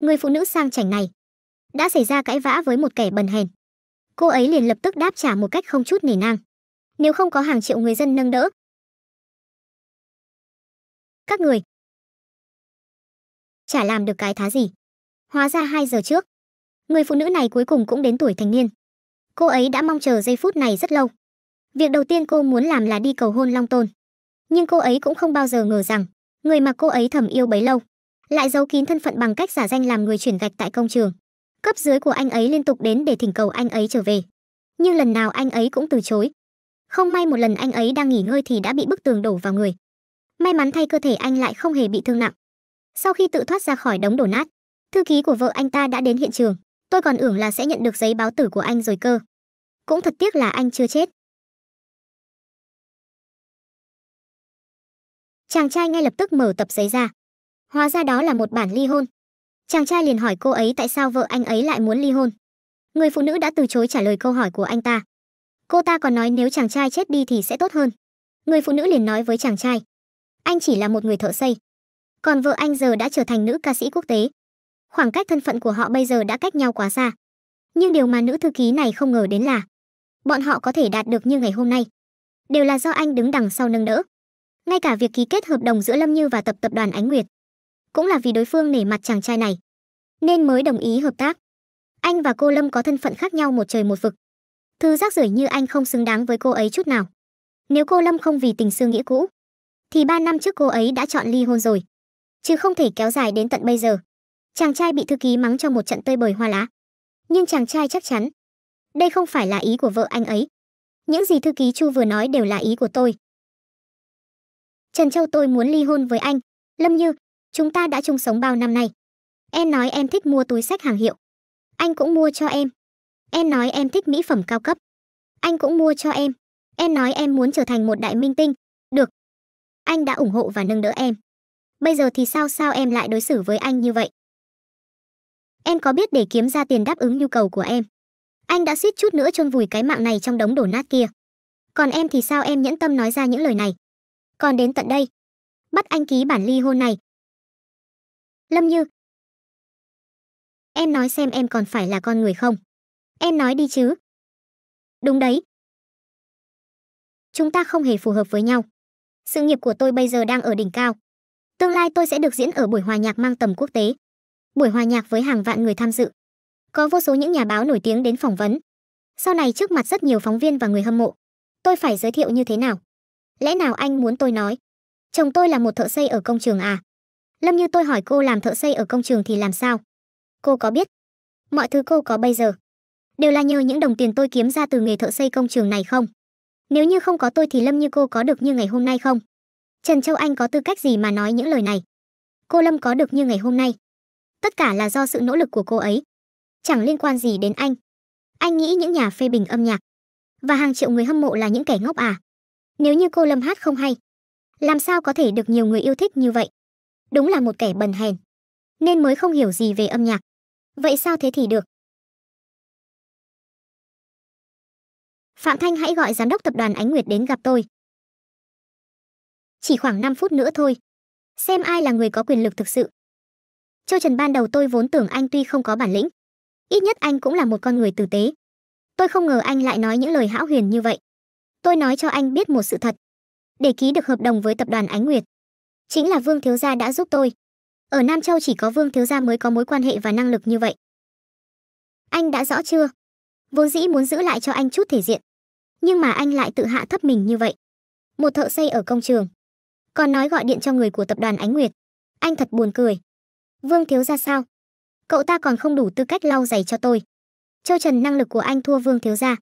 người phụ nữ sang chảnh này đã xảy ra cãi vã với một kẻ bần hèn cô ấy liền lập tức đáp trả một cách không chút nể nang nếu không có hàng triệu người dân nâng đỡ các người chả làm được cái thá gì hóa ra hai giờ trước người phụ nữ này cuối cùng cũng đến tuổi thành niên cô ấy đã mong chờ giây phút này rất lâu việc đầu tiên cô muốn làm là đi cầu hôn long tôn nhưng cô ấy cũng không bao giờ ngờ rằng người mà cô ấy thầm yêu bấy lâu lại giấu kín thân phận bằng cách giả danh làm người chuyển gạch tại công trường cấp dưới của anh ấy liên tục đến để thỉnh cầu anh ấy trở về nhưng lần nào anh ấy cũng từ chối không may một lần anh ấy đang nghỉ ngơi thì đã bị bức tường đổ vào người may mắn thay cơ thể anh lại không hề bị thương nặng sau khi tự thoát ra khỏi đống đổ nát thư ký của vợ anh ta đã đến hiện trường tôi còn ưởng là sẽ nhận được giấy báo tử của anh rồi cơ cũng thật tiếc là anh chưa chết chàng trai ngay lập tức mở tập giấy ra Hóa ra đó là một bản ly hôn. Chàng trai liền hỏi cô ấy tại sao vợ anh ấy lại muốn ly hôn. Người phụ nữ đã từ chối trả lời câu hỏi của anh ta. Cô ta còn nói nếu chàng trai chết đi thì sẽ tốt hơn. Người phụ nữ liền nói với chàng trai. Anh chỉ là một người thợ xây. Còn vợ anh giờ đã trở thành nữ ca sĩ quốc tế. Khoảng cách thân phận của họ bây giờ đã cách nhau quá xa. Nhưng điều mà nữ thư ký này không ngờ đến là bọn họ có thể đạt được như ngày hôm nay. Đều là do anh đứng đằng sau nâng đỡ. Ngay cả việc ký kết hợp đồng giữa Lâm Như và tập tập đoàn Ánh Nguyệt cũng là vì đối phương nể mặt chàng trai này nên mới đồng ý hợp tác anh và cô lâm có thân phận khác nhau một trời một vực thư rác rưởi như anh không xứng đáng với cô ấy chút nào nếu cô lâm không vì tình xương nghĩa cũ thì ba năm trước cô ấy đã chọn ly hôn rồi chứ không thể kéo dài đến tận bây giờ chàng trai bị thư ký mắng cho một trận tơi bời hoa lá nhưng chàng trai chắc chắn đây không phải là ý của vợ anh ấy những gì thư ký chu vừa nói đều là ý của tôi trần châu tôi muốn ly hôn với anh lâm như Chúng ta đã chung sống bao năm nay. Em nói em thích mua túi sách hàng hiệu. Anh cũng mua cho em. Em nói em thích mỹ phẩm cao cấp. Anh cũng mua cho em. Em nói em muốn trở thành một đại minh tinh. Được. Anh đã ủng hộ và nâng đỡ em. Bây giờ thì sao sao em lại đối xử với anh như vậy? Em có biết để kiếm ra tiền đáp ứng nhu cầu của em. Anh đã suýt chút nữa chôn vùi cái mạng này trong đống đổ nát kia. Còn em thì sao em nhẫn tâm nói ra những lời này? Còn đến tận đây, bắt anh ký bản ly hôn này, Lâm Như. Em nói xem em còn phải là con người không? Em nói đi chứ. Đúng đấy. Chúng ta không hề phù hợp với nhau. Sự nghiệp của tôi bây giờ đang ở đỉnh cao. Tương lai tôi sẽ được diễn ở buổi hòa nhạc mang tầm quốc tế. Buổi hòa nhạc với hàng vạn người tham dự. Có vô số những nhà báo nổi tiếng đến phỏng vấn. Sau này trước mặt rất nhiều phóng viên và người hâm mộ. Tôi phải giới thiệu như thế nào? Lẽ nào anh muốn tôi nói? Chồng tôi là một thợ xây ở công trường à? lâm như tôi hỏi cô làm thợ xây ở công trường thì làm sao cô có biết mọi thứ cô có bây giờ đều là nhờ những đồng tiền tôi kiếm ra từ nghề thợ xây công trường này không nếu như không có tôi thì lâm như cô có được như ngày hôm nay không trần châu anh có tư cách gì mà nói những lời này cô lâm có được như ngày hôm nay tất cả là do sự nỗ lực của cô ấy chẳng liên quan gì đến anh anh nghĩ những nhà phê bình âm nhạc và hàng triệu người hâm mộ là những kẻ ngốc à nếu như cô lâm hát không hay làm sao có thể được nhiều người yêu thích như vậy đúng là một kẻ bần hèn nên mới không hiểu gì về âm nhạc vậy sao thế thì được phạm thanh hãy gọi giám đốc tập đoàn ánh nguyệt đến gặp tôi chỉ khoảng 5 phút nữa thôi xem ai là người có quyền lực thực sự châu trần ban đầu tôi vốn tưởng anh tuy không có bản lĩnh ít nhất anh cũng là một con người tử tế tôi không ngờ anh lại nói những lời hão huyền như vậy tôi nói cho anh biết một sự thật để ký được hợp đồng với tập đoàn ánh nguyệt chính là Vương Thiếu Gia đã giúp tôi. Ở Nam Châu chỉ có Vương Thiếu Gia mới có mối quan hệ và năng lực như vậy. Anh đã rõ chưa? Vốn dĩ muốn giữ lại cho anh chút thể diện. Nhưng mà anh lại tự hạ thấp mình như vậy. Một thợ xây ở công trường. Còn nói gọi điện cho người của tập đoàn Ánh Nguyệt. Anh thật buồn cười. Vương Thiếu Gia sao? Cậu ta còn không đủ tư cách lau giày cho tôi. Châu Trần năng lực của anh thua Vương Thiếu Gia.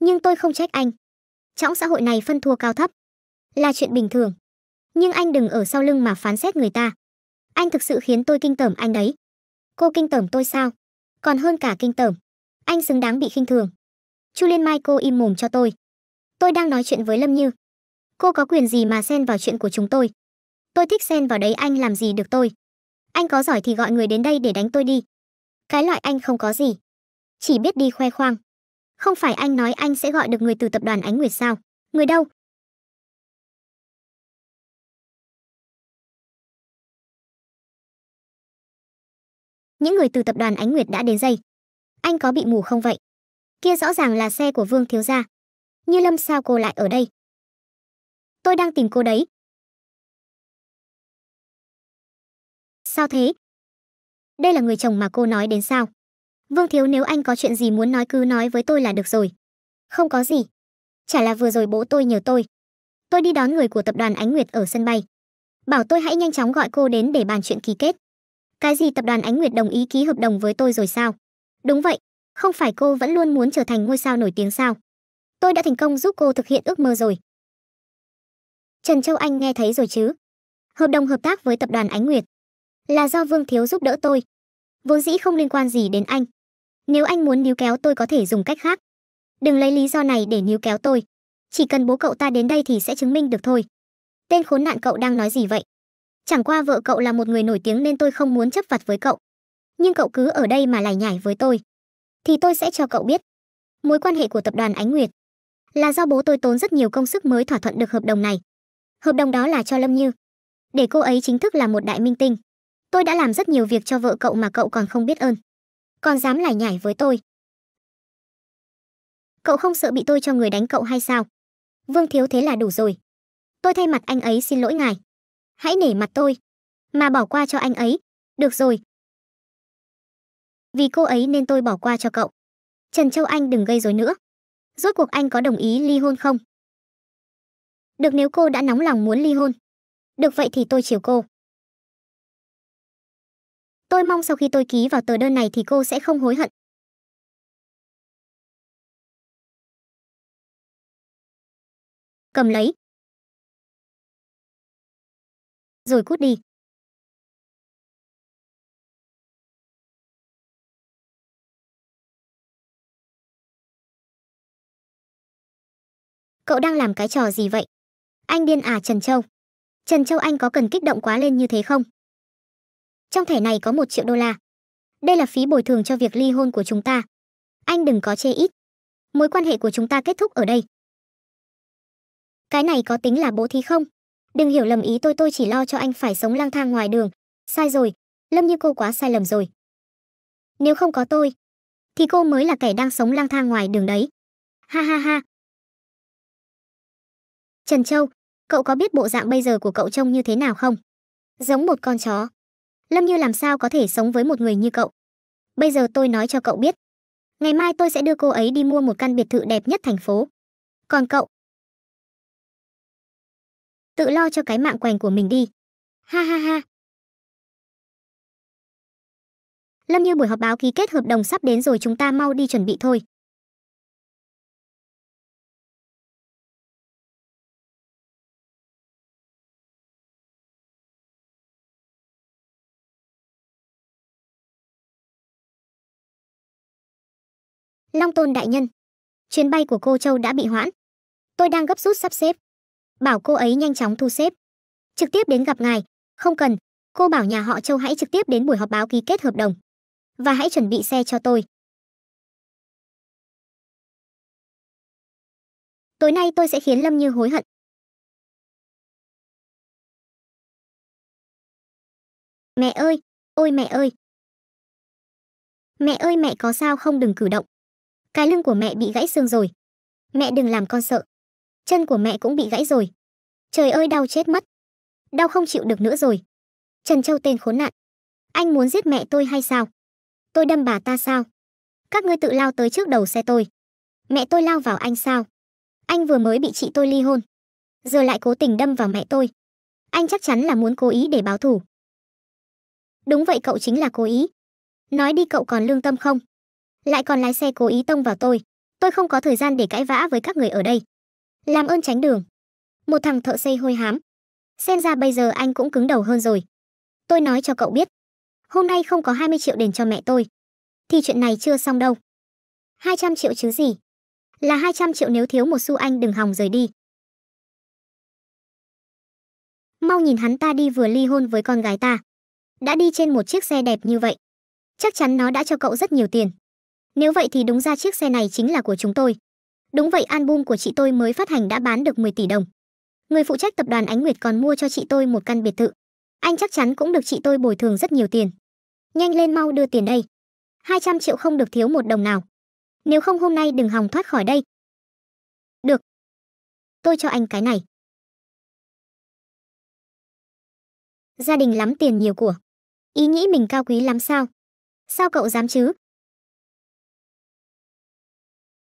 Nhưng tôi không trách anh. trong xã hội này phân thua cao thấp. Là chuyện bình thường nhưng anh đừng ở sau lưng mà phán xét người ta anh thực sự khiến tôi kinh tởm anh đấy cô kinh tởm tôi sao còn hơn cả kinh tởm anh xứng đáng bị khinh thường chu liên mai cô im mồm cho tôi tôi đang nói chuyện với lâm như cô có quyền gì mà xen vào chuyện của chúng tôi tôi thích xen vào đấy anh làm gì được tôi anh có giỏi thì gọi người đến đây để đánh tôi đi cái loại anh không có gì chỉ biết đi khoe khoang không phải anh nói anh sẽ gọi được người từ tập đoàn ánh nguyệt sao người đâu những người từ tập đoàn Ánh Nguyệt đã đến dây. Anh có bị mù không vậy? Kia rõ ràng là xe của Vương Thiếu Gia. Như Lâm sao cô lại ở đây? Tôi đang tìm cô đấy. Sao thế? Đây là người chồng mà cô nói đến sao? Vương Thiếu nếu anh có chuyện gì muốn nói cứ nói với tôi là được rồi. Không có gì. Chả là vừa rồi bố tôi nhờ tôi. Tôi đi đón người của tập đoàn Ánh Nguyệt ở sân bay. Bảo tôi hãy nhanh chóng gọi cô đến để bàn chuyện ký kết. Cái gì tập đoàn Ánh Nguyệt đồng ý ký hợp đồng với tôi rồi sao? Đúng vậy, không phải cô vẫn luôn muốn trở thành ngôi sao nổi tiếng sao? Tôi đã thành công giúp cô thực hiện ước mơ rồi. Trần Châu Anh nghe thấy rồi chứ? Hợp đồng hợp tác với tập đoàn Ánh Nguyệt là do Vương Thiếu giúp đỡ tôi. Vốn dĩ không liên quan gì đến anh. Nếu anh muốn níu kéo tôi có thể dùng cách khác. Đừng lấy lý do này để níu kéo tôi. Chỉ cần bố cậu ta đến đây thì sẽ chứng minh được thôi. Tên khốn nạn cậu đang nói gì vậy? Chẳng qua vợ cậu là một người nổi tiếng nên tôi không muốn chấp vặt với cậu. Nhưng cậu cứ ở đây mà lải nhải với tôi. Thì tôi sẽ cho cậu biết. Mối quan hệ của tập đoàn Ánh Nguyệt là do bố tôi tốn rất nhiều công sức mới thỏa thuận được hợp đồng này. Hợp đồng đó là cho Lâm Như. Để cô ấy chính thức là một đại minh tinh. Tôi đã làm rất nhiều việc cho vợ cậu mà cậu còn không biết ơn. Còn dám lải nhải với tôi. Cậu không sợ bị tôi cho người đánh cậu hay sao? Vương Thiếu thế là đủ rồi. Tôi thay mặt anh ấy xin lỗi ngài hãy nể mặt tôi, mà bỏ qua cho anh ấy. Được rồi. Vì cô ấy nên tôi bỏ qua cho cậu. Trần Châu Anh đừng gây rối nữa. Rốt cuộc anh có đồng ý ly hôn không? Được nếu cô đã nóng lòng muốn ly hôn. Được vậy thì tôi chiều cô. Tôi mong sau khi tôi ký vào tờ đơn này thì cô sẽ không hối hận. Cầm lấy rồi cút đi. Cậu đang làm cái trò gì vậy? Anh điên à Trần Châu. Trần Châu anh có cần kích động quá lên như thế không? Trong thẻ này có một triệu đô la. Đây là phí bồi thường cho việc ly hôn của chúng ta. Anh đừng có chê ít. Mối quan hệ của chúng ta kết thúc ở đây. Cái này có tính là bố thí không? đừng hiểu lầm ý tôi tôi chỉ lo cho anh phải sống lang thang ngoài đường sai rồi lâm như cô quá sai lầm rồi nếu không có tôi thì cô mới là kẻ đang sống lang thang ngoài đường đấy ha ha ha trần châu cậu có biết bộ dạng bây giờ của cậu trông như thế nào không giống một con chó lâm như làm sao có thể sống với một người như cậu bây giờ tôi nói cho cậu biết ngày mai tôi sẽ đưa cô ấy đi mua một căn biệt thự đẹp nhất thành phố còn cậu tự lo cho cái mạng quèn của mình đi. Ha ha ha. Lâm Như buổi họp báo ký kết hợp đồng sắp đến rồi chúng ta mau đi chuẩn bị thôi. Long Tôn đại nhân, chuyến bay của cô Châu đã bị hoãn. Tôi đang gấp rút sắp xếp, bảo cô ấy nhanh chóng thu xếp trực tiếp đến gặp ngài không cần cô bảo nhà họ châu hãy trực tiếp đến buổi họp báo ký kết hợp đồng và hãy chuẩn bị xe cho tôi tối nay tôi sẽ khiến lâm như hối hận mẹ ơi ôi mẹ ơi mẹ ơi mẹ có sao không đừng cử động cái lưng của mẹ bị gãy xương rồi mẹ đừng làm con sợ chân của mẹ cũng bị gãy rồi trời ơi đau chết mất đau không chịu được nữa rồi trần châu tên khốn nạn anh muốn giết mẹ tôi hay sao tôi đâm bà ta sao các ngươi tự lao tới trước đầu xe tôi mẹ tôi lao vào anh sao anh vừa mới bị chị tôi ly hôn giờ lại cố tình đâm vào mẹ tôi anh chắc chắn là muốn cố ý để báo thù đúng vậy cậu chính là cố ý nói đi cậu còn lương tâm không lại còn lái xe cố ý tông vào tôi tôi không có thời gian để cãi vã với các người ở đây làm ơn tránh đường. Một thằng thợ xây hôi hám. Xem ra bây giờ anh cũng cứng đầu hơn rồi. Tôi nói cho cậu biết. Hôm nay không có 20 triệu đền cho mẹ tôi. Thì chuyện này chưa xong đâu. 200 triệu chứ gì? Là 200 triệu nếu thiếu một xu anh đừng hòng rời đi. Mau nhìn hắn ta đi vừa ly hôn với con gái ta. Đã đi trên một chiếc xe đẹp như vậy. Chắc chắn nó đã cho cậu rất nhiều tiền. Nếu vậy thì đúng ra chiếc xe này chính là của chúng tôi. Đúng vậy album của chị tôi mới phát hành đã bán được 10 tỷ đồng. Người phụ trách tập đoàn Ánh Nguyệt còn mua cho chị tôi một căn biệt thự. Anh chắc chắn cũng được chị tôi bồi thường rất nhiều tiền. Nhanh lên mau đưa tiền đây. 200 triệu không được thiếu một đồng nào. Nếu không hôm nay đừng hòng thoát khỏi đây. Được. Tôi cho anh cái này. Gia đình lắm tiền nhiều của. Ý nghĩ mình cao quý lắm sao? Sao cậu dám chứ?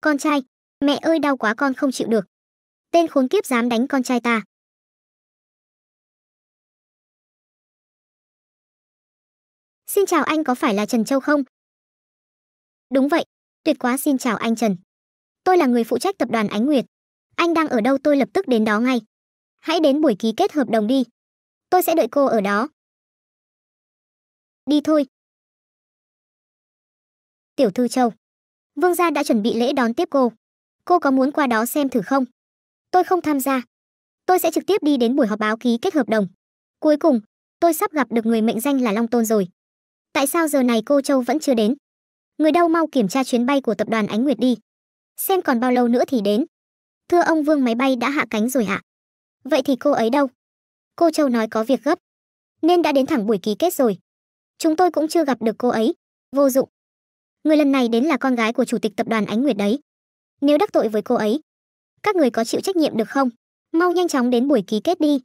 Con trai, Mẹ ơi đau quá con không chịu được. Tên khốn kiếp dám đánh con trai ta. Xin chào anh có phải là Trần Châu không? Đúng vậy, tuyệt quá xin chào anh Trần. Tôi là người phụ trách tập đoàn Ánh Nguyệt. Anh đang ở đâu tôi lập tức đến đó ngay. Hãy đến buổi ký kết hợp đồng đi. Tôi sẽ đợi cô ở đó. Đi thôi. Tiểu thư Châu. Vương gia đã chuẩn bị lễ đón tiếp cô cô có muốn qua đó xem thử không tôi không tham gia tôi sẽ trực tiếp đi đến buổi họp báo ký kết hợp đồng cuối cùng tôi sắp gặp được người mệnh danh là long tôn rồi tại sao giờ này cô châu vẫn chưa đến người đâu mau kiểm tra chuyến bay của tập đoàn ánh nguyệt đi xem còn bao lâu nữa thì đến thưa ông vương máy bay đã hạ cánh rồi ạ vậy thì cô ấy đâu cô châu nói có việc gấp nên đã đến thẳng buổi ký kết rồi chúng tôi cũng chưa gặp được cô ấy vô dụng người lần này đến là con gái của chủ tịch tập đoàn ánh nguyệt đấy nếu đắc tội với cô ấy các người có chịu trách nhiệm được không mau nhanh chóng đến buổi ký kết đi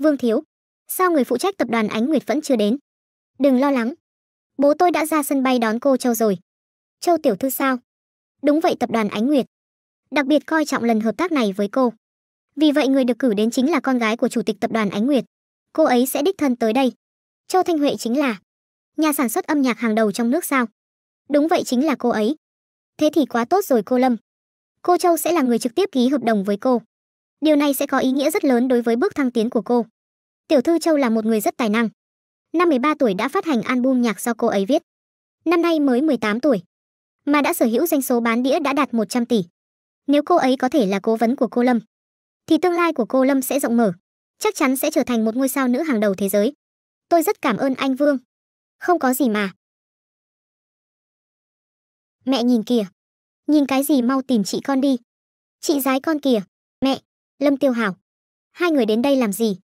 Vương Thiếu, sao người phụ trách tập đoàn Ánh Nguyệt vẫn chưa đến? Đừng lo lắng. Bố tôi đã ra sân bay đón cô Châu rồi. Châu tiểu thư sao? Đúng vậy tập đoàn Ánh Nguyệt. Đặc biệt coi trọng lần hợp tác này với cô. Vì vậy người được cử đến chính là con gái của chủ tịch tập đoàn Ánh Nguyệt. Cô ấy sẽ đích thân tới đây. Châu Thanh Huệ chính là nhà sản xuất âm nhạc hàng đầu trong nước sao? Đúng vậy chính là cô ấy. Thế thì quá tốt rồi cô Lâm. Cô Châu sẽ là người trực tiếp ký hợp đồng với cô. Điều này sẽ có ý nghĩa rất lớn đối với bước thăng tiến của cô. Tiểu thư Châu là một người rất tài năng. Năm 13 tuổi đã phát hành album nhạc do cô ấy viết. Năm nay mới 18 tuổi mà đã sở hữu doanh số bán đĩa đã đạt 100 tỷ. Nếu cô ấy có thể là cố vấn của cô Lâm, thì tương lai của cô Lâm sẽ rộng mở, chắc chắn sẽ trở thành một ngôi sao nữ hàng đầu thế giới. Tôi rất cảm ơn anh Vương. Không có gì mà. Mẹ nhìn kìa. Nhìn cái gì mau tìm chị con đi. Chị gái con kìa. Mẹ, Lâm Tiêu Hảo. Hai người đến đây làm gì?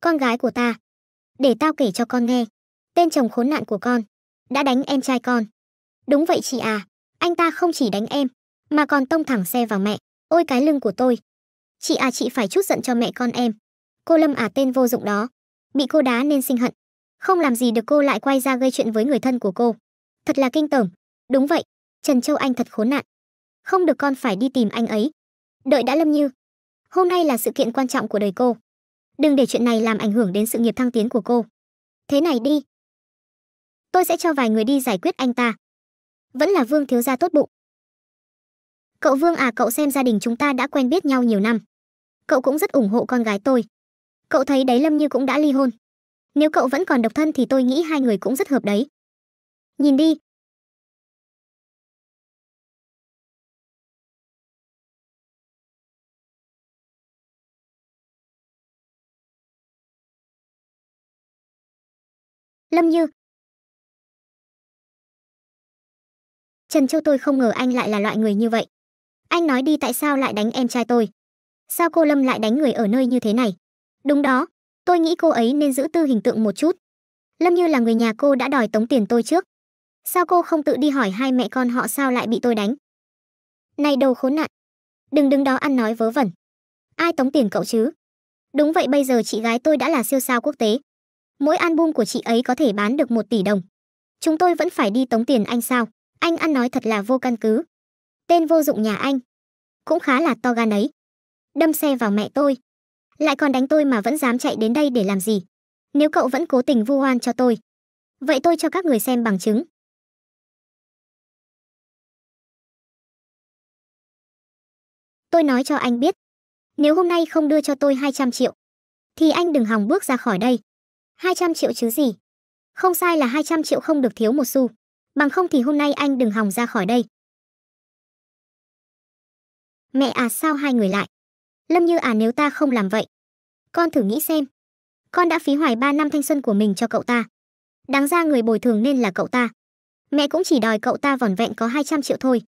Con gái của ta. Để tao kể cho con nghe. Tên chồng khốn nạn của con. Đã đánh em trai con. Đúng vậy chị à anh ta không chỉ đánh em, mà còn tông thẳng xe vào mẹ, ôi cái lưng của tôi. Chị à chị phải chút giận cho mẹ con em. Cô Lâm à tên vô dụng đó, bị cô đá nên sinh hận. Không làm gì được cô lại quay ra gây chuyện với người thân của cô. Thật là kinh tởm. Đúng vậy, Trần Châu Anh thật khốn nạn. Không được con phải đi tìm anh ấy. Đợi đã Lâm Như. Hôm nay là sự kiện quan trọng của đời cô. Đừng để chuyện này làm ảnh hưởng đến sự nghiệp thăng tiến của cô. Thế này đi. Tôi sẽ cho vài người đi giải quyết anh ta vẫn là vương thiếu gia tốt bụng cậu vương à cậu xem gia đình chúng ta đã quen biết nhau nhiều năm cậu cũng rất ủng hộ con gái tôi cậu thấy đấy lâm như cũng đã ly hôn nếu cậu vẫn còn độc thân thì tôi nghĩ hai người cũng rất hợp đấy nhìn đi lâm như Trần Châu tôi không ngờ anh lại là loại người như vậy. Anh nói đi tại sao lại đánh em trai tôi? Sao cô Lâm lại đánh người ở nơi như thế này? Đúng đó, tôi nghĩ cô ấy nên giữ tư hình tượng một chút. Lâm như là người nhà cô đã đòi tống tiền tôi trước. Sao cô không tự đi hỏi hai mẹ con họ sao lại bị tôi đánh? Này đồ khốn nạn! Đừng đứng đó ăn nói vớ vẩn. Ai tống tiền cậu chứ? Đúng vậy bây giờ chị gái tôi đã là siêu sao quốc tế. Mỗi album của chị ấy có thể bán được 1 tỷ đồng. Chúng tôi vẫn phải đi tống tiền anh sao? anh ăn nói thật là vô căn cứ. Tên vô dụng nhà anh, cũng khá là to gan ấy. Đâm xe vào mẹ tôi, lại còn đánh tôi mà vẫn dám chạy đến đây để làm gì. Nếu cậu vẫn cố tình vu oan cho tôi, vậy tôi cho các người xem bằng chứng. Tôi nói cho anh biết, nếu hôm nay không đưa cho tôi 200 triệu, thì anh đừng hòng bước ra khỏi đây. 200 triệu chứ gì? Không sai là 200 triệu không được thiếu một xu bằng không thì hôm nay anh đừng hòng ra khỏi đây. Mẹ à sao hai người lại? Lâm Như à nếu ta không làm vậy. Con thử nghĩ xem. Con đã phí hoài 3 năm thanh xuân của mình cho cậu ta. Đáng ra người bồi thường nên là cậu ta. Mẹ cũng chỉ đòi cậu ta vỏn vẹn có 200 triệu thôi.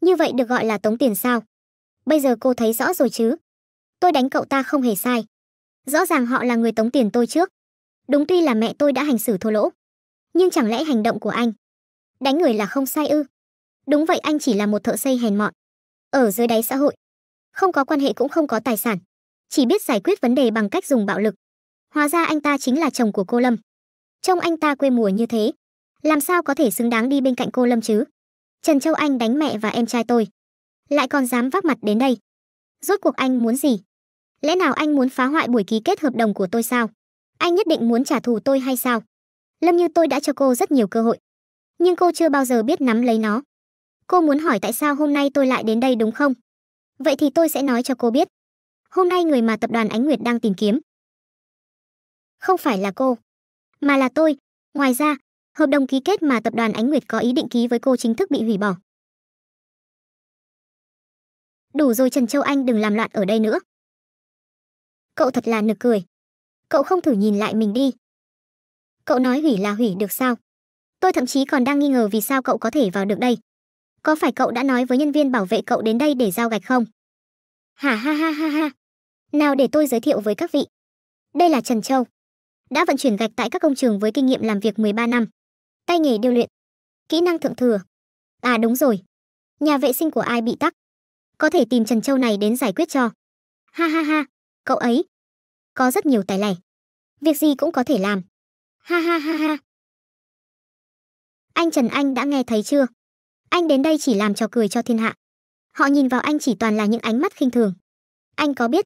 Như vậy được gọi là tống tiền sao? Bây giờ cô thấy rõ rồi chứ? Tôi đánh cậu ta không hề sai. Rõ ràng họ là người tống tiền tôi trước. Đúng tuy là mẹ tôi đã hành xử thô lỗ. Nhưng chẳng lẽ hành động của anh đánh người là không sai ư đúng vậy anh chỉ là một thợ xây hèn mọn ở dưới đáy xã hội không có quan hệ cũng không có tài sản chỉ biết giải quyết vấn đề bằng cách dùng bạo lực hóa ra anh ta chính là chồng của cô lâm trông anh ta quê mùa như thế làm sao có thể xứng đáng đi bên cạnh cô lâm chứ trần châu anh đánh mẹ và em trai tôi lại còn dám vác mặt đến đây rốt cuộc anh muốn gì lẽ nào anh muốn phá hoại buổi ký kết hợp đồng của tôi sao anh nhất định muốn trả thù tôi hay sao lâm như tôi đã cho cô rất nhiều cơ hội nhưng cô chưa bao giờ biết nắm lấy nó. Cô muốn hỏi tại sao hôm nay tôi lại đến đây đúng không? Vậy thì tôi sẽ nói cho cô biết. Hôm nay người mà tập đoàn Ánh Nguyệt đang tìm kiếm. Không phải là cô, mà là tôi. Ngoài ra, hợp đồng ký kết mà tập đoàn Ánh Nguyệt có ý định ký với cô chính thức bị hủy bỏ. Đủ rồi Trần Châu Anh đừng làm loạn ở đây nữa. Cậu thật là nực cười. Cậu không thử nhìn lại mình đi. Cậu nói hủy là hủy được sao? Tôi thậm chí còn đang nghi ngờ vì sao cậu có thể vào được đây. Có phải cậu đã nói với nhân viên bảo vệ cậu đến đây để giao gạch không? Ha ha ha ha ha. Nào để tôi giới thiệu với các vị. Đây là Trần Châu. Đã vận chuyển gạch tại các công trường với kinh nghiệm làm việc 13 năm. Tay nghề điêu luyện. Kỹ năng thượng thừa. À đúng rồi. Nhà vệ sinh của ai bị tắc? Có thể tìm Trần Châu này đến giải quyết cho. Ha ha ha, cậu ấy. Có rất nhiều tài lẻ. Việc gì cũng có thể làm. Ha ha ha ha. Anh Trần Anh đã nghe thấy chưa? Anh đến đây chỉ làm trò cười cho thiên hạ. Họ nhìn vào anh chỉ toàn là những ánh mắt khinh thường. Anh có biết,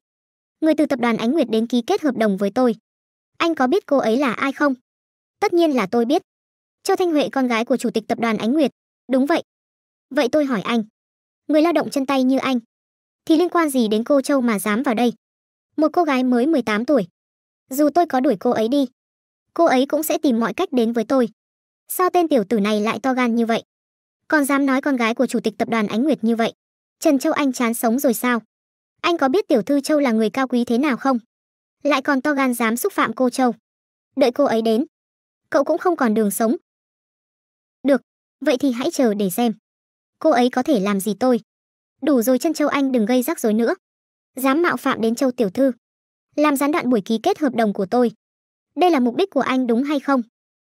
người từ tập đoàn Ánh Nguyệt đến ký kết hợp đồng với tôi. Anh có biết cô ấy là ai không? Tất nhiên là tôi biết. Châu Thanh Huệ con gái của chủ tịch tập đoàn Ánh Nguyệt. Đúng vậy. Vậy tôi hỏi anh, người lao động chân tay như anh, thì liên quan gì đến cô Châu mà dám vào đây? Một cô gái mới 18 tuổi. Dù tôi có đuổi cô ấy đi, cô ấy cũng sẽ tìm mọi cách đến với tôi. Sao tên tiểu tử này lại to gan như vậy? Còn dám nói con gái của chủ tịch tập đoàn Ánh Nguyệt như vậy? Trần Châu Anh chán sống rồi sao? Anh có biết tiểu thư Châu là người cao quý thế nào không? Lại còn to gan dám xúc phạm cô Châu. Đợi cô ấy đến. Cậu cũng không còn đường sống. Được, vậy thì hãy chờ để xem. Cô ấy có thể làm gì tôi? Đủ rồi Trân Châu Anh đừng gây rắc rối nữa. Dám mạo phạm đến Châu Tiểu Thư. Làm gián đoạn buổi ký kết hợp đồng của tôi. Đây là mục đích của anh đúng hay không?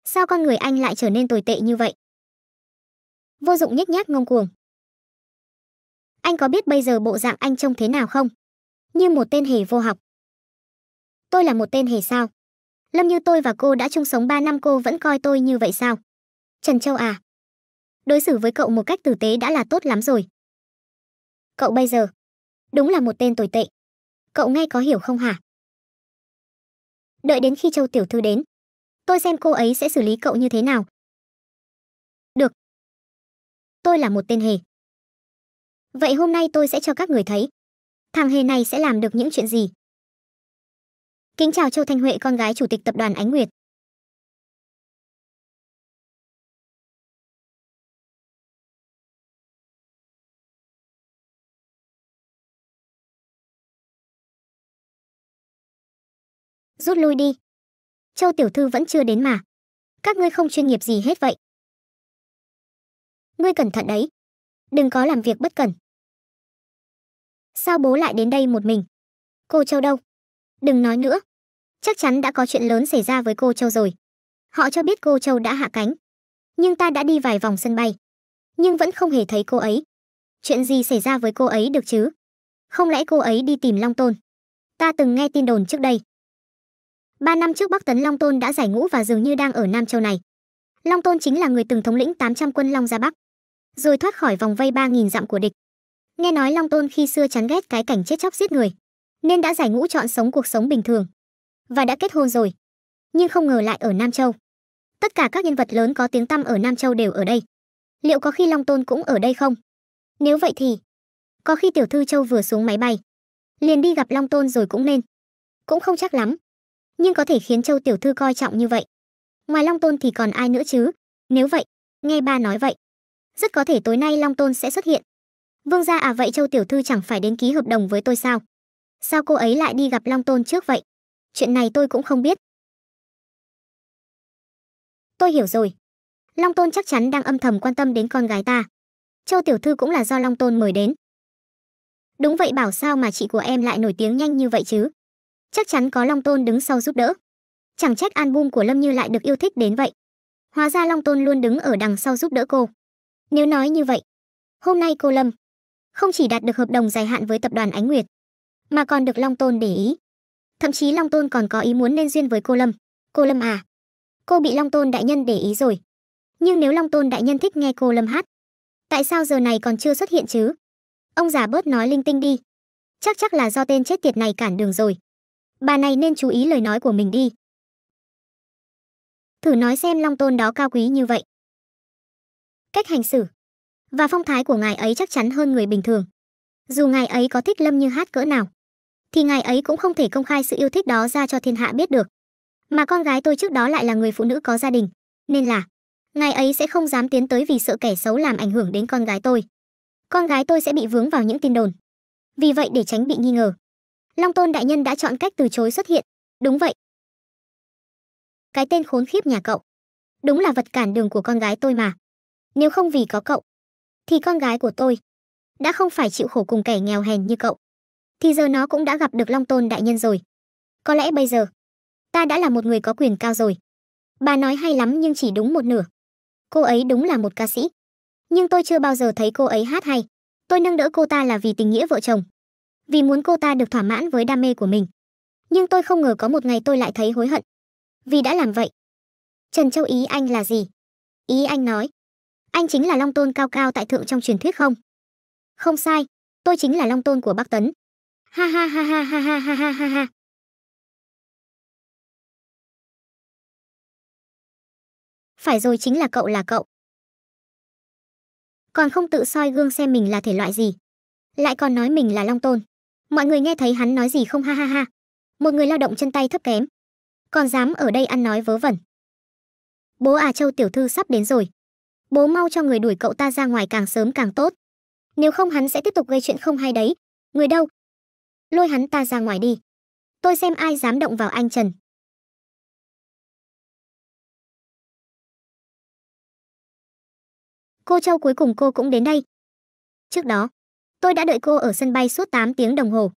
Sao con người anh lại trở nên tồi tệ như vậy? Vô dụng nhếch nhác ngông cuồng. Anh có biết bây giờ bộ dạng anh trông thế nào không? Như một tên hề vô học. Tôi là một tên hề sao? Lâm như tôi và cô đã chung sống 3 năm cô vẫn coi tôi như vậy sao? Trần Châu à? Đối xử với cậu một cách tử tế đã là tốt lắm rồi. Cậu bây giờ, đúng là một tên tồi tệ. Cậu nghe có hiểu không hả? Đợi đến khi Châu Tiểu Thư đến, tôi xem cô ấy sẽ xử lý cậu như thế nào. Được. Tôi là một tên hề. Vậy hôm nay tôi sẽ cho các người thấy. Thằng hề này sẽ làm được những chuyện gì. Kính chào Châu Thanh Huệ con gái chủ tịch tập đoàn Ánh Nguyệt. Rút lui đi. Châu tiểu thư vẫn chưa đến mà. Các ngươi không chuyên nghiệp gì hết vậy. Ngươi cẩn thận đấy. Đừng có làm việc bất cẩn. Sao bố lại đến đây một mình? Cô Châu đâu? Đừng nói nữa. Chắc chắn đã có chuyện lớn xảy ra với cô Châu rồi. Họ cho biết cô Châu đã hạ cánh. Nhưng ta đã đi vài vòng sân bay. Nhưng vẫn không hề thấy cô ấy. Chuyện gì xảy ra với cô ấy được chứ? Không lẽ cô ấy đi tìm Long Tôn? Ta từng nghe tin đồn trước đây ba năm trước bắc tấn long tôn đã giải ngũ và dường như đang ở nam châu này long tôn chính là người từng thống lĩnh 800 quân long ra bắc rồi thoát khỏi vòng vây 3.000 dặm của địch nghe nói long tôn khi xưa chán ghét cái cảnh chết chóc giết người nên đã giải ngũ chọn sống cuộc sống bình thường và đã kết hôn rồi nhưng không ngờ lại ở nam châu tất cả các nhân vật lớn có tiếng tăm ở nam châu đều ở đây liệu có khi long tôn cũng ở đây không nếu vậy thì có khi tiểu thư châu vừa xuống máy bay liền đi gặp long tôn rồi cũng nên cũng không chắc lắm nhưng có thể khiến châu tiểu thư coi trọng như vậy ngoài long tôn thì còn ai nữa chứ nếu vậy nghe ba nói vậy rất có thể tối nay long tôn sẽ xuất hiện vương gia à vậy châu tiểu thư chẳng phải đến ký hợp đồng với tôi sao sao cô ấy lại đi gặp long tôn trước vậy chuyện này tôi cũng không biết tôi hiểu rồi long tôn chắc chắn đang âm thầm quan tâm đến con gái ta châu tiểu thư cũng là do long tôn mời đến đúng vậy bảo sao mà chị của em lại nổi tiếng nhanh như vậy chứ chắc chắn có long tôn đứng sau giúp đỡ chẳng trách album của lâm như lại được yêu thích đến vậy hóa ra long tôn luôn đứng ở đằng sau giúp đỡ cô nếu nói như vậy hôm nay cô lâm không chỉ đạt được hợp đồng dài hạn với tập đoàn ánh nguyệt mà còn được long tôn để ý thậm chí long tôn còn có ý muốn nên duyên với cô lâm cô lâm à cô bị long tôn đại nhân để ý rồi nhưng nếu long tôn đại nhân thích nghe cô lâm hát tại sao giờ này còn chưa xuất hiện chứ ông già bớt nói linh tinh đi chắc chắc là do tên chết tiệt này cản đường rồi bà này nên chú ý lời nói của mình đi. Thử nói xem long tôn đó cao quý như vậy. Cách hành xử và phong thái của ngài ấy chắc chắn hơn người bình thường. Dù ngài ấy có thích Lâm Như Hát cỡ nào, thì ngài ấy cũng không thể công khai sự yêu thích đó ra cho thiên hạ biết được. Mà con gái tôi trước đó lại là người phụ nữ có gia đình, nên là ngài ấy sẽ không dám tiến tới vì sợ kẻ xấu làm ảnh hưởng đến con gái tôi. Con gái tôi sẽ bị vướng vào những tin đồn. Vì vậy để tránh bị nghi ngờ, long tôn đại nhân đã chọn cách từ chối xuất hiện đúng vậy cái tên khốn khiếp nhà cậu đúng là vật cản đường của con gái tôi mà nếu không vì có cậu thì con gái của tôi đã không phải chịu khổ cùng kẻ nghèo hèn như cậu thì giờ nó cũng đã gặp được long tôn đại nhân rồi có lẽ bây giờ ta đã là một người có quyền cao rồi bà nói hay lắm nhưng chỉ đúng một nửa cô ấy đúng là một ca sĩ nhưng tôi chưa bao giờ thấy cô ấy hát hay tôi nâng đỡ cô ta là vì tình nghĩa vợ chồng vì muốn cô ta được thỏa mãn với đam mê của mình nhưng tôi không ngờ có một ngày tôi lại thấy hối hận vì đã làm vậy trần châu ý anh là gì ý anh nói anh chính là long tôn cao cao tại thượng trong truyền thuyết không không sai tôi chính là long tôn của bắc tấn ha ha ha ha ha ha ha ha ha ha phải rồi chính là cậu là cậu còn không tự soi gương xem mình là thể loại gì lại còn nói mình là long tôn mọi người nghe thấy hắn nói gì không ha ha ha một người lao động chân tay thấp kém còn dám ở đây ăn nói vớ vẩn bố à châu tiểu thư sắp đến rồi bố mau cho người đuổi cậu ta ra ngoài càng sớm càng tốt nếu không hắn sẽ tiếp tục gây chuyện không hay đấy người đâu lôi hắn ta ra ngoài đi tôi xem ai dám động vào anh trần cô châu cuối cùng cô cũng đến đây trước đó Tôi đã đợi cô ở sân bay suốt 8 tiếng đồng hồ.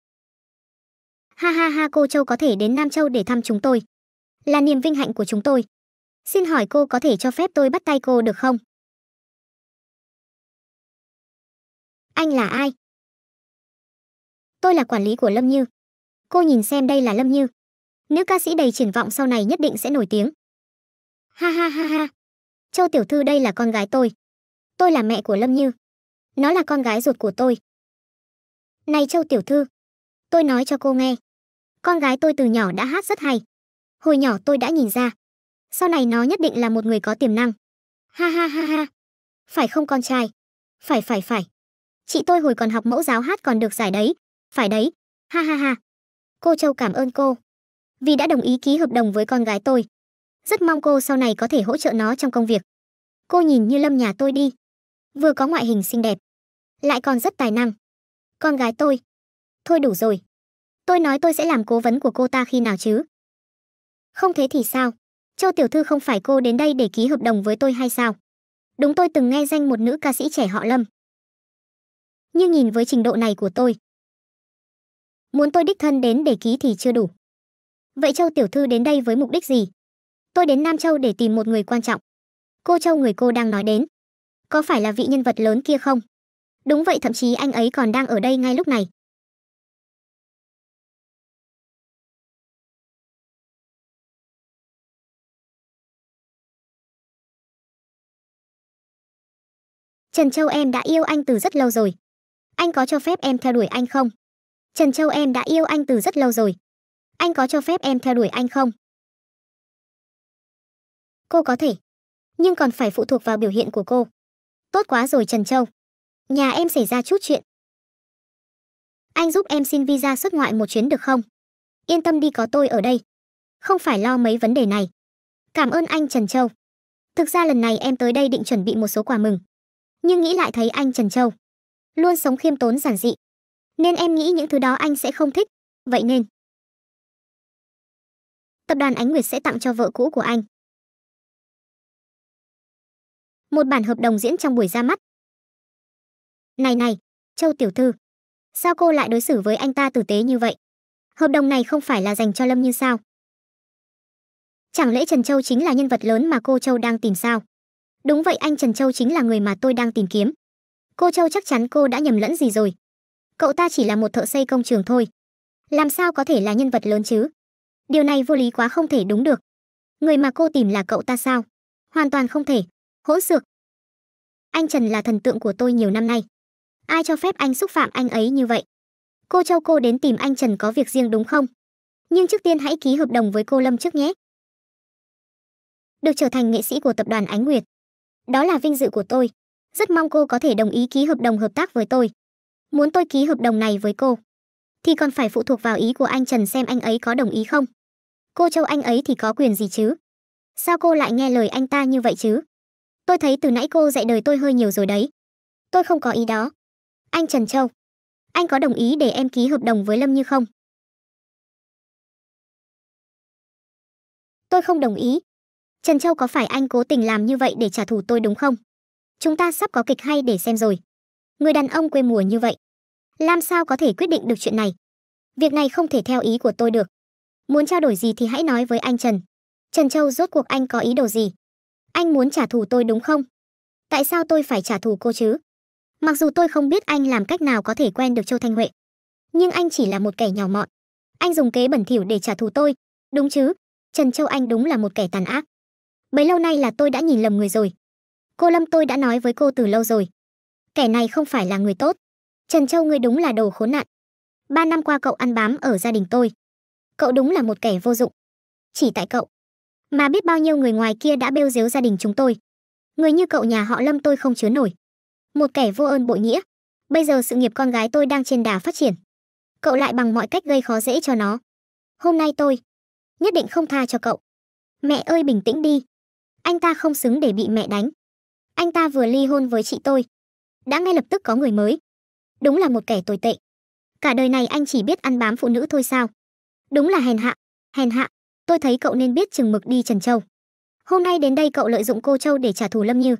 Ha ha ha cô Châu có thể đến Nam Châu để thăm chúng tôi. Là niềm vinh hạnh của chúng tôi. Xin hỏi cô có thể cho phép tôi bắt tay cô được không? Anh là ai? Tôi là quản lý của Lâm Như. Cô nhìn xem đây là Lâm Như. Nữ ca sĩ đầy triển vọng sau này nhất định sẽ nổi tiếng. Ha ha ha ha. Châu tiểu thư đây là con gái tôi. Tôi là mẹ của Lâm Như. Nó là con gái ruột của tôi. Này Châu Tiểu Thư, tôi nói cho cô nghe. Con gái tôi từ nhỏ đã hát rất hay. Hồi nhỏ tôi đã nhìn ra. Sau này nó nhất định là một người có tiềm năng. Ha ha ha ha. Phải không con trai? Phải phải phải. Chị tôi hồi còn học mẫu giáo hát còn được giải đấy. Phải đấy. Ha ha ha. Cô Châu cảm ơn cô. Vì đã đồng ý ký hợp đồng với con gái tôi. Rất mong cô sau này có thể hỗ trợ nó trong công việc. Cô nhìn như lâm nhà tôi đi. Vừa có ngoại hình xinh đẹp. Lại còn rất tài năng con gái tôi. Thôi đủ rồi. Tôi nói tôi sẽ làm cố vấn của cô ta khi nào chứ? Không thế thì sao? Châu Tiểu Thư không phải cô đến đây để ký hợp đồng với tôi hay sao? Đúng tôi từng nghe danh một nữ ca sĩ trẻ họ Lâm. Nhưng nhìn với trình độ này của tôi, muốn tôi đích thân đến để ký thì chưa đủ. Vậy Châu Tiểu Thư đến đây với mục đích gì? Tôi đến Nam Châu để tìm một người quan trọng. Cô Châu người cô đang nói đến. Có phải là vị nhân vật lớn kia không? Đúng vậy thậm chí anh ấy còn đang ở đây ngay lúc này. Trần Châu em đã yêu anh từ rất lâu rồi. Anh có cho phép em theo đuổi anh không? Trần Châu em đã yêu anh từ rất lâu rồi. Anh có cho phép em theo đuổi anh không? Cô có thể, nhưng còn phải phụ thuộc vào biểu hiện của cô. Tốt quá rồi Trần Châu. Nhà em xảy ra chút chuyện. Anh giúp em xin visa xuất ngoại một chuyến được không? Yên tâm đi có tôi ở đây. Không phải lo mấy vấn đề này. Cảm ơn anh Trần Châu. Thực ra lần này em tới đây định chuẩn bị một số quà mừng. Nhưng nghĩ lại thấy anh Trần Châu luôn sống khiêm tốn giản dị. Nên em nghĩ những thứ đó anh sẽ không thích. Vậy nên tập đoàn Ánh Nguyệt sẽ tặng cho vợ cũ của anh một bản hợp đồng diễn trong buổi ra mắt này này, Châu tiểu thư, sao cô lại đối xử với anh ta tử tế như vậy? Hợp đồng này không phải là dành cho Lâm Như sao? Chẳng lẽ Trần Châu chính là nhân vật lớn mà cô Châu đang tìm sao? Đúng vậy anh Trần Châu chính là người mà tôi đang tìm kiếm. Cô Châu chắc chắn cô đã nhầm lẫn gì rồi. Cậu ta chỉ là một thợ xây công trường thôi. Làm sao có thể là nhân vật lớn chứ? Điều này vô lý quá không thể đúng được. Người mà cô tìm là cậu ta sao? Hoàn toàn không thể. Hỗn xược. Anh Trần là thần tượng của tôi nhiều năm nay ai cho phép anh xúc phạm anh ấy như vậy cô châu cô đến tìm anh trần có việc riêng đúng không nhưng trước tiên hãy ký hợp đồng với cô lâm trước nhé được trở thành nghệ sĩ của tập đoàn ánh nguyệt đó là vinh dự của tôi rất mong cô có thể đồng ý ký hợp đồng hợp tác với tôi muốn tôi ký hợp đồng này với cô thì còn phải phụ thuộc vào ý của anh trần xem anh ấy có đồng ý không cô châu anh ấy thì có quyền gì chứ sao cô lại nghe lời anh ta như vậy chứ tôi thấy từ nãy cô dạy đời tôi hơi nhiều rồi đấy tôi không có ý đó anh Trần Châu, anh có đồng ý để em ký hợp đồng với Lâm Như không? Tôi không đồng ý. Trần Châu có phải anh cố tình làm như vậy để trả thù tôi đúng không? Chúng ta sắp có kịch hay để xem rồi. Người đàn ông quê mùa như vậy, làm sao có thể quyết định được chuyện này? Việc này không thể theo ý của tôi được. Muốn trao đổi gì thì hãy nói với anh Trần. Trần Châu rốt cuộc anh có ý đồ gì? Anh muốn trả thù tôi đúng không? Tại sao tôi phải trả thù cô chứ? Mặc dù tôi không biết anh làm cách nào có thể quen được Châu Thanh Huệ, nhưng anh chỉ là một kẻ nhỏ mọn. Anh dùng kế bẩn thỉu để trả thù tôi, đúng chứ? Trần Châu Anh đúng là một kẻ tàn ác. Bấy lâu nay là tôi đã nhìn lầm người rồi. Cô Lâm tôi đã nói với cô từ lâu rồi. Kẻ này không phải là người tốt. Trần Châu ngươi đúng là đồ khốn nạn. Ba năm qua cậu ăn bám ở gia đình tôi. Cậu đúng là một kẻ vô dụng. Chỉ tại cậu. Mà biết bao nhiêu người ngoài kia đã bêu giếu gia đình chúng tôi. Người như cậu nhà họ Lâm tôi không chứa nổi một kẻ vô ơn bội nghĩa bây giờ sự nghiệp con gái tôi đang trên đà phát triển cậu lại bằng mọi cách gây khó dễ cho nó hôm nay tôi nhất định không tha cho cậu mẹ ơi bình tĩnh đi anh ta không xứng để bị mẹ đánh anh ta vừa ly hôn với chị tôi đã ngay lập tức có người mới đúng là một kẻ tồi tệ cả đời này anh chỉ biết ăn bám phụ nữ thôi sao đúng là hèn hạ hèn hạ tôi thấy cậu nên biết chừng mực đi trần châu hôm nay đến đây cậu lợi dụng cô châu để trả thù lâm như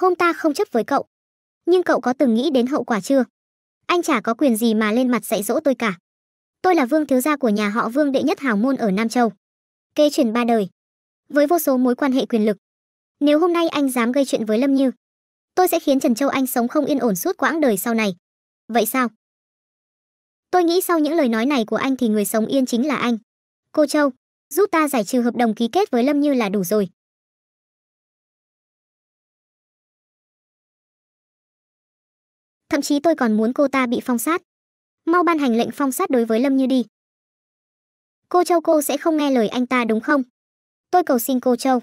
hôm ta không chấp với cậu nhưng cậu có từng nghĩ đến hậu quả chưa? Anh chả có quyền gì mà lên mặt dạy dỗ tôi cả. Tôi là vương thiếu gia của nhà họ Vương đệ nhất hào môn ở Nam Châu. kế truyền ba đời. Với vô số mối quan hệ quyền lực. Nếu hôm nay anh dám gây chuyện với Lâm Như, tôi sẽ khiến Trần Châu Anh sống không yên ổn suốt quãng đời sau này. Vậy sao? Tôi nghĩ sau những lời nói này của anh thì người sống yên chính là anh. Cô Châu, giúp ta giải trừ hợp đồng ký kết với Lâm Như là đủ rồi. thậm chí tôi còn muốn cô ta bị phong sát mau ban hành lệnh phong sát đối với lâm như đi cô châu cô sẽ không nghe lời anh ta đúng không tôi cầu xin cô châu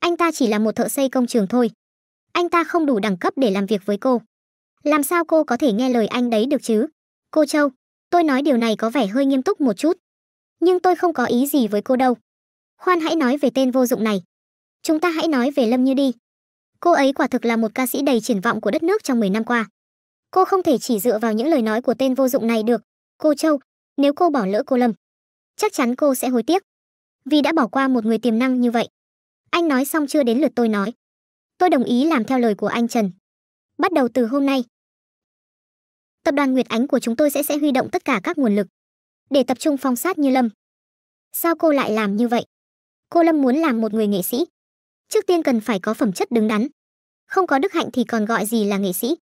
anh ta chỉ là một thợ xây công trường thôi anh ta không đủ đẳng cấp để làm việc với cô làm sao cô có thể nghe lời anh đấy được chứ cô châu tôi nói điều này có vẻ hơi nghiêm túc một chút nhưng tôi không có ý gì với cô đâu khoan hãy nói về tên vô dụng này chúng ta hãy nói về lâm như đi cô ấy quả thực là một ca sĩ đầy triển vọng của đất nước trong 10 năm qua cô không thể chỉ dựa vào những lời nói của tên vô dụng này được cô châu nếu cô bỏ lỡ cô lâm chắc chắn cô sẽ hối tiếc vì đã bỏ qua một người tiềm năng như vậy anh nói xong chưa đến lượt tôi nói tôi đồng ý làm theo lời của anh trần bắt đầu từ hôm nay tập đoàn nguyệt ánh của chúng tôi sẽ sẽ huy động tất cả các nguồn lực để tập trung phong sát như lâm sao cô lại làm như vậy cô lâm muốn làm một người nghệ sĩ trước tiên cần phải có phẩm chất đứng đắn không có đức hạnh thì còn gọi gì là nghệ sĩ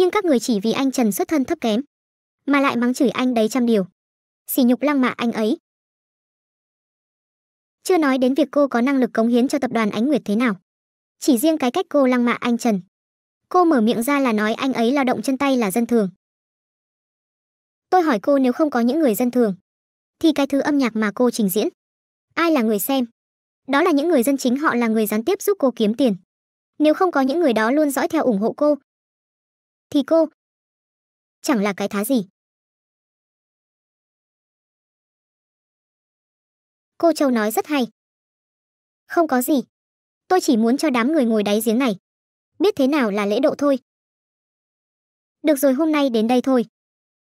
nhưng các người chỉ vì anh Trần xuất thân thấp kém, mà lại mắng chửi anh đấy trăm điều. Sỉ nhục lăng mạ anh ấy. Chưa nói đến việc cô có năng lực cống hiến cho tập đoàn Ánh Nguyệt thế nào. Chỉ riêng cái cách cô lăng mạ anh Trần. Cô mở miệng ra là nói anh ấy lao động chân tay là dân thường. Tôi hỏi cô nếu không có những người dân thường, thì cái thứ âm nhạc mà cô trình diễn, ai là người xem? Đó là những người dân chính họ là người gián tiếp giúp cô kiếm tiền. Nếu không có những người đó luôn dõi theo ủng hộ cô, thì cô chẳng là cái thá gì. Cô Châu nói rất hay. Không có gì. Tôi chỉ muốn cho đám người ngồi đáy giếng này. Biết thế nào là lễ độ thôi. Được rồi hôm nay đến đây thôi.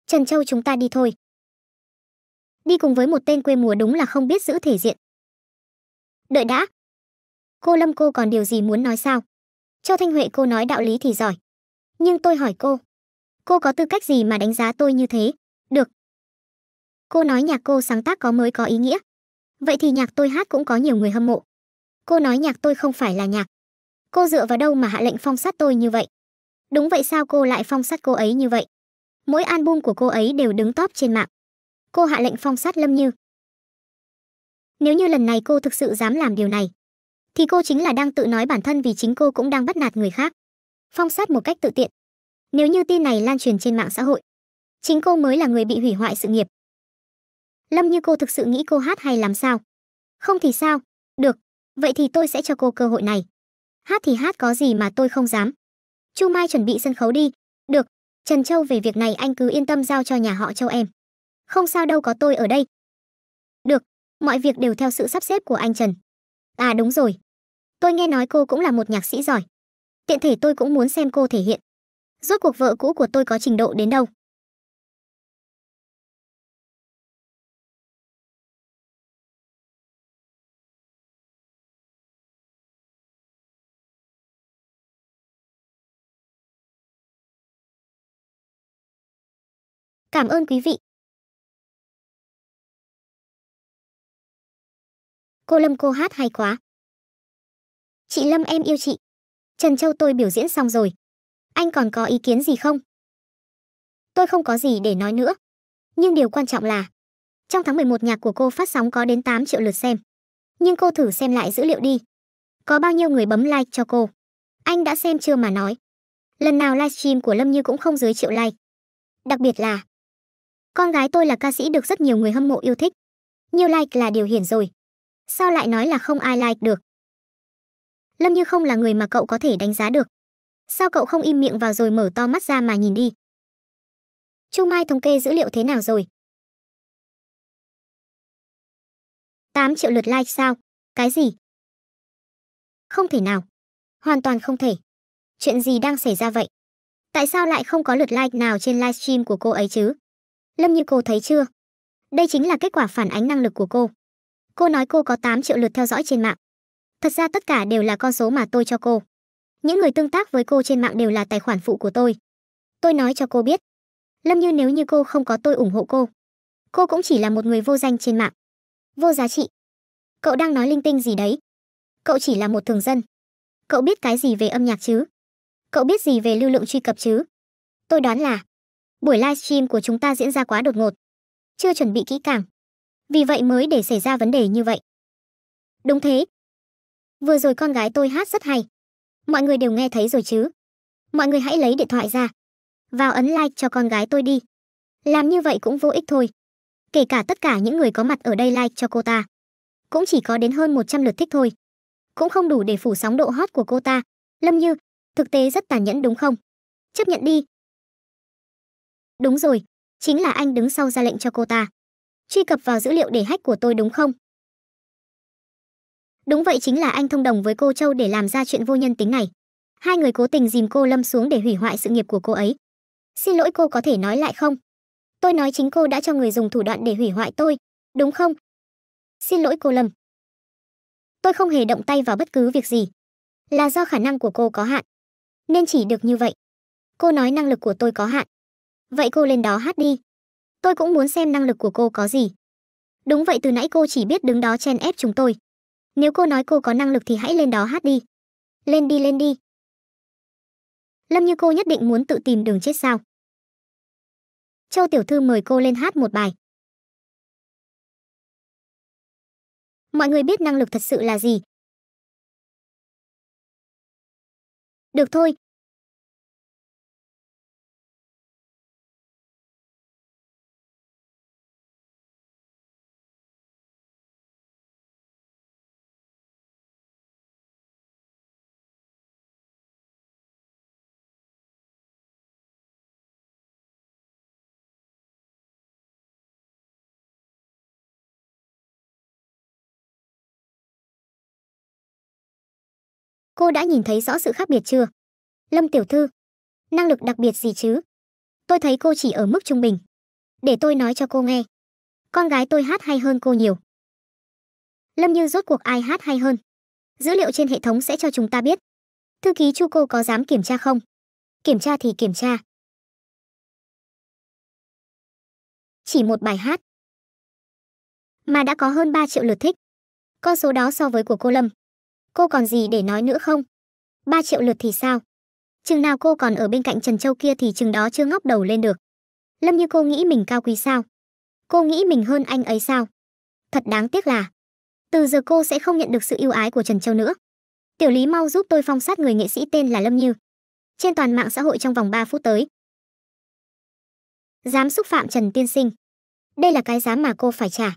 Trần Châu chúng ta đi thôi. Đi cùng với một tên quê mùa đúng là không biết giữ thể diện. Đợi đã. Cô Lâm cô còn điều gì muốn nói sao? Châu Thanh Huệ cô nói đạo lý thì giỏi. Nhưng tôi hỏi cô, cô có tư cách gì mà đánh giá tôi như thế? Được. Cô nói nhạc cô sáng tác có mới có ý nghĩa. Vậy thì nhạc tôi hát cũng có nhiều người hâm mộ. Cô nói nhạc tôi không phải là nhạc. Cô dựa vào đâu mà hạ lệnh phong sát tôi như vậy? Đúng vậy sao cô lại phong sát cô ấy như vậy? Mỗi album của cô ấy đều đứng top trên mạng. Cô hạ lệnh phong sát Lâm Như. Nếu như lần này cô thực sự dám làm điều này, thì cô chính là đang tự nói bản thân vì chính cô cũng đang bắt nạt người khác phong sát một cách tự tiện nếu như tin này lan truyền trên mạng xã hội chính cô mới là người bị hủy hoại sự nghiệp lâm như cô thực sự nghĩ cô hát hay làm sao không thì sao được vậy thì tôi sẽ cho cô cơ hội này hát thì hát có gì mà tôi không dám chu mai chuẩn bị sân khấu đi được trần châu về việc này anh cứ yên tâm giao cho nhà họ châu em không sao đâu có tôi ở đây được mọi việc đều theo sự sắp xếp của anh trần à đúng rồi tôi nghe nói cô cũng là một nhạc sĩ giỏi tiện thể tôi cũng muốn xem cô thể hiện rốt cuộc vợ cũ của tôi có trình độ đến đâu Cảm ơn quý vị. Cô Lâm cô hát hay quá. Chị Lâm em yêu chị. Trần Châu tôi biểu diễn xong rồi. Anh còn có ý kiến gì không? Tôi không có gì để nói nữa. Nhưng điều quan trọng là, trong tháng 11 nhạc của cô phát sóng có đến 8 triệu lượt xem. Nhưng cô thử xem lại dữ liệu đi. Có bao nhiêu người bấm like cho cô? Anh đã xem chưa mà nói. Lần nào livestream của Lâm Như cũng không dưới triệu like. Đặc biệt là, con gái tôi là ca sĩ được rất nhiều người hâm mộ yêu thích. Nhiều like là điều hiển rồi. Sao lại nói là không ai like được? Lâm Như không là người mà cậu có thể đánh giá được. Sao cậu không im miệng vào rồi mở to mắt ra mà nhìn đi? Chu Mai thống kê dữ liệu thế nào rồi? 8 triệu lượt like sao? Cái gì? Không thể nào. Hoàn toàn không thể. Chuyện gì đang xảy ra vậy? Tại sao lại không có lượt like nào trên livestream của cô ấy chứ? Lâm Như cô thấy chưa? Đây chính là kết quả phản ánh năng lực của cô. Cô nói cô có 8 triệu lượt theo dõi trên mạng. Thật ra tất cả đều là con số mà tôi cho cô. Những người tương tác với cô trên mạng đều là tài khoản phụ của tôi. Tôi nói cho cô biết. Lâm Như nếu như cô không có tôi ủng hộ cô. Cô cũng chỉ là một người vô danh trên mạng. Vô giá trị. Cậu đang nói linh tinh gì đấy? Cậu chỉ là một thường dân. Cậu biết cái gì về âm nhạc chứ? Cậu biết gì về lưu lượng truy cập chứ? Tôi đoán là buổi livestream của chúng ta diễn ra quá đột ngột. Chưa chuẩn bị kỹ càng. Vì vậy mới để xảy ra vấn đề như vậy. Đúng thế, Vừa rồi con gái tôi hát rất hay. Mọi người đều nghe thấy rồi chứ. Mọi người hãy lấy điện thoại ra. Vào ấn like cho con gái tôi đi. Làm như vậy cũng vô ích thôi. Kể cả tất cả những người có mặt ở đây like cho cô ta. Cũng chỉ có đến hơn 100 lượt thích thôi. Cũng không đủ để phủ sóng độ hot của cô ta. Lâm Như, thực tế rất tàn nhẫn đúng không? Chấp nhận đi. Đúng rồi, chính là anh đứng sau ra lệnh cho cô ta. Truy cập vào dữ liệu để hack của tôi đúng không? Đúng vậy chính là anh thông đồng với cô Châu để làm ra chuyện vô nhân tính này. Hai người cố tình dìm cô Lâm xuống để hủy hoại sự nghiệp của cô ấy. Xin lỗi cô có thể nói lại không? Tôi nói chính cô đã cho người dùng thủ đoạn để hủy hoại tôi, đúng không? Xin lỗi cô Lâm. Tôi không hề động tay vào bất cứ việc gì. Là do khả năng của cô có hạn. Nên chỉ được như vậy. Cô nói năng lực của tôi có hạn. Vậy cô lên đó hát đi. Tôi cũng muốn xem năng lực của cô có gì. Đúng vậy từ nãy cô chỉ biết đứng đó chen ép chúng tôi. Nếu cô nói cô có năng lực thì hãy lên đó hát đi. Lên đi lên đi. Lâm Như cô nhất định muốn tự tìm đường chết sao? Châu tiểu thư mời cô lên hát một bài. Mọi người biết năng lực thật sự là gì? Được thôi, cô đã nhìn thấy rõ sự khác biệt chưa? Lâm tiểu thư, năng lực đặc biệt gì chứ? Tôi thấy cô chỉ ở mức trung bình. Để tôi nói cho cô nghe. Con gái tôi hát hay hơn cô nhiều. Lâm Như rốt cuộc ai hát hay hơn? Dữ liệu trên hệ thống sẽ cho chúng ta biết. Thư ký Chu cô có dám kiểm tra không? Kiểm tra thì kiểm tra. Chỉ một bài hát mà đã có hơn 3 triệu lượt thích. Con số đó so với của cô Lâm cô còn gì để nói nữa không? 3 triệu lượt thì sao? Chừng nào cô còn ở bên cạnh Trần Châu kia thì chừng đó chưa ngóc đầu lên được. Lâm như cô nghĩ mình cao quý sao? Cô nghĩ mình hơn anh ấy sao? Thật đáng tiếc là từ giờ cô sẽ không nhận được sự yêu ái của Trần Châu nữa. Tiểu Lý mau giúp tôi phong sát người nghệ sĩ tên là Lâm Như. Trên toàn mạng xã hội trong vòng 3 phút tới. Dám xúc phạm Trần Tiên Sinh. Đây là cái dám mà cô phải trả.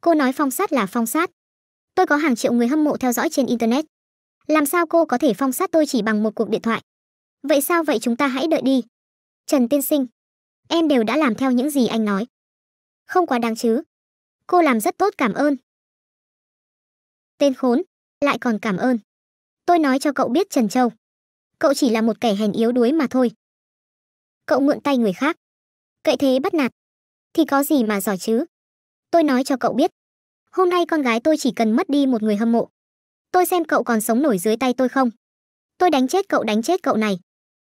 Cô nói phong sát là phong sát tôi có hàng triệu người hâm mộ theo dõi trên internet làm sao cô có thể phong sát tôi chỉ bằng một cuộc điện thoại vậy sao vậy chúng ta hãy đợi đi trần tiên sinh em đều đã làm theo những gì anh nói không quá đáng chứ cô làm rất tốt cảm ơn tên khốn lại còn cảm ơn tôi nói cho cậu biết trần châu cậu chỉ là một kẻ hèn yếu đuối mà thôi cậu mượn tay người khác cậy thế bắt nạt thì có gì mà giỏi chứ tôi nói cho cậu biết hôm nay con gái tôi chỉ cần mất đi một người hâm mộ tôi xem cậu còn sống nổi dưới tay tôi không tôi đánh chết cậu đánh chết cậu này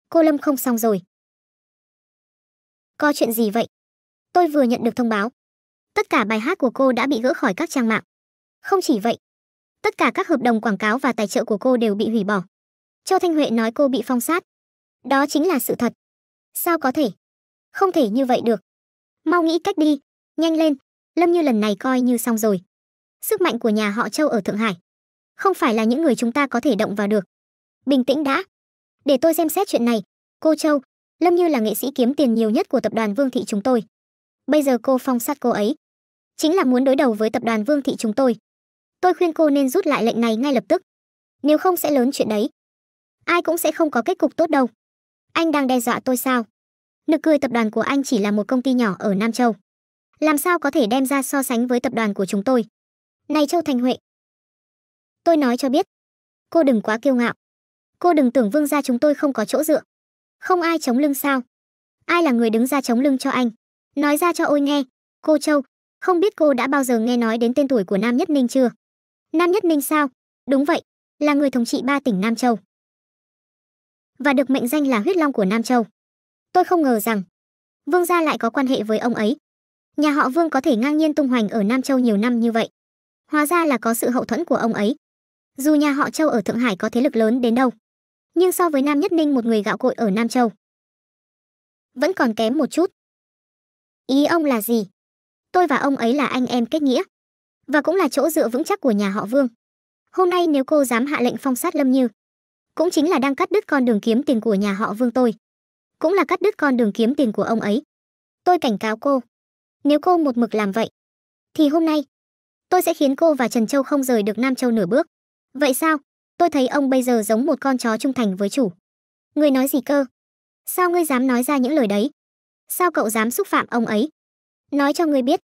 cô lâm không xong rồi có chuyện gì vậy tôi vừa nhận được thông báo tất cả bài hát của cô đã bị gỡ khỏi các trang mạng không chỉ vậy tất cả các hợp đồng quảng cáo và tài trợ của cô đều bị hủy bỏ châu thanh huệ nói cô bị phong sát đó chính là sự thật sao có thể không thể như vậy được mau nghĩ cách đi nhanh lên lâm như lần này coi như xong rồi Sức mạnh của nhà họ Châu ở Thượng Hải, không phải là những người chúng ta có thể động vào được. Bình tĩnh đã, để tôi xem xét chuyện này. Cô Châu, Lâm Như là nghệ sĩ kiếm tiền nhiều nhất của tập đoàn Vương Thị chúng tôi. Bây giờ cô phong sát cô ấy, chính là muốn đối đầu với tập đoàn Vương Thị chúng tôi. Tôi khuyên cô nên rút lại lệnh này ngay lập tức, nếu không sẽ lớn chuyện đấy. Ai cũng sẽ không có kết cục tốt đâu. Anh đang đe dọa tôi sao? Nực cười tập đoàn của anh chỉ là một công ty nhỏ ở Nam Châu. Làm sao có thể đem ra so sánh với tập đoàn của chúng tôi? Này Châu Thành Huệ, tôi nói cho biết, cô đừng quá kiêu ngạo. Cô đừng tưởng vương gia chúng tôi không có chỗ dựa. Không ai chống lưng sao? Ai là người đứng ra chống lưng cho anh? Nói ra cho ôi nghe, cô Châu, không biết cô đã bao giờ nghe nói đến tên tuổi của Nam Nhất Ninh chưa? Nam Nhất Ninh sao? Đúng vậy, là người thống trị ba tỉnh Nam Châu. Và được mệnh danh là huyết long của Nam Châu. Tôi không ngờ rằng, vương gia lại có quan hệ với ông ấy. Nhà họ Vương có thể ngang nhiên tung hoành ở Nam Châu nhiều năm như vậy hóa ra là có sự hậu thuẫn của ông ấy dù nhà họ châu ở thượng hải có thế lực lớn đến đâu nhưng so với nam nhất ninh một người gạo cội ở nam châu vẫn còn kém một chút ý ông là gì tôi và ông ấy là anh em kết nghĩa và cũng là chỗ dựa vững chắc của nhà họ vương hôm nay nếu cô dám hạ lệnh phong sát lâm như cũng chính là đang cắt đứt con đường kiếm tiền của nhà họ vương tôi cũng là cắt đứt con đường kiếm tiền của ông ấy tôi cảnh cáo cô nếu cô một mực làm vậy thì hôm nay tôi sẽ khiến cô và Trần Châu không rời được Nam Châu nửa bước. Vậy sao? Tôi thấy ông bây giờ giống một con chó trung thành với chủ. người nói gì cơ? Sao ngươi dám nói ra những lời đấy? Sao cậu dám xúc phạm ông ấy? Nói cho ngươi biết,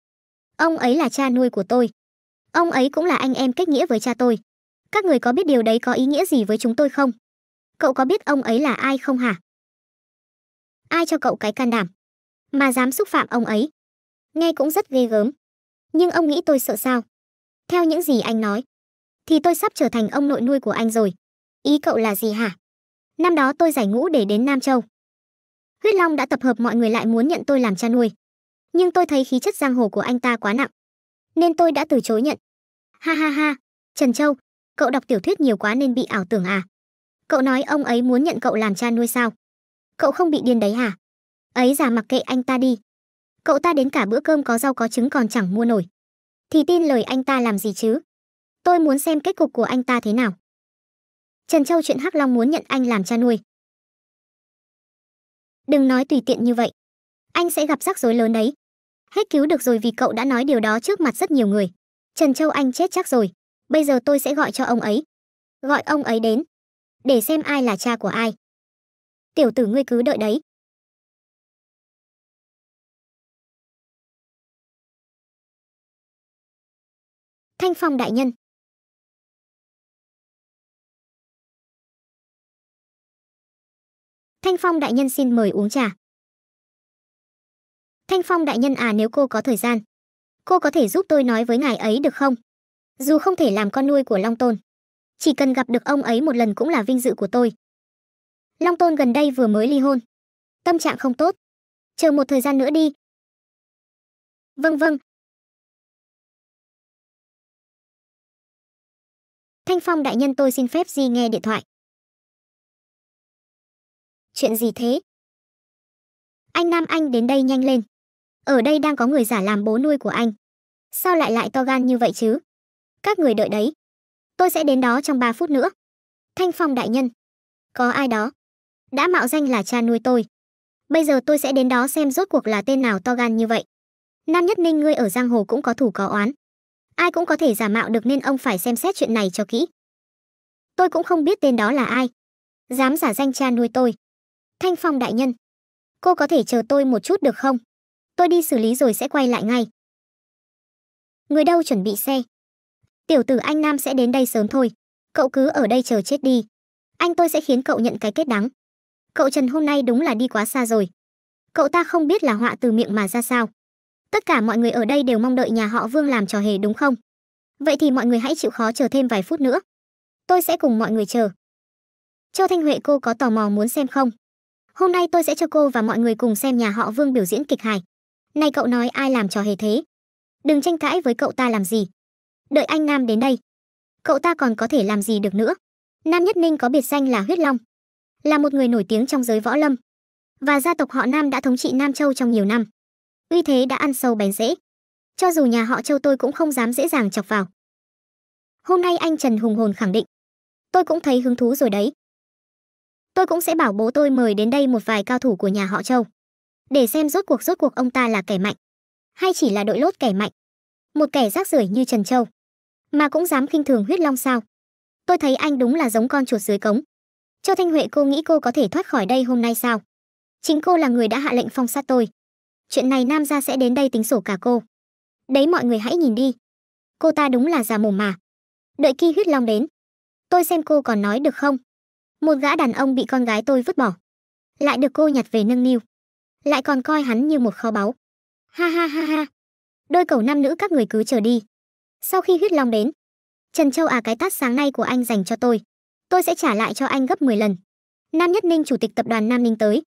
ông ấy là cha nuôi của tôi. Ông ấy cũng là anh em kết nghĩa với cha tôi. Các người có biết điều đấy có ý nghĩa gì với chúng tôi không? Cậu có biết ông ấy là ai không hả? Ai cho cậu cái can đảm? Mà dám xúc phạm ông ấy? Nghe cũng rất ghê gớm. Nhưng ông nghĩ tôi sợ sao? Theo những gì anh nói, thì tôi sắp trở thành ông nội nuôi của anh rồi. Ý cậu là gì hả? Năm đó tôi giải ngũ để đến Nam Châu. Huyết Long đã tập hợp mọi người lại muốn nhận tôi làm cha nuôi. Nhưng tôi thấy khí chất giang hồ của anh ta quá nặng. Nên tôi đã từ chối nhận. Ha ha ha, Trần Châu, cậu đọc tiểu thuyết nhiều quá nên bị ảo tưởng à? Cậu nói ông ấy muốn nhận cậu làm cha nuôi sao? Cậu không bị điên đấy hả? Ấy già mặc kệ anh ta đi. Cậu ta đến cả bữa cơm có rau có trứng còn chẳng mua nổi thì tin lời anh ta làm gì chứ tôi muốn xem kết cục của anh ta thế nào trần châu chuyện hắc long muốn nhận anh làm cha nuôi đừng nói tùy tiện như vậy anh sẽ gặp rắc rối lớn đấy hết cứu được rồi vì cậu đã nói điều đó trước mặt rất nhiều người trần châu anh chết chắc rồi bây giờ tôi sẽ gọi cho ông ấy gọi ông ấy đến để xem ai là cha của ai tiểu tử ngươi cứ đợi đấy Thanh Phong đại nhân. Thanh Phong đại nhân xin mời uống trà. Thanh Phong đại nhân à nếu cô có thời gian, cô có thể giúp tôi nói với ngài ấy được không? Dù không thể làm con nuôi của Long Tôn, chỉ cần gặp được ông ấy một lần cũng là vinh dự của tôi. Long Tôn gần đây vừa mới ly hôn, tâm trạng không tốt. Chờ một thời gian nữa đi. Vâng vâng, thanh phong đại nhân tôi xin phép di nghe điện thoại chuyện gì thế anh nam anh đến đây nhanh lên ở đây đang có người giả làm bố nuôi của anh sao lại lại to gan như vậy chứ các người đợi đấy tôi sẽ đến đó trong 3 phút nữa thanh phong đại nhân có ai đó đã mạo danh là cha nuôi tôi bây giờ tôi sẽ đến đó xem rốt cuộc là tên nào to gan như vậy nam nhất ninh ngươi ở giang hồ cũng có thủ có oán ai cũng có thể giả mạo được nên ông phải xem xét chuyện này cho kỹ tôi cũng không biết tên đó là ai dám giả danh cha nuôi tôi thanh phong đại nhân cô có thể chờ tôi một chút được không tôi đi xử lý rồi sẽ quay lại ngay người đâu chuẩn bị xe tiểu tử anh nam sẽ đến đây sớm thôi cậu cứ ở đây chờ chết đi anh tôi sẽ khiến cậu nhận cái kết đắng cậu trần hôm nay đúng là đi quá xa rồi cậu ta không biết là họa từ miệng mà ra sao tất cả mọi người ở đây đều mong đợi nhà họ vương làm trò hề đúng không vậy thì mọi người hãy chịu khó chờ thêm vài phút nữa tôi sẽ cùng mọi người chờ châu thanh huệ cô có tò mò muốn xem không hôm nay tôi sẽ cho cô và mọi người cùng xem nhà họ vương biểu diễn kịch hài này cậu nói ai làm trò hề thế đừng tranh cãi với cậu ta làm gì đợi anh nam đến đây cậu ta còn có thể làm gì được nữa nam nhất ninh có biệt danh là huyết long là một người nổi tiếng trong giới võ lâm và gia tộc họ nam đã thống trị nam châu trong nhiều năm uy thế đã ăn sâu bén rễ. Cho dù nhà họ Châu tôi cũng không dám dễ dàng chọc vào. Hôm nay anh Trần Hùng Hồn khẳng định, tôi cũng thấy hứng thú rồi đấy. Tôi cũng sẽ bảo bố tôi mời đến đây một vài cao thủ của nhà họ Châu, để xem rốt cuộc rốt cuộc ông ta là kẻ mạnh, hay chỉ là đội lốt kẻ mạnh, một kẻ rác rưởi như Trần Châu, mà cũng dám khinh thường huyết long sao? Tôi thấy anh đúng là giống con chuột dưới cống. Châu Thanh Huệ cô nghĩ cô có thể thoát khỏi đây hôm nay sao? Chính cô là người đã hạ lệnh phong sát tôi chuyện này nam gia sẽ đến đây tính sổ cả cô đấy mọi người hãy nhìn đi cô ta đúng là già mồm mà đợi khi huyết long đến tôi xem cô còn nói được không một gã đàn ông bị con gái tôi vứt bỏ lại được cô nhặt về nâng niu lại còn coi hắn như một kho báu ha ha ha ha đôi cầu nam nữ các người cứ chờ đi sau khi huyết long đến trần châu à cái tát sáng nay của anh dành cho tôi tôi sẽ trả lại cho anh gấp 10 lần nam nhất ninh chủ tịch tập đoàn nam ninh tới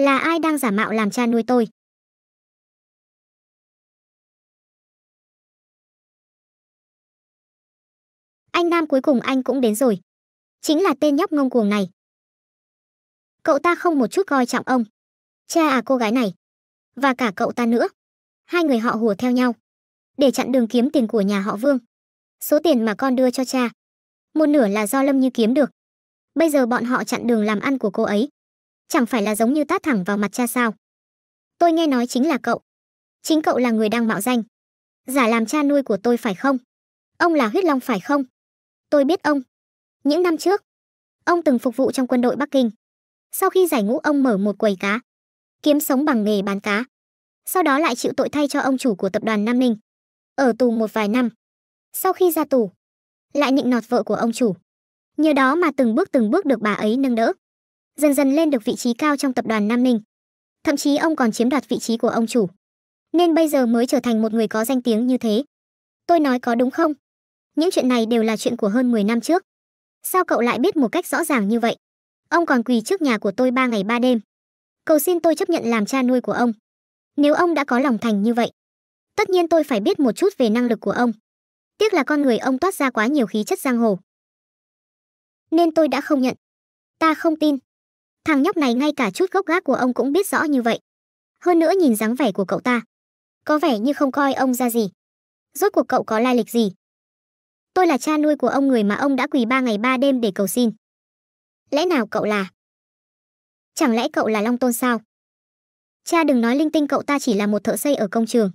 Là ai đang giả mạo làm cha nuôi tôi? Anh Nam cuối cùng anh cũng đến rồi. Chính là tên nhóc ngông cuồng này. Cậu ta không một chút coi trọng ông. Cha à cô gái này. Và cả cậu ta nữa. Hai người họ hùa theo nhau. Để chặn đường kiếm tiền của nhà họ Vương. Số tiền mà con đưa cho cha. Một nửa là do Lâm Như kiếm được. Bây giờ bọn họ chặn đường làm ăn của cô ấy chẳng phải là giống như tát thẳng vào mặt cha sao tôi nghe nói chính là cậu chính cậu là người đang mạo danh giả làm cha nuôi của tôi phải không ông là huyết long phải không tôi biết ông những năm trước ông từng phục vụ trong quân đội bắc kinh sau khi giải ngũ ông mở một quầy cá kiếm sống bằng nghề bán cá sau đó lại chịu tội thay cho ông chủ của tập đoàn nam ninh ở tù một vài năm sau khi ra tù lại nịnh nọt vợ của ông chủ nhờ đó mà từng bước từng bước được bà ấy nâng đỡ dần dần lên được vị trí cao trong tập đoàn Nam Ninh. Thậm chí ông còn chiếm đoạt vị trí của ông chủ. Nên bây giờ mới trở thành một người có danh tiếng như thế. Tôi nói có đúng không? Những chuyện này đều là chuyện của hơn 10 năm trước. Sao cậu lại biết một cách rõ ràng như vậy? Ông còn quỳ trước nhà của tôi ba ngày ba đêm. Cầu xin tôi chấp nhận làm cha nuôi của ông. Nếu ông đã có lòng thành như vậy, tất nhiên tôi phải biết một chút về năng lực của ông. Tiếc là con người ông toát ra quá nhiều khí chất giang hồ. Nên tôi đã không nhận. Ta không tin. Thằng nhóc này ngay cả chút gốc gác của ông cũng biết rõ như vậy. Hơn nữa nhìn dáng vẻ của cậu ta. Có vẻ như không coi ông ra gì. Rốt cuộc cậu có lai lịch gì? Tôi là cha nuôi của ông người mà ông đã quỳ ba ngày ba đêm để cầu xin. Lẽ nào cậu là? Chẳng lẽ cậu là Long Tôn sao? Cha đừng nói linh tinh cậu ta chỉ là một thợ xây ở công trường.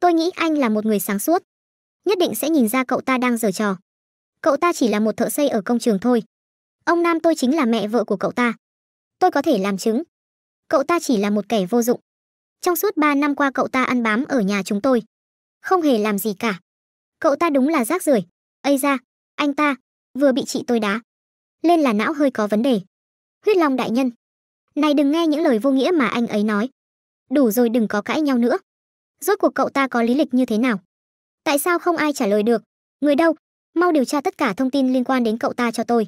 Tôi nghĩ anh là một người sáng suốt. Nhất định sẽ nhìn ra cậu ta đang giở trò. Cậu ta chỉ là một thợ xây ở công trường thôi. Ông Nam tôi chính là mẹ vợ của cậu ta tôi có thể làm chứng. Cậu ta chỉ là một kẻ vô dụng. Trong suốt 3 năm qua cậu ta ăn bám ở nhà chúng tôi. Không hề làm gì cả. Cậu ta đúng là rác rưởi. Ây ra, anh ta, vừa bị chị tôi đá. Lên là não hơi có vấn đề. Huyết Long đại nhân. Này đừng nghe những lời vô nghĩa mà anh ấy nói. Đủ rồi đừng có cãi nhau nữa. Rốt cuộc cậu ta có lý lịch như thế nào? Tại sao không ai trả lời được? Người đâu? Mau điều tra tất cả thông tin liên quan đến cậu ta cho tôi.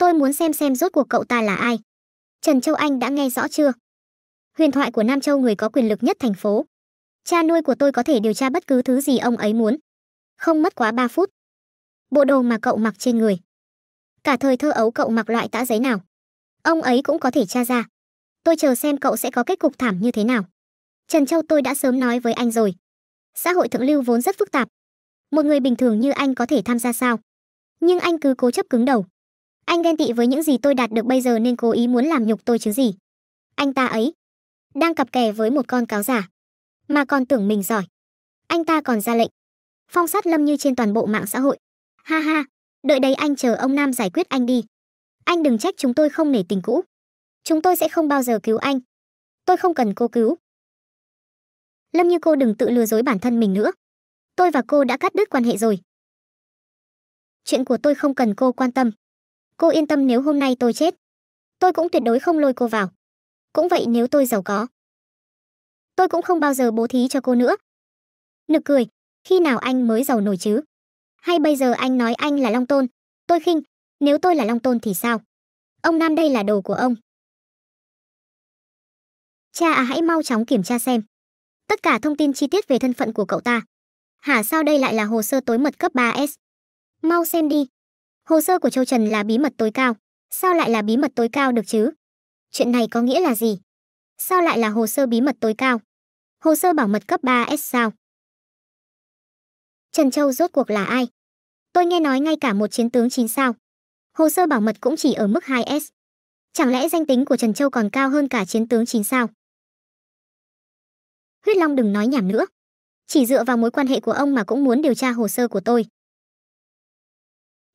Tôi muốn xem xem rốt cuộc cậu ta là ai. Trần Châu Anh đã nghe rõ chưa? Huyền thoại của Nam Châu người có quyền lực nhất thành phố. Cha nuôi của tôi có thể điều tra bất cứ thứ gì ông ấy muốn. Không mất quá 3 phút. Bộ đồ mà cậu mặc trên người. Cả thời thơ ấu cậu mặc loại tã giấy nào. Ông ấy cũng có thể tra ra. Tôi chờ xem cậu sẽ có kết cục thảm như thế nào. Trần Châu tôi đã sớm nói với anh rồi. Xã hội thượng lưu vốn rất phức tạp. Một người bình thường như anh có thể tham gia sao? Nhưng anh cứ cố chấp cứng đầu. Anh ghen tị với những gì tôi đạt được bây giờ nên cố ý muốn làm nhục tôi chứ gì. Anh ta ấy đang cặp kè với một con cáo giả, mà còn tưởng mình giỏi. Anh ta còn ra lệnh phong sát Lâm Như trên toàn bộ mạng xã hội. Ha ha, đợi đấy anh chờ ông Nam giải quyết anh đi. Anh đừng trách chúng tôi không nể tình cũ. Chúng tôi sẽ không bao giờ cứu anh. Tôi không cần cô cứu. Lâm Như cô đừng tự lừa dối bản thân mình nữa. Tôi và cô đã cắt đứt quan hệ rồi. Chuyện của tôi không cần cô quan tâm cô yên tâm nếu hôm nay tôi chết tôi cũng tuyệt đối không lôi cô vào cũng vậy nếu tôi giàu có tôi cũng không bao giờ bố thí cho cô nữa nực cười khi nào anh mới giàu nổi chứ hay bây giờ anh nói anh là long tôn tôi khinh nếu tôi là long tôn thì sao ông nam đây là đồ của ông cha à hãy mau chóng kiểm tra xem tất cả thông tin chi tiết về thân phận của cậu ta hả sao đây lại là hồ sơ tối mật cấp 3S mau xem đi Hồ sơ của Châu Trần là bí mật tối cao. Sao lại là bí mật tối cao được chứ? Chuyện này có nghĩa là gì? Sao lại là hồ sơ bí mật tối cao? Hồ sơ bảo mật cấp 3S sao? Trần Châu rốt cuộc là ai? Tôi nghe nói ngay cả một chiến tướng 9 sao. Hồ sơ bảo mật cũng chỉ ở mức 2S. Chẳng lẽ danh tính của Trần Châu còn cao hơn cả chiến tướng 9 sao? Huyết Long đừng nói nhảm nữa. Chỉ dựa vào mối quan hệ của ông mà cũng muốn điều tra hồ sơ của tôi.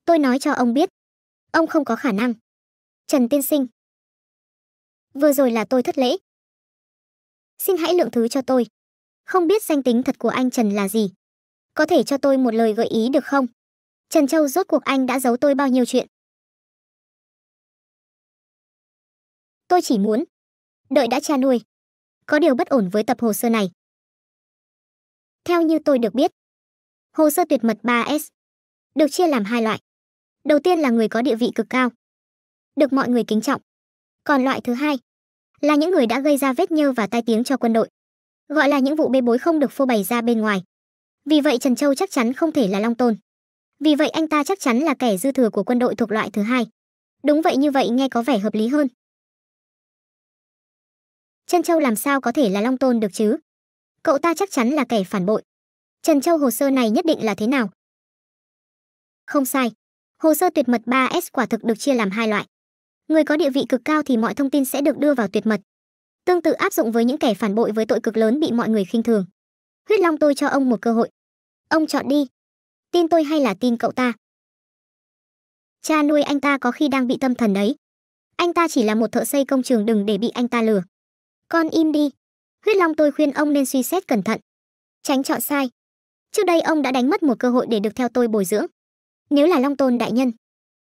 Tôi nói cho ông biết. Ông không có khả năng. Trần tiên sinh. Vừa rồi là tôi thất lễ. Xin hãy lượng thứ cho tôi. Không biết danh tính thật của anh Trần là gì. Có thể cho tôi một lời gợi ý được không? Trần Châu rốt cuộc anh đã giấu tôi bao nhiêu chuyện. Tôi chỉ muốn. Đợi đã cha nuôi. Có điều bất ổn với tập hồ sơ này. Theo như tôi được biết, hồ sơ tuyệt mật 3S được chia làm hai loại. Đầu tiên là người có địa vị cực cao, được mọi người kính trọng. Còn loại thứ hai là những người đã gây ra vết nhơ và tai tiếng cho quân đội, gọi là những vụ bê bối không được phô bày ra bên ngoài. Vì vậy Trần Châu chắc chắn không thể là Long Tôn. Vì vậy anh ta chắc chắn là kẻ dư thừa của quân đội thuộc loại thứ hai. Đúng vậy như vậy nghe có vẻ hợp lý hơn. Trần Châu làm sao có thể là Long Tôn được chứ? Cậu ta chắc chắn là kẻ phản bội. Trần Châu hồ sơ này nhất định là thế nào? Không sai. Hồ sơ tuyệt mật 3S quả thực được chia làm hai loại. Người có địa vị cực cao thì mọi thông tin sẽ được đưa vào tuyệt mật. Tương tự áp dụng với những kẻ phản bội với tội cực lớn bị mọi người khinh thường. Huyết Long tôi cho ông một cơ hội. Ông chọn đi. Tin tôi hay là tin cậu ta? Cha nuôi anh ta có khi đang bị tâm thần đấy. Anh ta chỉ là một thợ xây công trường đừng để bị anh ta lừa. Con im đi. Huyết Long tôi khuyên ông nên suy xét cẩn thận. Tránh chọn sai. Trước đây ông đã đánh mất một cơ hội để được theo tôi bồi dưỡng nếu là long tôn đại nhân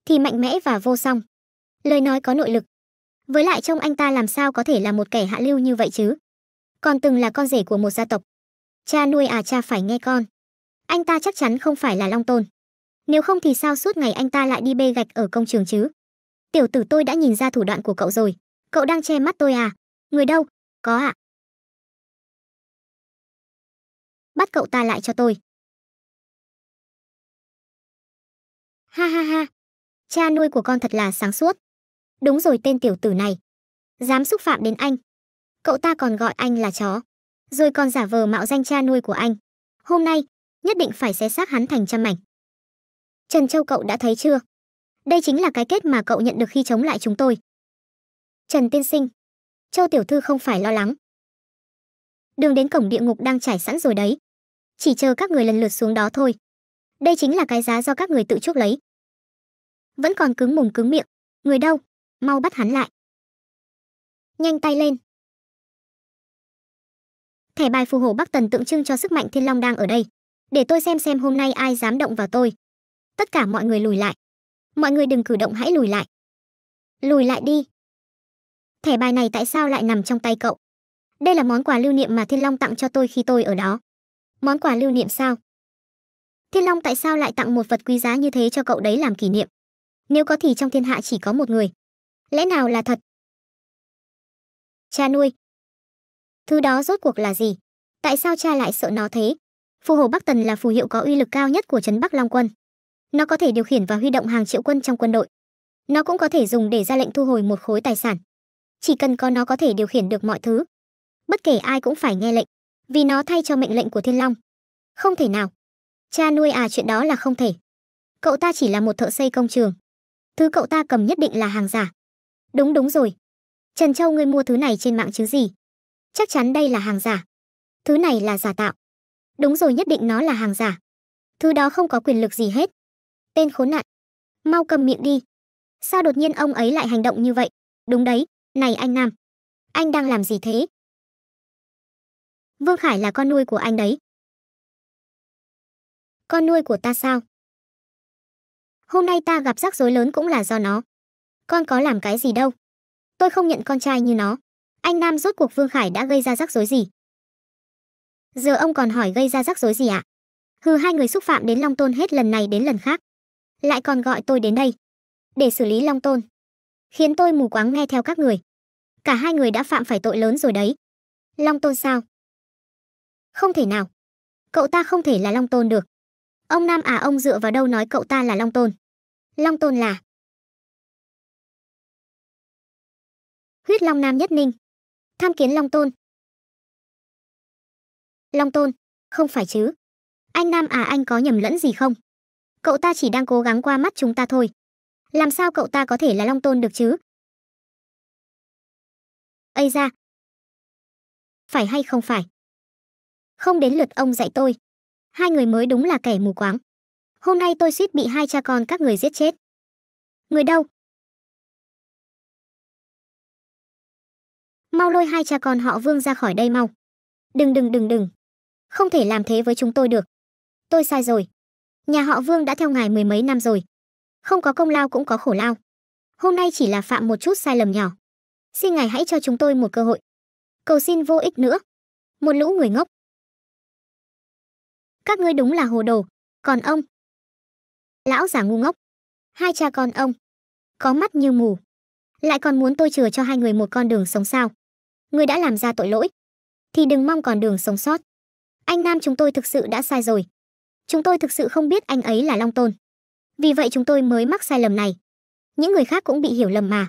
thì mạnh mẽ và vô song lời nói có nội lực với lại trông anh ta làm sao có thể là một kẻ hạ lưu như vậy chứ còn từng là con rể của một gia tộc cha nuôi à cha phải nghe con anh ta chắc chắn không phải là long tôn nếu không thì sao suốt ngày anh ta lại đi bê gạch ở công trường chứ tiểu tử tôi đã nhìn ra thủ đoạn của cậu rồi cậu đang che mắt tôi à người đâu có ạ à? bắt cậu ta lại cho tôi Ha ha ha, cha nuôi của con thật là sáng suốt. Đúng rồi tên tiểu tử này. Dám xúc phạm đến anh. Cậu ta còn gọi anh là chó. Rồi còn giả vờ mạo danh cha nuôi của anh. Hôm nay, nhất định phải xé xác hắn thành trăm mảnh. Trần Châu cậu đã thấy chưa? Đây chính là cái kết mà cậu nhận được khi chống lại chúng tôi. Trần Tiên Sinh, Châu Tiểu Thư không phải lo lắng. Đường đến cổng địa ngục đang trải sẵn rồi đấy. Chỉ chờ các người lần lượt xuống đó thôi đây chính là cái giá do các người tự chuốc lấy vẫn còn cứng mồm cứng miệng người đâu mau bắt hắn lại nhanh tay lên thẻ bài phù hộ bắc tần tượng trưng cho sức mạnh thiên long đang ở đây để tôi xem xem hôm nay ai dám động vào tôi tất cả mọi người lùi lại mọi người đừng cử động hãy lùi lại lùi lại đi thẻ bài này tại sao lại nằm trong tay cậu đây là món quà lưu niệm mà thiên long tặng cho tôi khi tôi ở đó món quà lưu niệm sao Thiên Long tại sao lại tặng một vật quý giá như thế cho cậu đấy làm kỷ niệm? Nếu có thì trong thiên hạ chỉ có một người. Lẽ nào là thật? Cha nuôi. Thứ đó rốt cuộc là gì? Tại sao cha lại sợ nó thế? Phù hồ Bắc Tần là phù hiệu có uy lực cao nhất của trấn Bắc Long quân. Nó có thể điều khiển và huy động hàng triệu quân trong quân đội. Nó cũng có thể dùng để ra lệnh thu hồi một khối tài sản. Chỉ cần có nó có thể điều khiển được mọi thứ. Bất kể ai cũng phải nghe lệnh, vì nó thay cho mệnh lệnh của Thiên Long. Không thể nào, Cha nuôi à chuyện đó là không thể. Cậu ta chỉ là một thợ xây công trường. Thứ cậu ta cầm nhất định là hàng giả. Đúng đúng rồi. Trần Châu ngươi mua thứ này trên mạng chứ gì? Chắc chắn đây là hàng giả. Thứ này là giả tạo. Đúng rồi nhất định nó là hàng giả. Thứ đó không có quyền lực gì hết. Tên khốn nạn. Mau cầm miệng đi. Sao đột nhiên ông ấy lại hành động như vậy? Đúng đấy, này anh Nam. Anh đang làm gì thế? Vương Khải là con nuôi của anh đấy. Con nuôi của ta sao? Hôm nay ta gặp rắc rối lớn cũng là do nó. Con có làm cái gì đâu. Tôi không nhận con trai như nó. Anh Nam rốt cuộc Vương Khải đã gây ra rắc rối gì? Giờ ông còn hỏi gây ra rắc rối gì ạ? À? Hừ hai người xúc phạm đến Long Tôn hết lần này đến lần khác. Lại còn gọi tôi đến đây. Để xử lý Long Tôn. Khiến tôi mù quáng nghe theo các người. Cả hai người đã phạm phải tội lớn rồi đấy. Long Tôn sao? Không thể nào. Cậu ta không thể là Long Tôn được. Ông Nam à ông dựa vào đâu nói cậu ta là Long Tôn? Long Tôn là Huyết Long Nam nhất ninh. Tham kiến Long Tôn. Long Tôn, không phải chứ? Anh Nam à anh có nhầm lẫn gì không? Cậu ta chỉ đang cố gắng qua mắt chúng ta thôi. Làm sao cậu ta có thể là Long Tôn được chứ? Ây ra! Phải hay không phải? Không đến lượt ông dạy tôi hai người mới đúng là kẻ mù quáng hôm nay tôi suýt bị hai cha con các người giết chết người đâu mau lôi hai cha con họ vương ra khỏi đây mau đừng đừng đừng đừng không thể làm thế với chúng tôi được tôi sai rồi nhà họ vương đã theo ngài mười mấy năm rồi không có công lao cũng có khổ lao hôm nay chỉ là phạm một chút sai lầm nhỏ xin ngài hãy cho chúng tôi một cơ hội cầu xin vô ích nữa một lũ người ngốc các ngươi đúng là hồ đồ còn ông lão giả ngu ngốc hai cha con ông có mắt như mù lại còn muốn tôi chừa cho hai người một con đường sống sao người đã làm ra tội lỗi thì đừng mong còn đường sống sót anh nam chúng tôi thực sự đã sai rồi chúng tôi thực sự không biết anh ấy là long tôn vì vậy chúng tôi mới mắc sai lầm này những người khác cũng bị hiểu lầm mà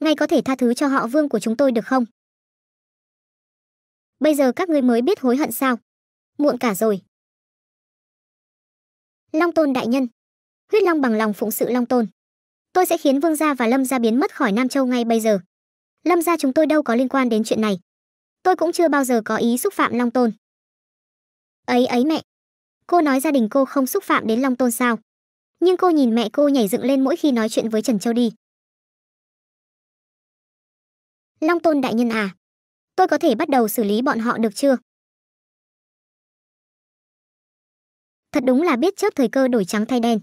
ngay có thể tha thứ cho họ vương của chúng tôi được không bây giờ các ngươi mới biết hối hận sao muộn cả rồi Long Tôn đại nhân. Huyết Long bằng lòng phụng sự Long Tôn. Tôi sẽ khiến Vương gia và Lâm gia biến mất khỏi Nam Châu ngay bây giờ. Lâm gia chúng tôi đâu có liên quan đến chuyện này. Tôi cũng chưa bao giờ có ý xúc phạm Long Tôn. Ấy ấy mẹ. Cô nói gia đình cô không xúc phạm đến Long Tôn sao? Nhưng cô nhìn mẹ cô nhảy dựng lên mỗi khi nói chuyện với Trần Châu đi. Long Tôn đại nhân à, tôi có thể bắt đầu xử lý bọn họ được chưa? thật đúng là biết chớp thời cơ đổi trắng thay đen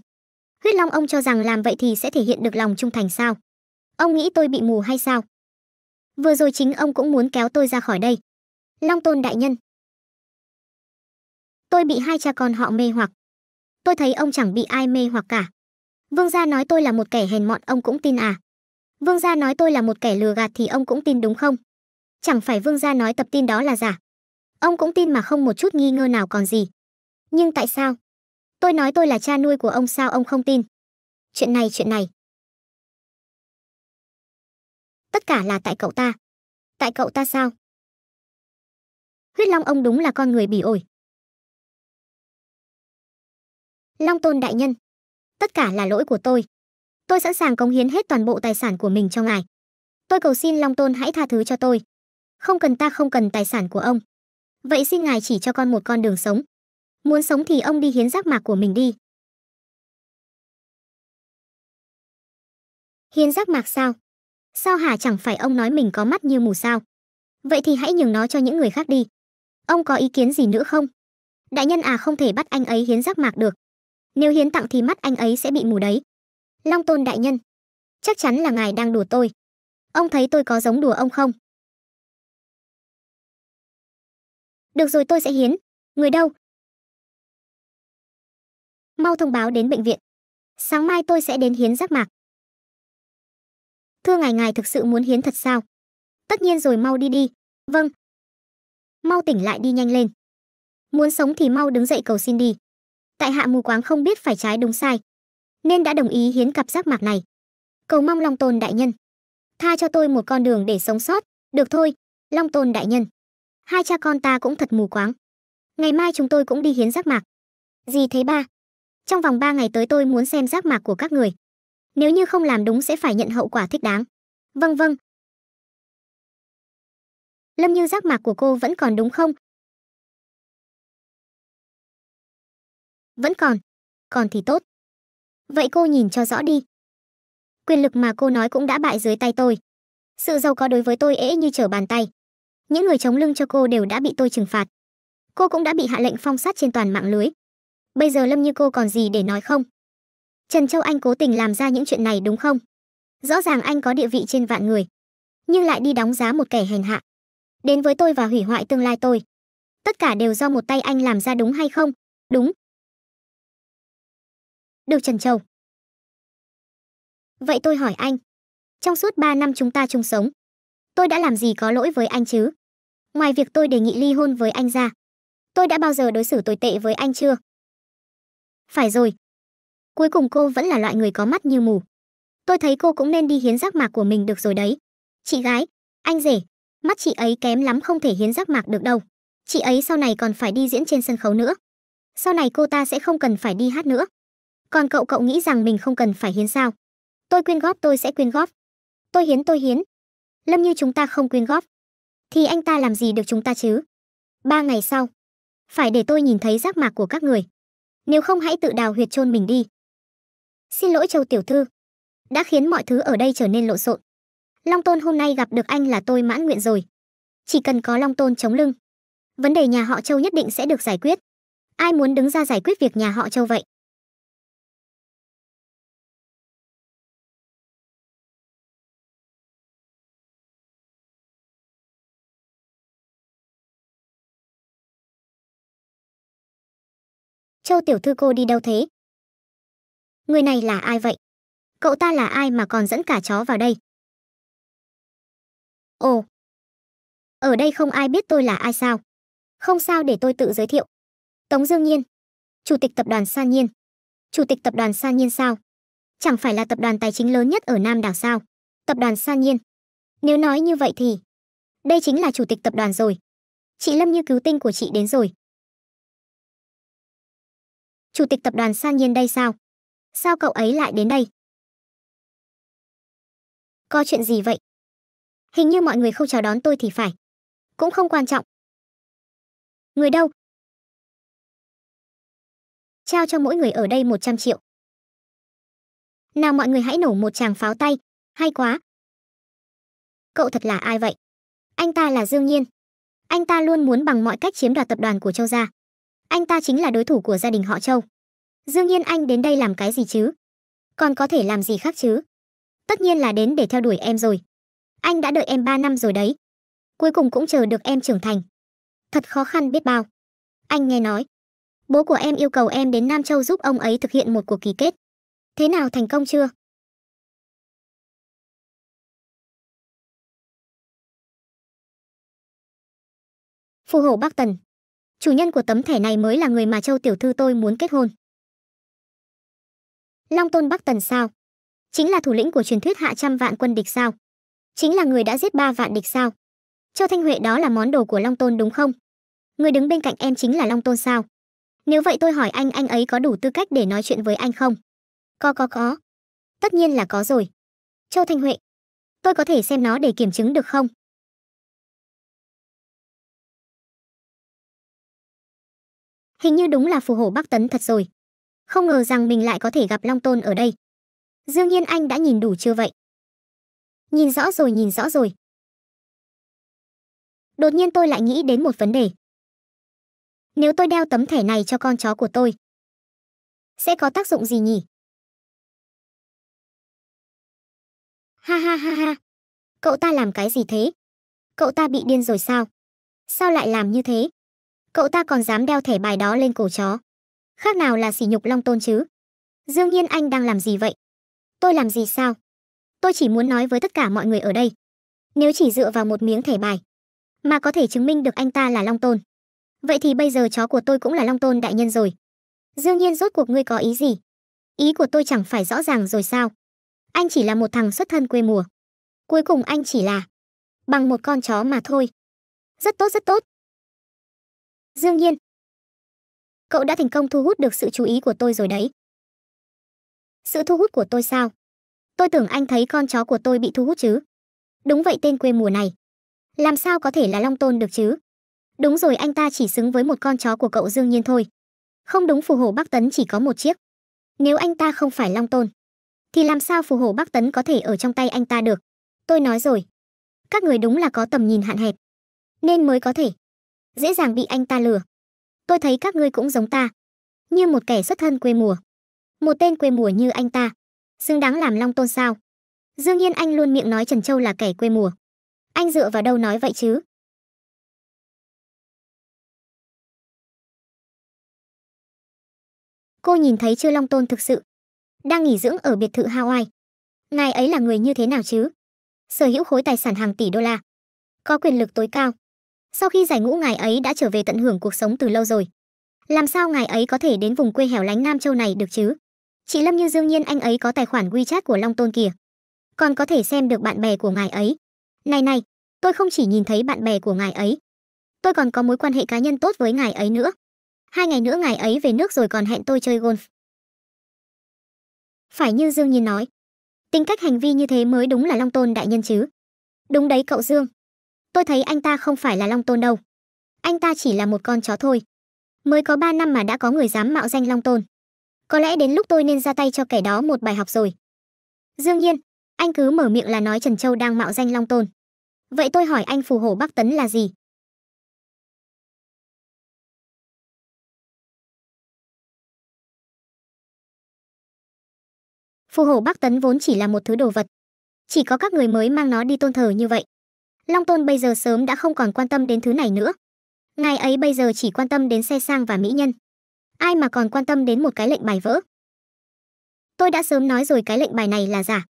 huyết long ông cho rằng làm vậy thì sẽ thể hiện được lòng trung thành sao ông nghĩ tôi bị mù hay sao vừa rồi chính ông cũng muốn kéo tôi ra khỏi đây long tôn đại nhân tôi bị hai cha con họ mê hoặc tôi thấy ông chẳng bị ai mê hoặc cả vương gia nói tôi là một kẻ hèn mọn ông cũng tin à vương gia nói tôi là một kẻ lừa gạt thì ông cũng tin đúng không chẳng phải vương gia nói tập tin đó là giả ông cũng tin mà không một chút nghi ngờ nào còn gì nhưng tại sao? Tôi nói tôi là cha nuôi của ông sao ông không tin? Chuyện này chuyện này. Tất cả là tại cậu ta. Tại cậu ta sao? Huyết Long ông đúng là con người bỉ ổi. Long Tôn đại nhân, tất cả là lỗi của tôi. Tôi sẵn sàng cống hiến hết toàn bộ tài sản của mình cho ngài. Tôi cầu xin Long Tôn hãy tha thứ cho tôi. Không cần ta không cần tài sản của ông. Vậy xin ngài chỉ cho con một con đường sống muốn sống thì ông đi hiến giác mạc của mình đi hiến giác mạc sao sao hả chẳng phải ông nói mình có mắt như mù sao vậy thì hãy nhường nó cho những người khác đi ông có ý kiến gì nữa không đại nhân à không thể bắt anh ấy hiến giác mạc được nếu hiến tặng thì mắt anh ấy sẽ bị mù đấy long tôn đại nhân chắc chắn là ngài đang đùa tôi ông thấy tôi có giống đùa ông không được rồi tôi sẽ hiến người đâu mau thông báo đến bệnh viện. Sáng mai tôi sẽ đến hiến giác mạc. Thưa ngài ngài thực sự muốn hiến thật sao? Tất nhiên rồi mau đi đi. Vâng. Mau tỉnh lại đi nhanh lên. Muốn sống thì mau đứng dậy cầu xin đi. Tại hạ mù quáng không biết phải trái đúng sai. Nên đã đồng ý hiến cặp giác mạc này. Cầu mong Long Tôn Đại Nhân. Tha cho tôi một con đường để sống sót. Được thôi, Long Tôn Đại Nhân. Hai cha con ta cũng thật mù quáng. Ngày mai chúng tôi cũng đi hiến giác mạc. Gì thế ba? trong vòng 3 ngày tới tôi muốn xem giác mạc của các người. Nếu như không làm đúng sẽ phải nhận hậu quả thích đáng. Vâng vâng. Lâm Như giác mạc của cô vẫn còn đúng không? Vẫn còn. Còn thì tốt. Vậy cô nhìn cho rõ đi. Quyền lực mà cô nói cũng đã bại dưới tay tôi. Sự giàu có đối với tôi ễ như trở bàn tay. Những người chống lưng cho cô đều đã bị tôi trừng phạt. Cô cũng đã bị hạ lệnh phong sát trên toàn mạng lưới bây giờ lâm như cô còn gì để nói không trần châu anh cố tình làm ra những chuyện này đúng không rõ ràng anh có địa vị trên vạn người nhưng lại đi đóng giá một kẻ hèn hạ đến với tôi và hủy hoại tương lai tôi tất cả đều do một tay anh làm ra đúng hay không đúng được trần châu vậy tôi hỏi anh trong suốt 3 năm chúng ta chung sống tôi đã làm gì có lỗi với anh chứ ngoài việc tôi đề nghị ly hôn với anh ra tôi đã bao giờ đối xử tồi tệ với anh chưa phải rồi. Cuối cùng cô vẫn là loại người có mắt như mù. Tôi thấy cô cũng nên đi hiến giác mạc của mình được rồi đấy. Chị gái, anh rể, mắt chị ấy kém lắm không thể hiến giác mạc được đâu. Chị ấy sau này còn phải đi diễn trên sân khấu nữa. Sau này cô ta sẽ không cần phải đi hát nữa. Còn cậu cậu nghĩ rằng mình không cần phải hiến sao? Tôi quyên góp tôi sẽ quyên góp. Tôi hiến tôi hiến. Lâm như chúng ta không quyên góp. Thì anh ta làm gì được chúng ta chứ? Ba ngày sau. Phải để tôi nhìn thấy giác mạc của các người nếu không hãy tự đào huyệt chôn mình đi. Xin lỗi Châu tiểu thư, đã khiến mọi thứ ở đây trở nên lộn xộn. Long Tôn hôm nay gặp được anh là tôi mãn nguyện rồi. Chỉ cần có Long Tôn chống lưng, vấn đề nhà họ Châu nhất định sẽ được giải quyết. Ai muốn đứng ra giải quyết việc nhà họ Châu vậy? Châu tiểu thư cô đi đâu thế? Người này là ai vậy? Cậu ta là ai mà còn dẫn cả chó vào đây? Ồ, ở đây không ai biết tôi là ai sao? Không sao để tôi tự giới thiệu. Tống Dương Nhiên, Chủ tịch Tập đoàn San Nhiên. Chủ tịch Tập đoàn San Nhiên sao? Chẳng phải là tập đoàn tài chính lớn nhất ở Nam đảo sao? Tập đoàn San Nhiên. Nếu nói như vậy thì, đây chính là chủ tịch tập đoàn rồi. Chị Lâm như cứu tinh của chị đến rồi chủ tịch tập đoàn San Nhiên đây sao? Sao cậu ấy lại đến đây? Có chuyện gì vậy? Hình như mọi người không chào đón tôi thì phải. Cũng không quan trọng. Người đâu? Trao cho mỗi người ở đây 100 triệu. Nào mọi người hãy nổ một tràng pháo tay, hay quá. Cậu thật là ai vậy? Anh ta là Dương Nhiên. Anh ta luôn muốn bằng mọi cách chiếm đoạt tập đoàn của Châu gia. Anh ta chính là đối thủ của gia đình họ Châu. Dương Yên Anh đến đây làm cái gì chứ? Còn có thể làm gì khác chứ? Tất nhiên là đến để theo đuổi em rồi. Anh đã đợi em 3 năm rồi đấy. Cuối cùng cũng chờ được em trưởng thành. Thật khó khăn biết bao. Anh nghe nói. Bố của em yêu cầu em đến Nam Châu giúp ông ấy thực hiện một cuộc ký kết. Thế nào thành công chưa? Phù hổ Bắc Tần. Chủ nhân của tấm thẻ này mới là người mà Châu tiểu thư tôi muốn kết hôn. Long Tôn Bắc Tần sao? Chính là thủ lĩnh của truyền thuyết hạ trăm vạn quân địch sao? Chính là người đã giết ba vạn địch sao? Châu Thanh Huệ đó là món đồ của Long Tôn đúng không? Người đứng bên cạnh em chính là Long Tôn sao? Nếu vậy tôi hỏi anh anh ấy có đủ tư cách để nói chuyện với anh không? Có có có. Tất nhiên là có rồi. Châu Thanh Huệ. Tôi có thể xem nó để kiểm chứng được không? Hình như đúng là phù hổ Bắc Tấn thật rồi không ngờ rằng mình lại có thể gặp Long Tôn ở đây. Dương Hiên Anh đã nhìn đủ chưa vậy? Nhìn rõ rồi, nhìn rõ rồi. Đột nhiên tôi lại nghĩ đến một vấn đề. Nếu tôi đeo tấm thẻ này cho con chó của tôi, sẽ có tác dụng gì nhỉ? Ha ha ha ha. Cậu ta làm cái gì thế? Cậu ta bị điên rồi sao? Sao lại làm như thế? Cậu ta còn dám đeo thẻ bài đó lên cổ chó khác nào là sỉ nhục long tôn chứ dương hiên anh đang làm gì vậy tôi làm gì sao tôi chỉ muốn nói với tất cả mọi người ở đây nếu chỉ dựa vào một miếng thẻ bài mà có thể chứng minh được anh ta là long tôn vậy thì bây giờ chó của tôi cũng là long tôn đại nhân rồi dương hiên rốt cuộc ngươi có ý gì ý của tôi chẳng phải rõ ràng rồi sao anh chỉ là một thằng xuất thân quê mùa cuối cùng anh chỉ là bằng một con chó mà thôi rất tốt rất tốt dương hiên cậu đã thành công thu hút được sự chú ý của tôi rồi đấy sự thu hút của tôi sao tôi tưởng anh thấy con chó của tôi bị thu hút chứ đúng vậy tên quê mùa này làm sao có thể là long tôn được chứ đúng rồi anh ta chỉ xứng với một con chó của cậu dương nhiên thôi không đúng phù hồ bắc tấn chỉ có một chiếc nếu anh ta không phải long tôn thì làm sao phù hồ bắc tấn có thể ở trong tay anh ta được tôi nói rồi các người đúng là có tầm nhìn hạn hẹp nên mới có thể dễ dàng bị anh ta lừa tôi thấy các ngươi cũng giống ta như một kẻ xuất thân quê mùa một tên quê mùa như anh ta xứng đáng làm long tôn sao dương nhiên anh luôn miệng nói trần châu là kẻ quê mùa anh dựa vào đâu nói vậy chứ cô nhìn thấy chưa long tôn thực sự đang nghỉ dưỡng ở biệt thự hawaii ngài ấy là người như thế nào chứ sở hữu khối tài sản hàng tỷ đô la có quyền lực tối cao sau khi giải ngũ ngài ấy đã trở về tận hưởng cuộc sống từ lâu rồi làm sao ngài ấy có thể đến vùng quê hẻo lánh nam châu này được chứ chị lâm như dương nhiên anh ấy có tài khoản wechat của long tôn kìa còn có thể xem được bạn bè của ngài ấy này này tôi không chỉ nhìn thấy bạn bè của ngài ấy tôi còn có mối quan hệ cá nhân tốt với ngài ấy nữa hai ngày nữa ngài ấy về nước rồi còn hẹn tôi chơi golf phải như dương nhiên nói tính cách hành vi như thế mới đúng là long tôn đại nhân chứ đúng đấy cậu dương tôi thấy anh ta không phải là long tôn đâu anh ta chỉ là một con chó thôi mới có ba năm mà đã có người dám mạo danh long tôn có lẽ đến lúc tôi nên ra tay cho kẻ đó một bài học rồi dương nhiên anh cứ mở miệng là nói trần châu đang mạo danh long tôn vậy tôi hỏi anh phù hổ bắc tấn là gì phù hổ bắc tấn vốn chỉ là một thứ đồ vật chỉ có các người mới mang nó đi tôn thờ như vậy Long Tôn bây giờ sớm đã không còn quan tâm đến thứ này nữa. Ngài ấy bây giờ chỉ quan tâm đến xe sang và mỹ nhân. Ai mà còn quan tâm đến một cái lệnh bài vỡ. Tôi đã sớm nói rồi cái lệnh bài này là giả.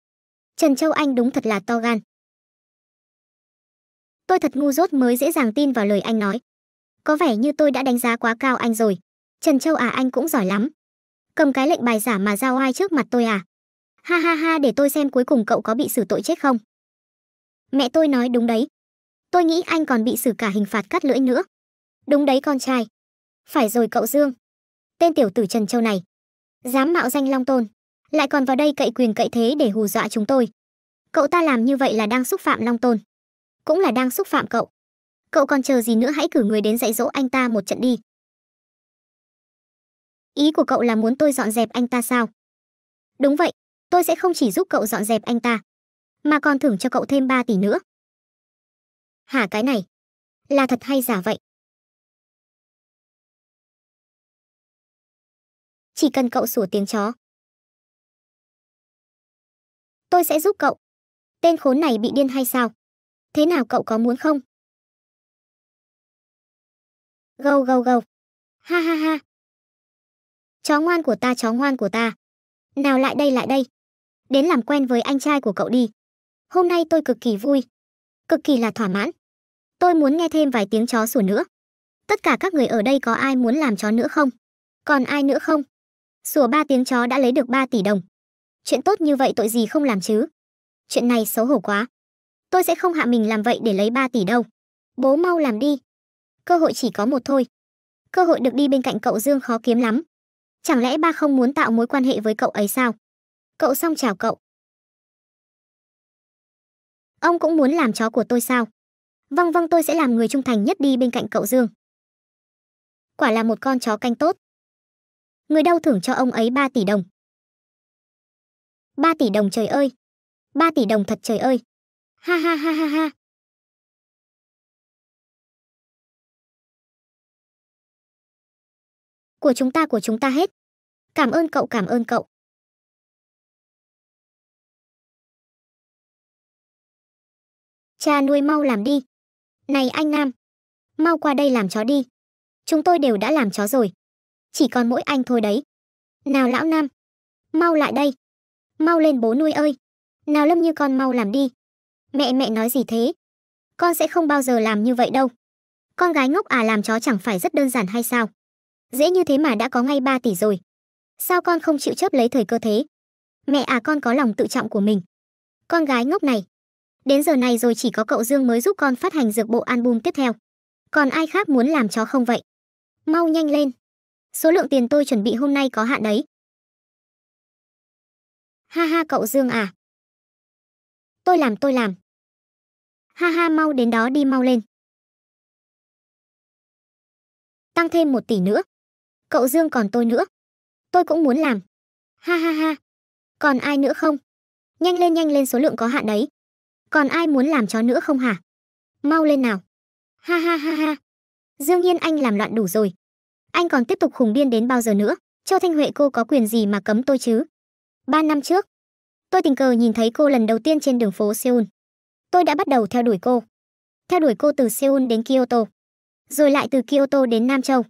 Trần Châu Anh đúng thật là to gan. Tôi thật ngu dốt mới dễ dàng tin vào lời anh nói. Có vẻ như tôi đã đánh giá quá cao anh rồi. Trần Châu à anh cũng giỏi lắm. Cầm cái lệnh bài giả mà giao ai trước mặt tôi à? Ha ha ha để tôi xem cuối cùng cậu có bị xử tội chết không. Mẹ tôi nói đúng đấy. Tôi nghĩ anh còn bị xử cả hình phạt cắt lưỡi nữa. Đúng đấy con trai. Phải rồi cậu Dương. Tên tiểu tử Trần Châu này. Dám mạo danh Long Tôn. Lại còn vào đây cậy quyền cậy thế để hù dọa chúng tôi. Cậu ta làm như vậy là đang xúc phạm Long Tôn. Cũng là đang xúc phạm cậu. Cậu còn chờ gì nữa hãy cử người đến dạy dỗ anh ta một trận đi. Ý của cậu là muốn tôi dọn dẹp anh ta sao? Đúng vậy, tôi sẽ không chỉ giúp cậu dọn dẹp anh ta, mà còn thưởng cho cậu thêm 3 tỷ nữa. Hả cái này? Là thật hay giả vậy? Chỉ cần cậu sủa tiếng chó. Tôi sẽ giúp cậu. Tên khốn này bị điên hay sao? Thế nào cậu có muốn không? Gâu gâu gâu. Ha ha ha. Chó ngoan của ta, chó ngoan của ta. Nào lại đây lại đây. Đến làm quen với anh trai của cậu đi. Hôm nay tôi cực kỳ vui, cực kỳ là thỏa mãn. Tôi muốn nghe thêm vài tiếng chó sủa nữa. Tất cả các người ở đây có ai muốn làm chó nữa không? Còn ai nữa không? Sủa ba tiếng chó đã lấy được 3 tỷ đồng. Chuyện tốt như vậy tội gì không làm chứ? Chuyện này xấu hổ quá. Tôi sẽ không hạ mình làm vậy để lấy 3 tỷ đâu. Bố mau làm đi. Cơ hội chỉ có một thôi. Cơ hội được đi bên cạnh cậu Dương khó kiếm lắm. Chẳng lẽ ba không muốn tạo mối quan hệ với cậu ấy sao? Cậu xong chào cậu. Ông cũng muốn làm chó của tôi sao? Vâng vâng tôi sẽ làm người trung thành nhất đi bên cạnh cậu Dương. Quả là một con chó canh tốt. Người đau thưởng cho ông ấy 3 tỷ đồng. 3 tỷ đồng trời ơi. 3 tỷ đồng thật trời ơi. Ha ha ha ha ha. Của chúng ta của chúng ta hết. Cảm ơn cậu cảm ơn cậu. Cha nuôi mau làm đi. Này anh Nam, mau qua đây làm chó đi. Chúng tôi đều đã làm chó rồi. Chỉ còn mỗi anh thôi đấy. Nào lão Nam, mau lại đây. Mau lên bố nuôi ơi. Nào Lâm Như con mau làm đi. Mẹ mẹ nói gì thế? Con sẽ không bao giờ làm như vậy đâu. Con gái ngốc à làm chó chẳng phải rất đơn giản hay sao? Dễ như thế mà đã có ngay 3 tỷ rồi. Sao con không chịu chớp lấy thời cơ thế? Mẹ à con có lòng tự trọng của mình. Con gái ngốc này, Đến giờ này rồi chỉ có cậu Dương mới giúp con phát hành dược bộ album tiếp theo. Còn ai khác muốn làm chó không vậy? Mau nhanh lên. Số lượng tiền tôi chuẩn bị hôm nay có hạn đấy. Ha ha cậu Dương à. Tôi làm tôi làm. Ha ha mau đến đó đi mau lên. Tăng thêm một tỷ nữa. Cậu Dương còn tôi nữa. Tôi cũng muốn làm. Ha ha ha. Còn ai nữa không? Nhanh lên nhanh lên số lượng có hạn đấy. Còn ai muốn làm chó nữa không hả? Mau lên nào. Ha ha ha ha. Dương Hiên anh làm loạn đủ rồi. Anh còn tiếp tục khùng điên đến bao giờ nữa? Châu Thanh Huệ cô có quyền gì mà cấm tôi chứ? Ba năm trước, tôi tình cờ nhìn thấy cô lần đầu tiên trên đường phố Seoul. Tôi đã bắt đầu theo đuổi cô. Theo đuổi cô từ Seoul đến Kyoto. Rồi lại từ Kyoto đến Nam Châu.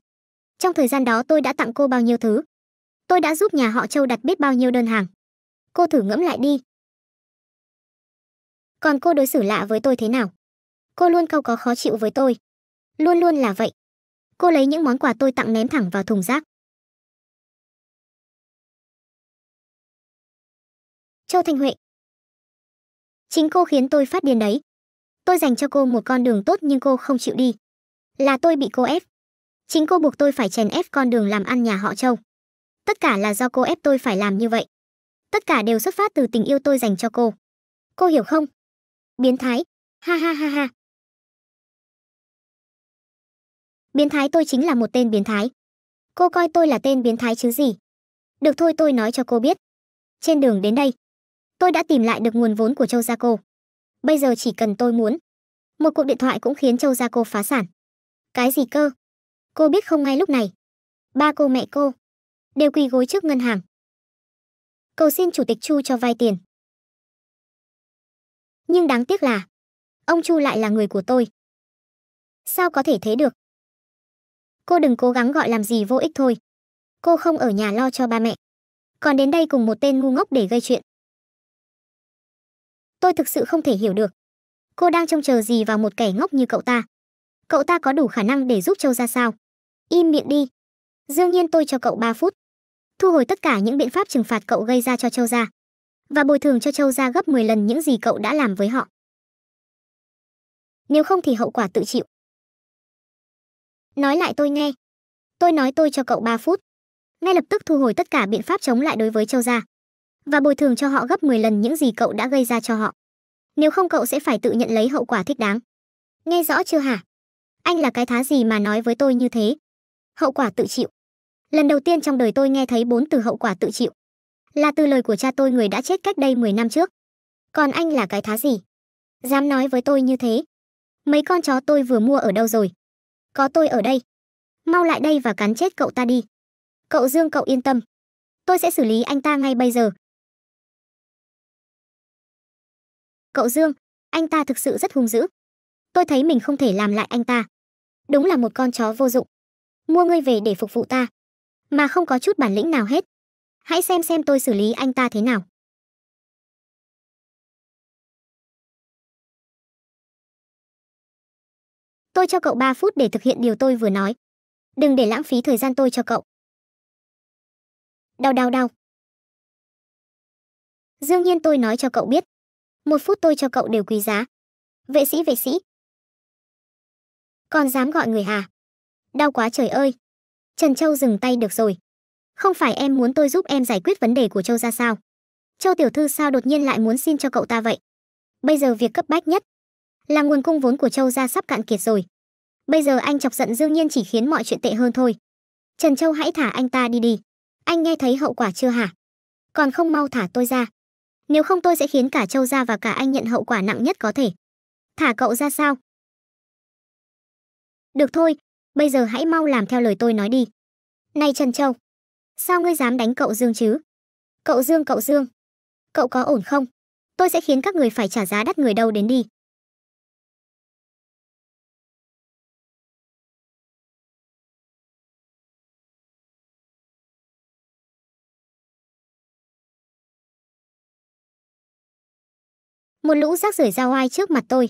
Trong thời gian đó tôi đã tặng cô bao nhiêu thứ. Tôi đã giúp nhà họ Châu đặt biết bao nhiêu đơn hàng. Cô thử ngẫm lại đi, còn cô đối xử lạ với tôi thế nào cô luôn câu có khó chịu với tôi luôn luôn là vậy cô lấy những món quà tôi tặng ném thẳng vào thùng rác châu thanh huệ chính cô khiến tôi phát điên đấy tôi dành cho cô một con đường tốt nhưng cô không chịu đi là tôi bị cô ép chính cô buộc tôi phải chèn ép con đường làm ăn nhà họ châu tất cả là do cô ép tôi phải làm như vậy tất cả đều xuất phát từ tình yêu tôi dành cho cô cô hiểu không Biến thái. Ha ha ha ha. Biến thái tôi chính là một tên biến thái. Cô coi tôi là tên biến thái chứ gì? Được thôi tôi nói cho cô biết. Trên đường đến đây, tôi đã tìm lại được nguồn vốn của Châu Gia Cô. Bây giờ chỉ cần tôi muốn. Một cuộc điện thoại cũng khiến Châu Gia Cô phá sản. Cái gì cơ? Cô biết không ngay lúc này. Ba cô mẹ cô đều quỳ gối trước ngân hàng. Cầu xin chủ tịch Chu cho vay tiền nhưng đáng tiếc là ông Chu lại là người của tôi. Sao có thể thế được? Cô đừng cố gắng gọi làm gì vô ích thôi. Cô không ở nhà lo cho ba mẹ. Còn đến đây cùng một tên ngu ngốc để gây chuyện. Tôi thực sự không thể hiểu được. Cô đang trông chờ gì vào một kẻ ngốc như cậu ta? Cậu ta có đủ khả năng để giúp Châu ra sao? Im miệng đi. Dương Nhiên tôi cho cậu ba phút. Thu hồi tất cả những biện pháp trừng phạt cậu gây ra cho Châu ra và bồi thường cho châu gia gấp 10 lần những gì cậu đã làm với họ. Nếu không thì hậu quả tự chịu. Nói lại tôi nghe. Tôi nói tôi cho cậu 3 phút. Ngay lập tức thu hồi tất cả biện pháp chống lại đối với châu gia. Và bồi thường cho họ gấp 10 lần những gì cậu đã gây ra cho họ. Nếu không cậu sẽ phải tự nhận lấy hậu quả thích đáng. Nghe rõ chưa hả? Anh là cái thá gì mà nói với tôi như thế? Hậu quả tự chịu. Lần đầu tiên trong đời tôi nghe thấy bốn từ hậu quả tự chịu là từ lời của cha tôi người đã chết cách đây 10 năm trước. Còn anh là cái thá gì? Dám nói với tôi như thế. Mấy con chó tôi vừa mua ở đâu rồi? Có tôi ở đây. Mau lại đây và cắn chết cậu ta đi. Cậu Dương cậu yên tâm. Tôi sẽ xử lý anh ta ngay bây giờ. Cậu Dương, anh ta thực sự rất hung dữ. Tôi thấy mình không thể làm lại anh ta. Đúng là một con chó vô dụng. Mua ngươi về để phục vụ ta. Mà không có chút bản lĩnh nào hết. Hãy xem xem tôi xử lý anh ta thế nào. Tôi cho cậu 3 phút để thực hiện điều tôi vừa nói. Đừng để lãng phí thời gian tôi cho cậu. Đau đau đau. Dương nhiên tôi nói cho cậu biết. Một phút tôi cho cậu đều quý giá. Vệ sĩ vệ sĩ. Còn dám gọi người à? Đau quá trời ơi. Trần Châu dừng tay được rồi không phải em muốn tôi giúp em giải quyết vấn đề của châu ra sao châu tiểu thư sao đột nhiên lại muốn xin cho cậu ta vậy bây giờ việc cấp bách nhất là nguồn cung vốn của châu ra sắp cạn kiệt rồi bây giờ anh chọc giận dương nhiên chỉ khiến mọi chuyện tệ hơn thôi trần châu hãy thả anh ta đi đi anh nghe thấy hậu quả chưa hả còn không mau thả tôi ra nếu không tôi sẽ khiến cả châu ra và cả anh nhận hậu quả nặng nhất có thể thả cậu ra sao được thôi bây giờ hãy mau làm theo lời tôi nói đi này trần châu Sao ngươi dám đánh cậu Dương chứ? Cậu Dương, cậu Dương. Cậu có ổn không? Tôi sẽ khiến các người phải trả giá đắt người đâu đến đi. Một lũ rác rưởi ra oai trước mặt tôi.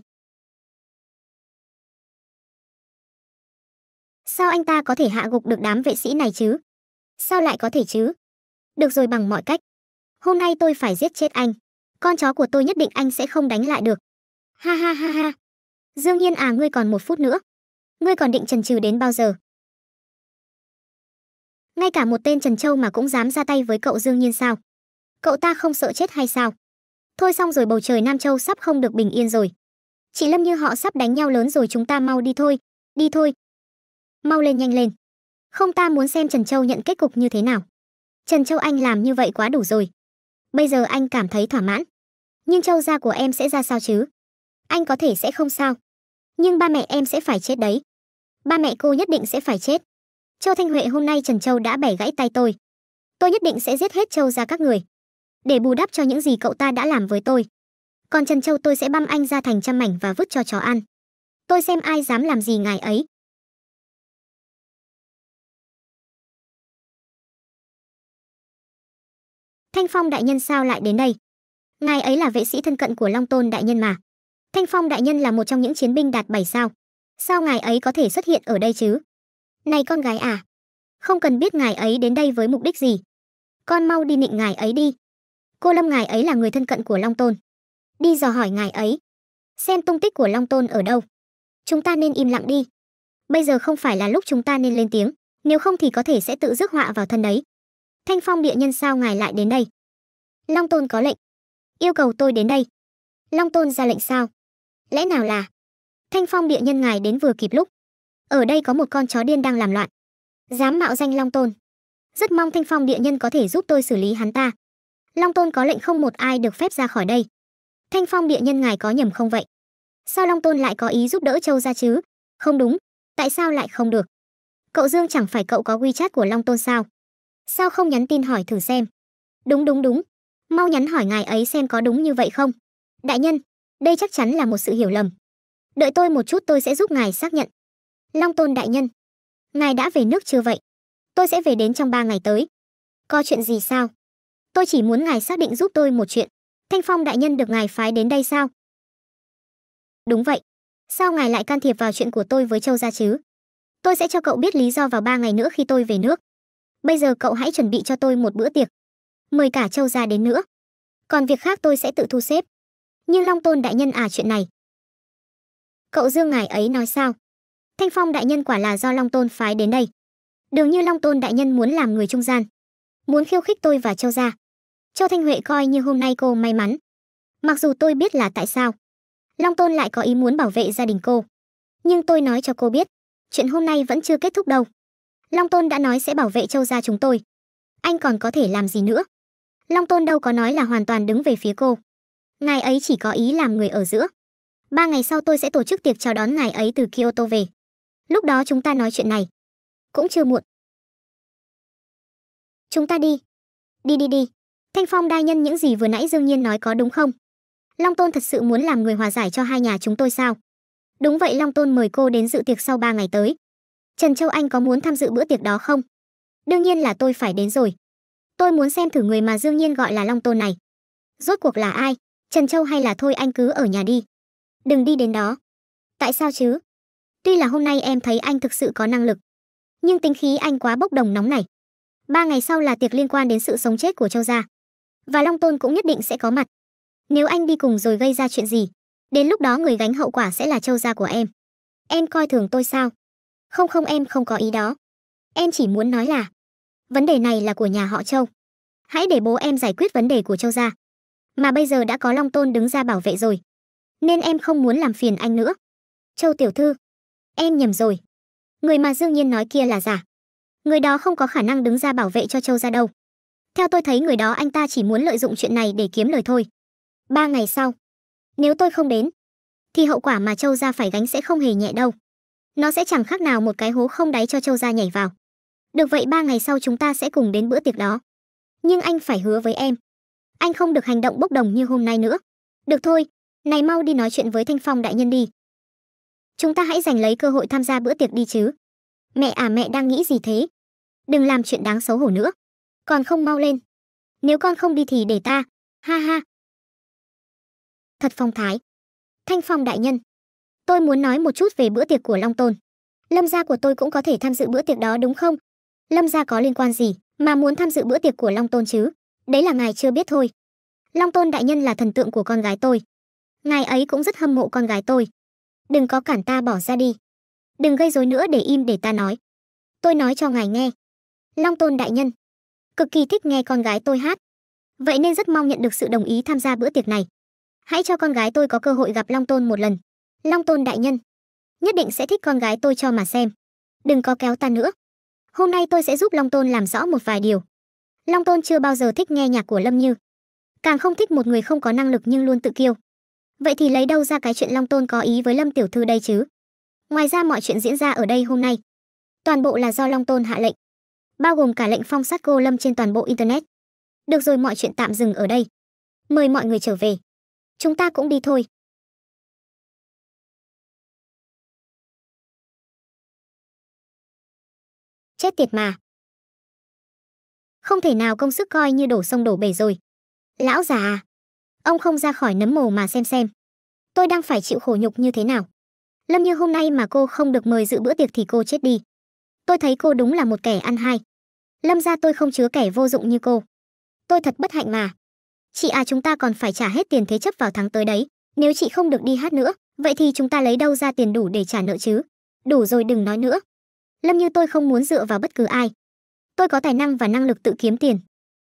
Sao anh ta có thể hạ gục được đám vệ sĩ này chứ? Sao lại có thể chứ? Được rồi bằng mọi cách. Hôm nay tôi phải giết chết anh. Con chó của tôi nhất định anh sẽ không đánh lại được. Ha ha ha ha. Dương Hiên à ngươi còn một phút nữa. Ngươi còn định trần trừ đến bao giờ? Ngay cả một tên Trần Châu mà cũng dám ra tay với cậu Dương Nhiên sao? Cậu ta không sợ chết hay sao? Thôi xong rồi bầu trời Nam Châu sắp không được bình yên rồi. Chị Lâm như họ sắp đánh nhau lớn rồi chúng ta mau đi thôi, đi thôi. Mau lên nhanh lên. Không ta muốn xem Trần Châu nhận kết cục như thế nào. Trần Châu anh làm như vậy quá đủ rồi. Bây giờ anh cảm thấy thỏa mãn. Nhưng Châu gia của em sẽ ra sao chứ? Anh có thể sẽ không sao. Nhưng ba mẹ em sẽ phải chết đấy. Ba mẹ cô nhất định sẽ phải chết. Châu Thanh Huệ hôm nay Trần Châu đã bẻ gãy tay tôi. Tôi nhất định sẽ giết hết Châu gia các người. Để bù đắp cho những gì cậu ta đã làm với tôi. Còn Trần Châu tôi sẽ băm anh ra thành trăm mảnh và vứt cho chó ăn. Tôi xem ai dám làm gì ngài ấy. Thanh Phong đại nhân sao lại đến đây? Ngài ấy là vệ sĩ thân cận của Long Tôn đại nhân mà. Thanh Phong đại nhân là một trong những chiến binh đạt bảy sao. Sao ngài ấy có thể xuất hiện ở đây chứ? Này con gái à, không cần biết ngài ấy đến đây với mục đích gì. Con mau đi nịnh ngài ấy đi. Cô Lâm ngài ấy là người thân cận của Long Tôn. Đi dò hỏi ngài ấy. Xem tung tích của Long Tôn ở đâu. Chúng ta nên im lặng đi. Bây giờ không phải là lúc chúng ta nên lên tiếng. Nếu không thì có thể sẽ tự rước họa vào thân đấy. Thanh Phong địa nhân sao ngài lại đến đây? Long Tôn có lệnh. Yêu cầu tôi đến đây. Long Tôn ra lệnh sao? Lẽ nào là? Thanh Phong địa nhân ngài đến vừa kịp lúc. Ở đây có một con chó điên đang làm loạn. Dám mạo danh Long Tôn. Rất mong Thanh Phong địa nhân có thể giúp tôi xử lý hắn ta. Long Tôn có lệnh không một ai được phép ra khỏi đây. Thanh Phong địa nhân ngài có nhầm không vậy? Sao Long Tôn lại có ý giúp đỡ Châu gia chứ? Không đúng, tại sao lại không được? Cậu Dương chẳng phải cậu có WeChat của Long Tôn sao? Sao không nhắn tin hỏi thử xem? Đúng đúng đúng. Mau nhắn hỏi ngài ấy xem có đúng như vậy không. Đại nhân, đây chắc chắn là một sự hiểu lầm. Đợi tôi một chút tôi sẽ giúp ngài xác nhận. Long Tôn đại nhân, ngài đã về nước chưa vậy? Tôi sẽ về đến trong ba ngày tới. Có chuyện gì sao? Tôi chỉ muốn ngài xác định giúp tôi một chuyện. Thanh Phong đại nhân được ngài phái đến đây sao? Đúng vậy. Sao ngài lại can thiệp vào chuyện của tôi với Châu gia chứ? Tôi sẽ cho cậu biết lý do vào ba ngày nữa khi tôi về nước bây giờ cậu hãy chuẩn bị cho tôi một bữa tiệc mời cả châu ra đến nữa còn việc khác tôi sẽ tự thu xếp như long tôn đại nhân à chuyện này cậu dương ngài ấy nói sao thanh phong đại nhân quả là do long tôn phái đến đây Đường như Long Tôn đại nhân muốn làm người trung gian, muốn khiêu khích tôi và Châu gia. Châu Thanh Huệ coi như hôm nay cô may mắn. Mặc dù tôi biết là tại sao, Long Tôn lại có ý muốn bảo vệ gia đình cô. Nhưng tôi nói cho cô biết, chuyện hôm nay vẫn chưa kết thúc đâu. Long Tôn đã nói sẽ bảo vệ Châu gia chúng tôi. Anh còn có thể làm gì nữa? Long Tôn đâu có nói là hoàn toàn đứng về phía cô. Ngài ấy chỉ có ý làm người ở giữa. Ba ngày sau tôi sẽ tổ chức tiệc chào đón ngài ấy từ Kyoto về. Lúc đó chúng ta nói chuyện này. Cũng chưa muộn. Chúng ta đi. Đi đi đi. Thanh Phong đa nhân những gì vừa nãy Dương Nhiên nói có đúng không? Long Tôn thật sự muốn làm người hòa giải cho hai nhà chúng tôi sao? Đúng vậy Long Tôn mời cô đến dự tiệc sau ba ngày tới. Trần Châu Anh có muốn tham dự bữa tiệc đó không? Đương nhiên là tôi phải đến rồi. Tôi muốn xem thử người mà Dương Nhiên gọi là Long Tôn này. Rốt cuộc là ai? Trần Châu hay là thôi anh cứ ở nhà đi. Đừng đi đến đó. Tại sao chứ? Tuy là hôm nay em thấy anh thực sự có năng lực. Nhưng tính khí anh quá bốc đồng nóng này. Ba ngày sau là tiệc liên quan đến sự sống chết của Châu Gia. Và Long Tôn cũng nhất định sẽ có mặt. Nếu anh đi cùng rồi gây ra chuyện gì, đến lúc đó người gánh hậu quả sẽ là Châu Gia của em. Em coi thường tôi sao? Không không em không có ý đó. Em chỉ muốn nói là vấn đề này là của nhà họ Châu. Hãy để bố em giải quyết vấn đề của Châu ra. Mà bây giờ đã có Long Tôn đứng ra bảo vệ rồi. Nên em không muốn làm phiền anh nữa. Châu tiểu thư, em nhầm rồi. Người mà Dương Nhiên nói kia là giả. Người đó không có khả năng đứng ra bảo vệ cho Châu ra đâu. Theo tôi thấy người đó anh ta chỉ muốn lợi dụng chuyện này để kiếm lời thôi. Ba ngày sau, nếu tôi không đến, thì hậu quả mà Châu ra phải gánh sẽ không hề nhẹ đâu nó sẽ chẳng khác nào một cái hố không đáy cho châu gia nhảy vào được vậy ba ngày sau chúng ta sẽ cùng đến bữa tiệc đó nhưng anh phải hứa với em anh không được hành động bốc đồng như hôm nay nữa được thôi này mau đi nói chuyện với thanh phong đại nhân đi chúng ta hãy giành lấy cơ hội tham gia bữa tiệc đi chứ mẹ à mẹ đang nghĩ gì thế đừng làm chuyện đáng xấu hổ nữa còn không mau lên nếu con không đi thì để ta ha ha thật phong thái thanh phong đại nhân tôi muốn nói một chút về bữa tiệc của Long Tôn. Lâm gia của tôi cũng có thể tham dự bữa tiệc đó đúng không? Lâm gia có liên quan gì mà muốn tham dự bữa tiệc của Long Tôn chứ? Đấy là ngài chưa biết thôi. Long Tôn đại nhân là thần tượng của con gái tôi. Ngài ấy cũng rất hâm mộ con gái tôi. Đừng có cản ta bỏ ra đi. Đừng gây rối nữa để im để ta nói. Tôi nói cho ngài nghe. Long Tôn đại nhân. Cực kỳ thích nghe con gái tôi hát. Vậy nên rất mong nhận được sự đồng ý tham gia bữa tiệc này. Hãy cho con gái tôi có cơ hội gặp Long Tôn một lần. Long Tôn đại nhân, nhất định sẽ thích con gái tôi cho mà xem. Đừng có kéo ta nữa. Hôm nay tôi sẽ giúp Long Tôn làm rõ một vài điều. Long Tôn chưa bao giờ thích nghe nhạc của Lâm Như. Càng không thích một người không có năng lực nhưng luôn tự kiêu. Vậy thì lấy đâu ra cái chuyện Long Tôn có ý với Lâm Tiểu Thư đây chứ? Ngoài ra mọi chuyện diễn ra ở đây hôm nay. Toàn bộ là do Long Tôn hạ lệnh. Bao gồm cả lệnh phong sát cô Lâm trên toàn bộ Internet. Được rồi mọi chuyện tạm dừng ở đây. Mời mọi người trở về. Chúng ta cũng đi thôi. chết tiệt mà. Không thể nào công sức coi như đổ sông đổ bể rồi. Lão già à, ông không ra khỏi nấm mồ mà xem xem. Tôi đang phải chịu khổ nhục như thế nào. Lâm Như hôm nay mà cô không được mời dự bữa tiệc thì cô chết đi. Tôi thấy cô đúng là một kẻ ăn hai. Lâm ra tôi không chứa kẻ vô dụng như cô. Tôi thật bất hạnh mà. Chị à chúng ta còn phải trả hết tiền thế chấp vào tháng tới đấy. Nếu chị không được đi hát nữa, vậy thì chúng ta lấy đâu ra tiền đủ để trả nợ chứ? Đủ rồi đừng nói nữa. Lâm Như tôi không muốn dựa vào bất cứ ai. Tôi có tài năng và năng lực tự kiếm tiền.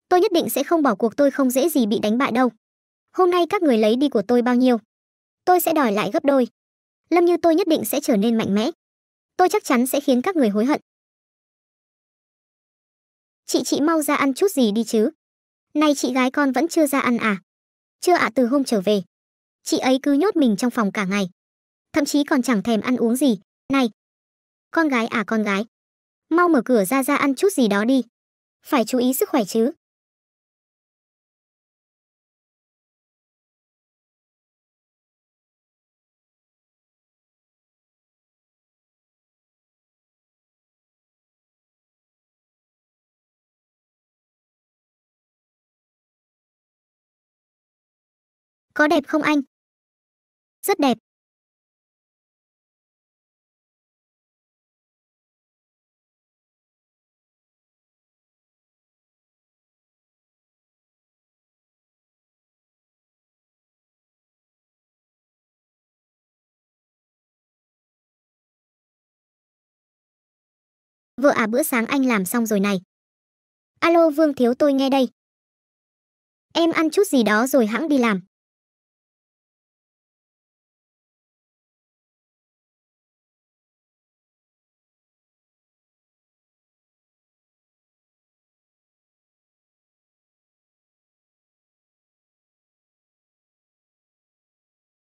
Tôi nhất định sẽ không bỏ cuộc tôi không dễ gì bị đánh bại đâu. Hôm nay các người lấy đi của tôi bao nhiêu? Tôi sẽ đòi lại gấp đôi. Lâm Như tôi nhất định sẽ trở nên mạnh mẽ. Tôi chắc chắn sẽ khiến các người hối hận. Chị chị mau ra ăn chút gì đi chứ. Nay chị gái con vẫn chưa ra ăn à? Chưa ạ từ hôm trở về. Chị ấy cứ nhốt mình trong phòng cả ngày. Thậm chí còn chẳng thèm ăn uống gì. Này, con gái à con gái. Mau mở cửa ra ra ăn chút gì đó đi. Phải chú ý sức khỏe chứ. Có đẹp không anh? Rất đẹp. vợ à bữa sáng anh làm xong rồi này. Alo Vương Thiếu tôi nghe đây. Em ăn chút gì đó rồi hãng đi làm.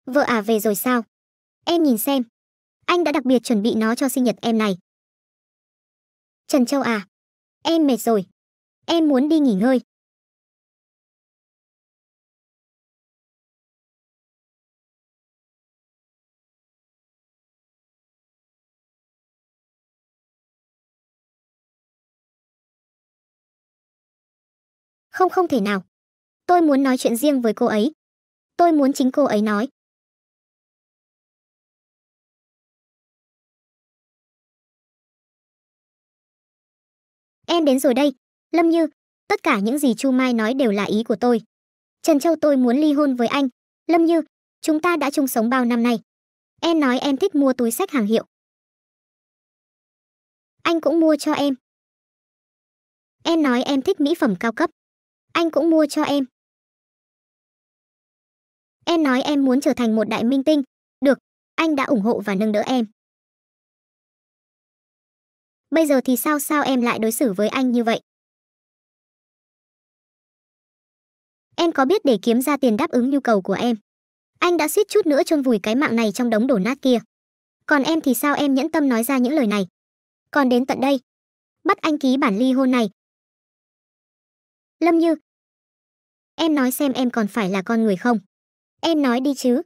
Vợ à về rồi sao? Em nhìn xem. Anh đã đặc biệt chuẩn bị nó cho sinh nhật em này. Trần Châu à, em mệt rồi. Em muốn đi nghỉ ngơi. Không không thể nào. Tôi muốn nói chuyện riêng với cô ấy. Tôi muốn chính cô ấy nói. Em đến rồi đây. Lâm Như, tất cả những gì Chu Mai nói đều là ý của tôi. Trần Châu tôi muốn ly hôn với anh. Lâm Như, chúng ta đã chung sống bao năm nay. Em nói em thích mua túi sách hàng hiệu. Anh cũng mua cho em. Em nói em thích mỹ phẩm cao cấp. Anh cũng mua cho em. Em nói em muốn trở thành một đại minh tinh. Được, anh đã ủng hộ và nâng đỡ em. Bây giờ thì sao sao em lại đối xử với anh như vậy? Em có biết để kiếm ra tiền đáp ứng nhu cầu của em. Anh đã suýt chút nữa chôn vùi cái mạng này trong đống đổ nát kia. Còn em thì sao em nhẫn tâm nói ra những lời này? Còn đến tận đây, bắt anh ký bản ly hôn này. Lâm Như, em nói xem em còn phải là con người không? Em nói đi chứ.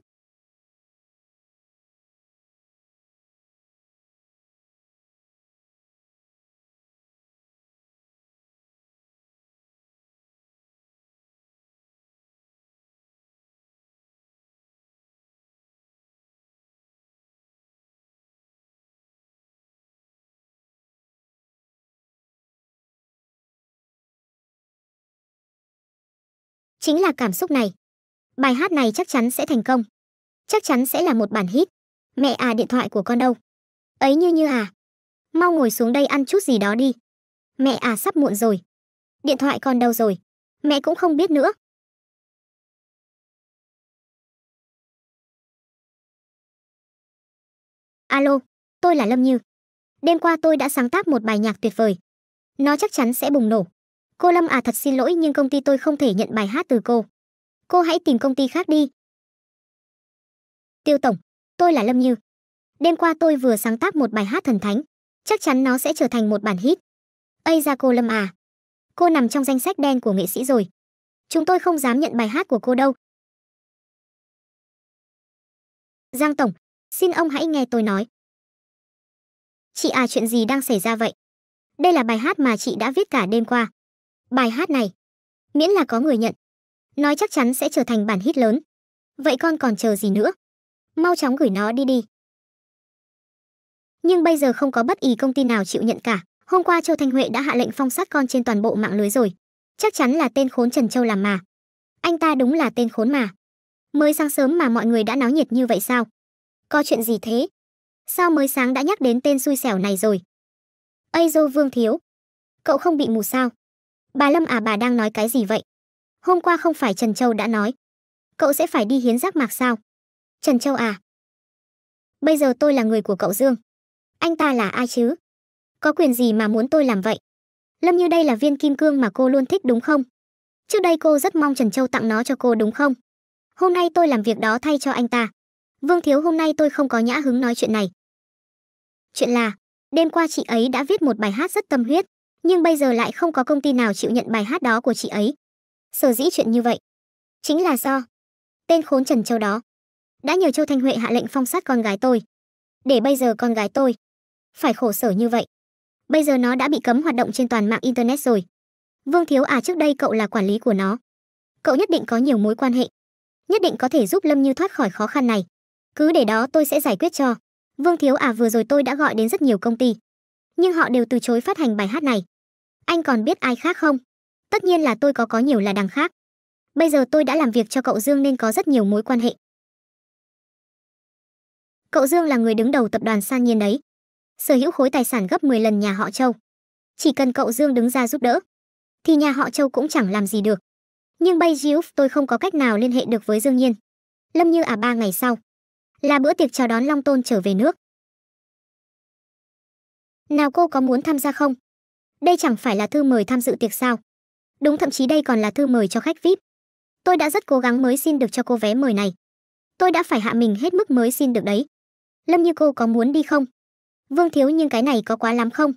chính là cảm xúc này. Bài hát này chắc chắn sẽ thành công. Chắc chắn sẽ là một bản hit. Mẹ à điện thoại của con đâu? Ấy như như à. Mau ngồi xuống đây ăn chút gì đó đi. Mẹ à sắp muộn rồi. Điện thoại con đâu rồi? Mẹ cũng không biết nữa. Alo, tôi là Lâm Như. Đêm qua tôi đã sáng tác một bài nhạc tuyệt vời. Nó chắc chắn sẽ bùng nổ cô lâm à thật xin lỗi nhưng công ty tôi không thể nhận bài hát từ cô cô hãy tìm công ty khác đi tiêu tổng tôi là lâm như đêm qua tôi vừa sáng tác một bài hát thần thánh chắc chắn nó sẽ trở thành một bản hit ây ra cô lâm à cô nằm trong danh sách đen của nghệ sĩ rồi chúng tôi không dám nhận bài hát của cô đâu giang tổng xin ông hãy nghe tôi nói chị à chuyện gì đang xảy ra vậy đây là bài hát mà chị đã viết cả đêm qua Bài hát này, miễn là có người nhận, nói chắc chắn sẽ trở thành bản hit lớn. Vậy con còn chờ gì nữa? Mau chóng gửi nó đi đi. Nhưng bây giờ không có bất kỳ công ty nào chịu nhận cả. Hôm qua Châu Thanh Huệ đã hạ lệnh phong sát con trên toàn bộ mạng lưới rồi. Chắc chắn là tên khốn Trần Châu làm mà. Anh ta đúng là tên khốn mà. Mới sáng sớm mà mọi người đã náo nhiệt như vậy sao? Có chuyện gì thế? Sao mới sáng đã nhắc đến tên xui xẻo này rồi? Ây dô Vương Thiếu. Cậu không bị mù sao? Bà Lâm à bà đang nói cái gì vậy? Hôm qua không phải Trần Châu đã nói. Cậu sẽ phải đi hiến giác mạc sao? Trần Châu à? Bây giờ tôi là người của cậu Dương. Anh ta là ai chứ? Có quyền gì mà muốn tôi làm vậy? Lâm như đây là viên kim cương mà cô luôn thích đúng không? Trước đây cô rất mong Trần Châu tặng nó cho cô đúng không? Hôm nay tôi làm việc đó thay cho anh ta. Vương Thiếu hôm nay tôi không có nhã hứng nói chuyện này. Chuyện là, đêm qua chị ấy đã viết một bài hát rất tâm huyết nhưng bây giờ lại không có công ty nào chịu nhận bài hát đó của chị ấy sở dĩ chuyện như vậy chính là do tên khốn trần châu đó đã nhờ châu thanh huệ hạ lệnh phong sát con gái tôi để bây giờ con gái tôi phải khổ sở như vậy bây giờ nó đã bị cấm hoạt động trên toàn mạng internet rồi vương thiếu à trước đây cậu là quản lý của nó cậu nhất định có nhiều mối quan hệ nhất định có thể giúp lâm như thoát khỏi khó khăn này cứ để đó tôi sẽ giải quyết cho vương thiếu à vừa rồi tôi đã gọi đến rất nhiều công ty nhưng họ đều từ chối phát hành bài hát này anh còn biết ai khác không? Tất nhiên là tôi có có nhiều là đằng khác. Bây giờ tôi đã làm việc cho cậu Dương nên có rất nhiều mối quan hệ. Cậu Dương là người đứng đầu tập đoàn San Nhiên đấy. Sở hữu khối tài sản gấp 10 lần nhà họ Châu. Chỉ cần cậu Dương đứng ra giúp đỡ, thì nhà họ Châu cũng chẳng làm gì được. Nhưng bây giờ tôi không có cách nào liên hệ được với Dương Nhiên. Lâm Như à ba ngày sau, là bữa tiệc chào đón Long Tôn trở về nước. Nào cô có muốn tham gia không? Đây chẳng phải là thư mời tham dự tiệc sao? Đúng thậm chí đây còn là thư mời cho khách VIP. Tôi đã rất cố gắng mới xin được cho cô vé mời này. Tôi đã phải hạ mình hết mức mới xin được đấy. Lâm Như Cô có muốn đi không? Vương Thiếu nhưng cái này có quá lắm không?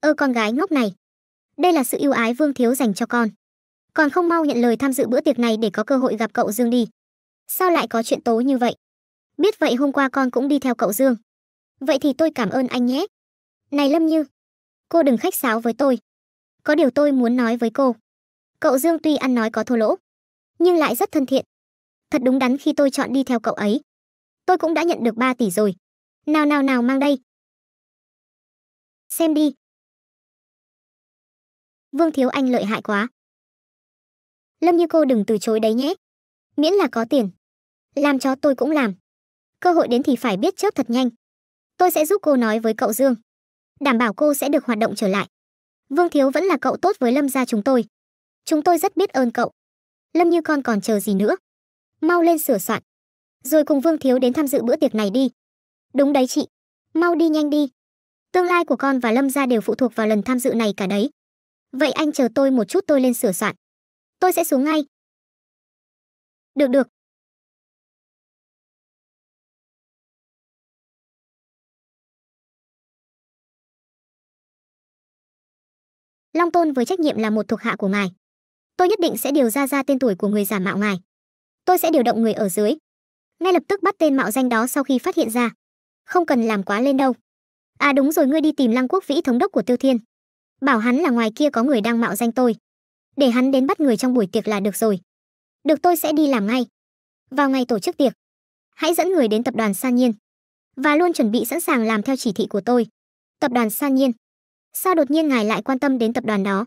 Ơ ờ, con gái ngốc này. Đây là sự yêu ái Vương Thiếu dành cho con. Còn không mau nhận lời tham dự bữa tiệc này để có cơ hội gặp cậu Dương đi. Sao lại có chuyện tố như vậy? Biết vậy hôm qua con cũng đi theo cậu Dương. Vậy thì tôi cảm ơn anh nhé. Này Lâm Như, cô đừng khách sáo với tôi có điều tôi muốn nói với cô cậu dương tuy ăn nói có thô lỗ nhưng lại rất thân thiện thật đúng đắn khi tôi chọn đi theo cậu ấy tôi cũng đã nhận được 3 tỷ rồi nào nào nào mang đây xem đi vương thiếu anh lợi hại quá lâm như cô đừng từ chối đấy nhé miễn là có tiền làm cho tôi cũng làm cơ hội đến thì phải biết chớp thật nhanh tôi sẽ giúp cô nói với cậu dương đảm bảo cô sẽ được hoạt động trở lại vương thiếu vẫn là cậu tốt với lâm gia chúng tôi chúng tôi rất biết ơn cậu lâm như con còn chờ gì nữa mau lên sửa soạn rồi cùng vương thiếu đến tham dự bữa tiệc này đi đúng đấy chị mau đi nhanh đi tương lai của con và lâm gia đều phụ thuộc vào lần tham dự này cả đấy vậy anh chờ tôi một chút tôi lên sửa soạn tôi sẽ xuống ngay được được long tôn với trách nhiệm là một thuộc hạ của ngài tôi nhất định sẽ điều ra ra tên tuổi của người giả mạo ngài tôi sẽ điều động người ở dưới ngay lập tức bắt tên mạo danh đó sau khi phát hiện ra không cần làm quá lên đâu à đúng rồi ngươi đi tìm lăng quốc vĩ thống đốc của tiêu thiên bảo hắn là ngoài kia có người đang mạo danh tôi để hắn đến bắt người trong buổi tiệc là được rồi được tôi sẽ đi làm ngay vào ngày tổ chức tiệc hãy dẫn người đến tập đoàn san nhiên và luôn chuẩn bị sẵn sàng làm theo chỉ thị của tôi tập đoàn san nhiên sao đột nhiên ngài lại quan tâm đến tập đoàn đó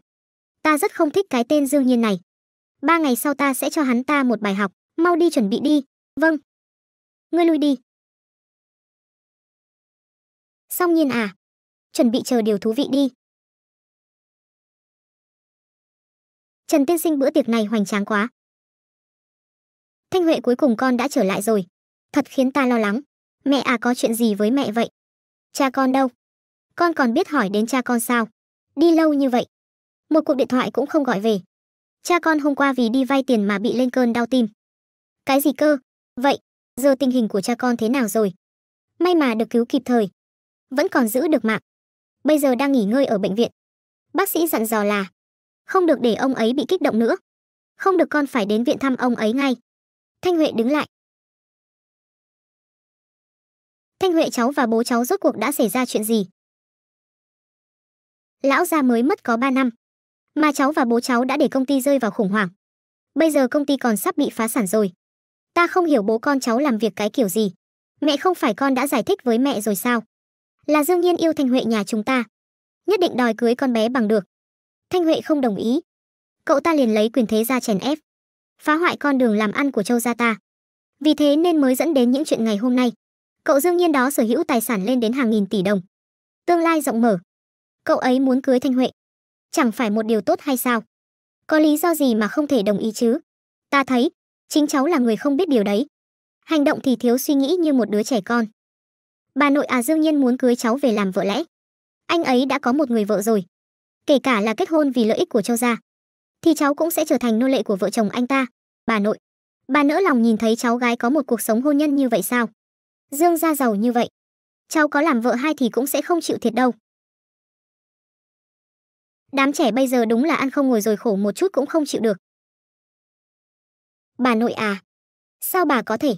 ta rất không thích cái tên dương nhiên này ba ngày sau ta sẽ cho hắn ta một bài học mau đi chuẩn bị đi vâng ngươi lui đi song nhiên à chuẩn bị chờ điều thú vị đi trần tiên sinh bữa tiệc này hoành tráng quá thanh huệ cuối cùng con đã trở lại rồi thật khiến ta lo lắng mẹ à có chuyện gì với mẹ vậy cha con đâu con còn biết hỏi đến cha con sao đi lâu như vậy một cuộc điện thoại cũng không gọi về cha con hôm qua vì đi vay tiền mà bị lên cơn đau tim cái gì cơ vậy giờ tình hình của cha con thế nào rồi may mà được cứu kịp thời vẫn còn giữ được mạng bây giờ đang nghỉ ngơi ở bệnh viện bác sĩ dặn dò là không được để ông ấy bị kích động nữa không được con phải đến viện thăm ông ấy ngay thanh huệ đứng lại thanh huệ cháu và bố cháu rốt cuộc đã xảy ra chuyện gì lão gia mới mất có 3 năm. Mà cháu và bố cháu đã để công ty rơi vào khủng hoảng. Bây giờ công ty còn sắp bị phá sản rồi. Ta không hiểu bố con cháu làm việc cái kiểu gì. Mẹ không phải con đã giải thích với mẹ rồi sao? Là Dương Nhiên yêu Thanh Huệ nhà chúng ta. Nhất định đòi cưới con bé bằng được. Thanh Huệ không đồng ý. Cậu ta liền lấy quyền thế ra chèn ép. Phá hoại con đường làm ăn của châu gia ta. Vì thế nên mới dẫn đến những chuyện ngày hôm nay. Cậu Dương Nhiên đó sở hữu tài sản lên đến hàng nghìn tỷ đồng. Tương lai rộng mở, cậu ấy muốn cưới Thanh Huệ. Chẳng phải một điều tốt hay sao? Có lý do gì mà không thể đồng ý chứ? Ta thấy, chính cháu là người không biết điều đấy. Hành động thì thiếu suy nghĩ như một đứa trẻ con. Bà nội à Dương Nhiên muốn cưới cháu về làm vợ lẽ. Anh ấy đã có một người vợ rồi. Kể cả là kết hôn vì lợi ích của châu gia. Thì cháu cũng sẽ trở thành nô lệ của vợ chồng anh ta, bà nội. Bà nỡ lòng nhìn thấy cháu gái có một cuộc sống hôn nhân như vậy sao? Dương gia giàu như vậy. Cháu có làm vợ hai thì cũng sẽ không chịu thiệt đâu. Đám trẻ bây giờ đúng là ăn không ngồi rồi khổ một chút cũng không chịu được. Bà nội à, sao bà có thể?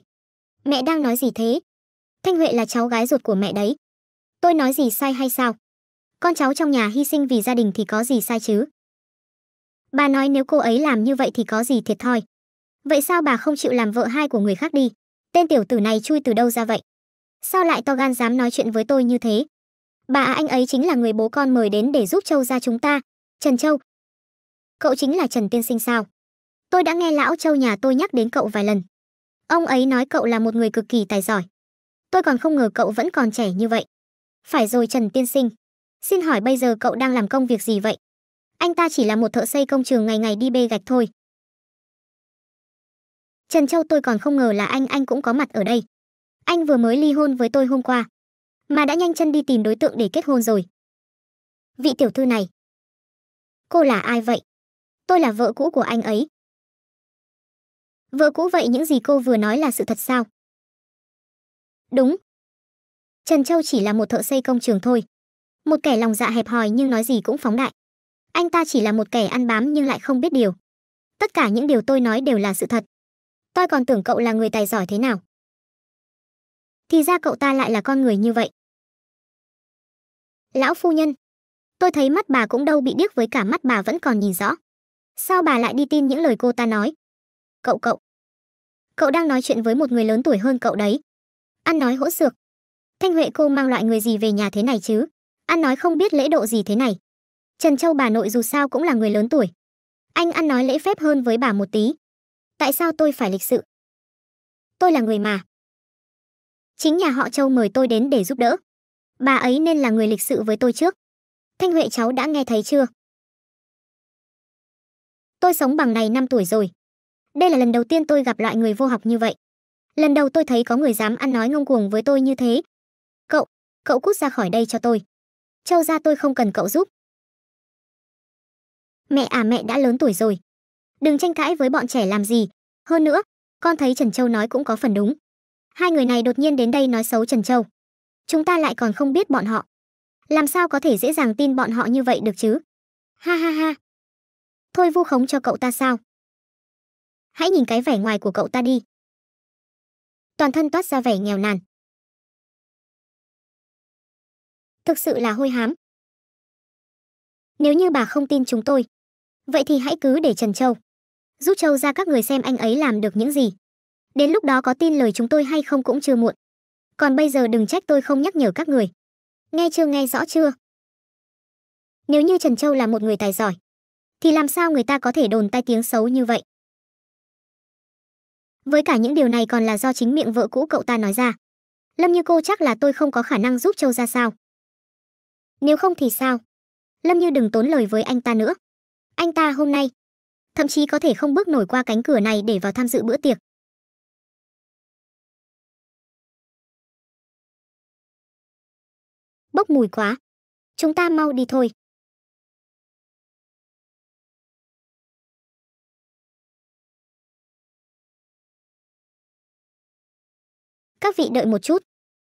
Mẹ đang nói gì thế? Thanh Huệ là cháu gái ruột của mẹ đấy. Tôi nói gì sai hay sao? Con cháu trong nhà hy sinh vì gia đình thì có gì sai chứ? Bà nói nếu cô ấy làm như vậy thì có gì thiệt thòi. Vậy sao bà không chịu làm vợ hai của người khác đi? Tên tiểu tử này chui từ đâu ra vậy? Sao lại to gan dám nói chuyện với tôi như thế? Bà anh ấy chính là người bố con mời đến để giúp Châu gia chúng ta. Trần Châu. Cậu chính là Trần Tiên Sinh sao? Tôi đã nghe lão Châu nhà tôi nhắc đến cậu vài lần. Ông ấy nói cậu là một người cực kỳ tài giỏi. Tôi còn không ngờ cậu vẫn còn trẻ như vậy. Phải rồi Trần Tiên Sinh. Xin hỏi bây giờ cậu đang làm công việc gì vậy? Anh ta chỉ là một thợ xây công trường ngày ngày đi bê gạch thôi. Trần Châu tôi còn không ngờ là anh anh cũng có mặt ở đây. Anh vừa mới ly hôn với tôi hôm qua mà đã nhanh chân đi tìm đối tượng để kết hôn rồi vị tiểu thư này cô là ai vậy tôi là vợ cũ của anh ấy vợ cũ vậy những gì cô vừa nói là sự thật sao đúng trần châu chỉ là một thợ xây công trường thôi một kẻ lòng dạ hẹp hòi nhưng nói gì cũng phóng đại anh ta chỉ là một kẻ ăn bám nhưng lại không biết điều tất cả những điều tôi nói đều là sự thật tôi còn tưởng cậu là người tài giỏi thế nào thì ra cậu ta lại là con người như vậy lão phu nhân tôi thấy mắt bà cũng đâu bị điếc với cả mắt bà vẫn còn nhìn rõ sao bà lại đi tin những lời cô ta nói cậu cậu cậu đang nói chuyện với một người lớn tuổi hơn cậu đấy ăn nói hỗn xược thanh huệ cô mang loại người gì về nhà thế này chứ ăn nói không biết lễ độ gì thế này trần châu bà nội dù sao cũng là người lớn tuổi anh ăn nói lễ phép hơn với bà một tí tại sao tôi phải lịch sự tôi là người mà Chính nhà họ Châu mời tôi đến để giúp đỡ. Bà ấy nên là người lịch sự với tôi trước. Thanh Huệ cháu đã nghe thấy chưa? Tôi sống bằng này 5 tuổi rồi. Đây là lần đầu tiên tôi gặp loại người vô học như vậy. Lần đầu tôi thấy có người dám ăn nói ngông cuồng với tôi như thế. Cậu, cậu cút ra khỏi đây cho tôi. Châu ra tôi không cần cậu giúp. Mẹ à mẹ đã lớn tuổi rồi. Đừng tranh cãi với bọn trẻ làm gì. Hơn nữa, con thấy Trần Châu nói cũng có phần đúng hai người này đột nhiên đến đây nói xấu Trần Châu. Chúng ta lại còn không biết bọn họ. Làm sao có thể dễ dàng tin bọn họ như vậy được chứ? Ha ha ha. Thôi vu khống cho cậu ta sao? Hãy nhìn cái vẻ ngoài của cậu ta đi. Toàn thân toát ra vẻ nghèo nàn. Thực sự là hôi hám. Nếu như bà không tin chúng tôi, vậy thì hãy cứ để Trần Châu. Giúp Châu ra các người xem anh ấy làm được những gì. Đến lúc đó có tin lời chúng tôi hay không cũng chưa muộn. Còn bây giờ đừng trách tôi không nhắc nhở các người. Nghe chưa nghe rõ chưa? Nếu như Trần Châu là một người tài giỏi, thì làm sao người ta có thể đồn tai tiếng xấu như vậy? Với cả những điều này còn là do chính miệng vợ cũ cậu ta nói ra. Lâm Như cô chắc là tôi không có khả năng giúp Châu ra sao. Nếu không thì sao? Lâm Như đừng tốn lời với anh ta nữa. Anh ta hôm nay thậm chí có thể không bước nổi qua cánh cửa này để vào tham dự bữa tiệc. bốc mùi quá. Chúng ta mau đi thôi. Các vị đợi một chút.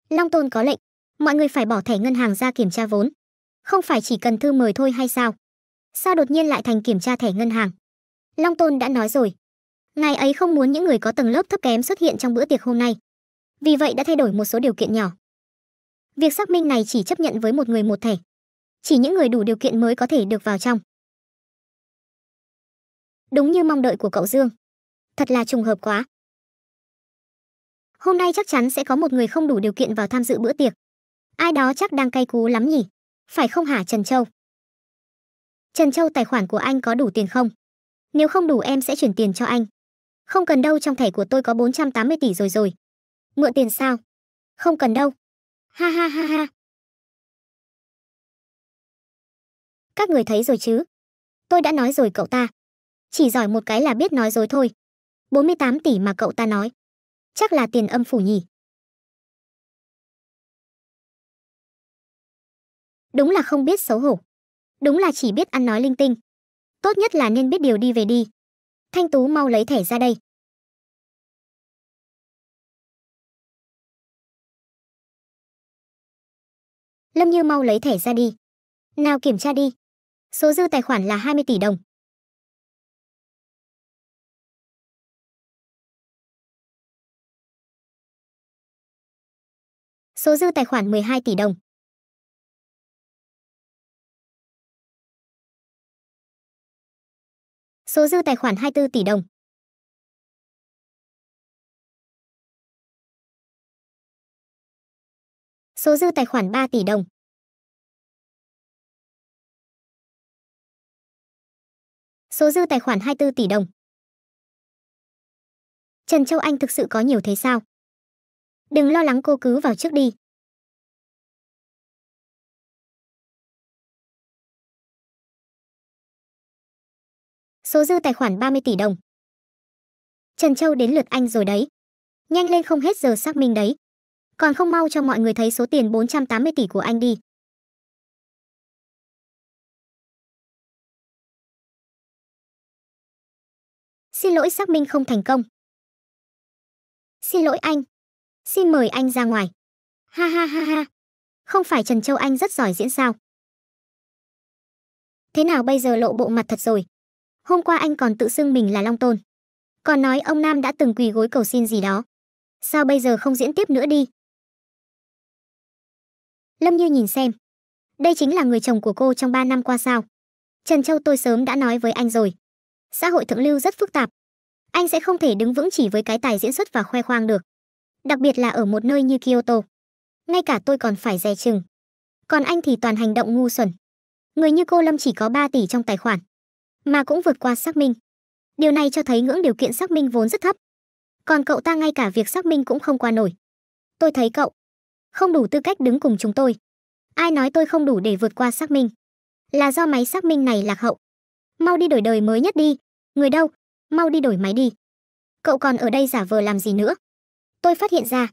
Long Tôn có lệnh, mọi người phải bỏ thẻ ngân hàng ra kiểm tra vốn. Không phải chỉ cần thư mời thôi hay sao? Sao đột nhiên lại thành kiểm tra thẻ ngân hàng? Long Tôn đã nói rồi. Ngài ấy không muốn những người có tầng lớp thấp kém xuất hiện trong bữa tiệc hôm nay. Vì vậy đã thay đổi một số điều kiện nhỏ. Việc xác minh này chỉ chấp nhận với một người một thẻ. Chỉ những người đủ điều kiện mới có thể được vào trong. Đúng như mong đợi của cậu Dương. Thật là trùng hợp quá. Hôm nay chắc chắn sẽ có một người không đủ điều kiện vào tham dự bữa tiệc. Ai đó chắc đang cay cú lắm nhỉ? Phải không hả Trần Châu? Trần Châu tài khoản của anh có đủ tiền không? Nếu không đủ em sẽ chuyển tiền cho anh. Không cần đâu trong thẻ của tôi có 480 tỷ rồi rồi. Mượn tiền sao? Không cần đâu, Ha ha ha ha. Các người thấy rồi chứ? Tôi đã nói rồi cậu ta. Chỉ giỏi một cái là biết nói dối thôi. 48 tỷ mà cậu ta nói. Chắc là tiền âm phủ nhỉ. Đúng là không biết xấu hổ. Đúng là chỉ biết ăn nói linh tinh. Tốt nhất là nên biết điều đi về đi. Thanh Tú mau lấy thẻ ra đây. Lâm Như mau lấy thẻ ra đi. Nào kiểm tra đi. Số dư tài khoản là 20 tỷ đồng. Số dư tài khoản 12 tỷ đồng. Số dư tài khoản 24 tỷ đồng. Số dư tài khoản 3 tỷ đồng. Số dư tài khoản 24 tỷ đồng. Trần Châu Anh thực sự có nhiều thế sao? Đừng lo lắng cô cứ vào trước đi. Số dư tài khoản 30 tỷ đồng. Trần Châu đến lượt anh rồi đấy. Nhanh lên không hết giờ xác minh đấy còn không mau cho mọi người thấy số tiền 480 tỷ của anh đi. Xin lỗi xác minh không thành công. Xin lỗi anh. Xin mời anh ra ngoài. Ha ha ha ha. Không phải Trần Châu Anh rất giỏi diễn sao? Thế nào bây giờ lộ bộ mặt thật rồi? Hôm qua anh còn tự xưng mình là Long Tôn. Còn nói ông Nam đã từng quỳ gối cầu xin gì đó. Sao bây giờ không diễn tiếp nữa đi? Lâm Như nhìn xem. Đây chính là người chồng của cô trong 3 năm qua sao. Trần Châu tôi sớm đã nói với anh rồi. Xã hội thượng lưu rất phức tạp. Anh sẽ không thể đứng vững chỉ với cái tài diễn xuất và khoe khoang được. Đặc biệt là ở một nơi như Kyoto. Ngay cả tôi còn phải dè chừng. Còn anh thì toàn hành động ngu xuẩn. Người như cô Lâm chỉ có 3 tỷ trong tài khoản. Mà cũng vượt qua xác minh. Điều này cho thấy ngưỡng điều kiện xác minh vốn rất thấp. Còn cậu ta ngay cả việc xác minh cũng không qua nổi. Tôi thấy cậu không đủ tư cách đứng cùng chúng tôi. Ai nói tôi không đủ để vượt qua xác minh? Là do máy xác minh này lạc hậu. Mau đi đổi đời mới nhất đi, người đâu, mau đi đổi máy đi. Cậu còn ở đây giả vờ làm gì nữa? Tôi phát hiện ra,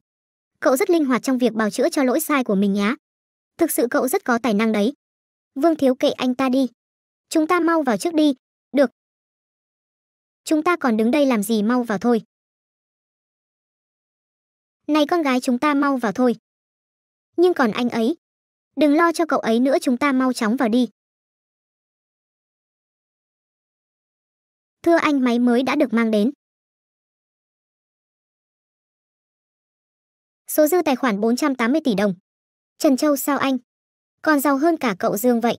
cậu rất linh hoạt trong việc bào chữa cho lỗi sai của mình nhá. Thực sự cậu rất có tài năng đấy. Vương Thiếu kệ anh ta đi. Chúng ta mau vào trước đi, được. Chúng ta còn đứng đây làm gì mau vào thôi. Này con gái chúng ta mau vào thôi nhưng còn anh ấy đừng lo cho cậu ấy nữa chúng ta mau chóng vào đi thưa anh máy mới đã được mang đến số dư tài khoản 480 tỷ đồng trần châu sao anh còn giàu hơn cả cậu dương vậy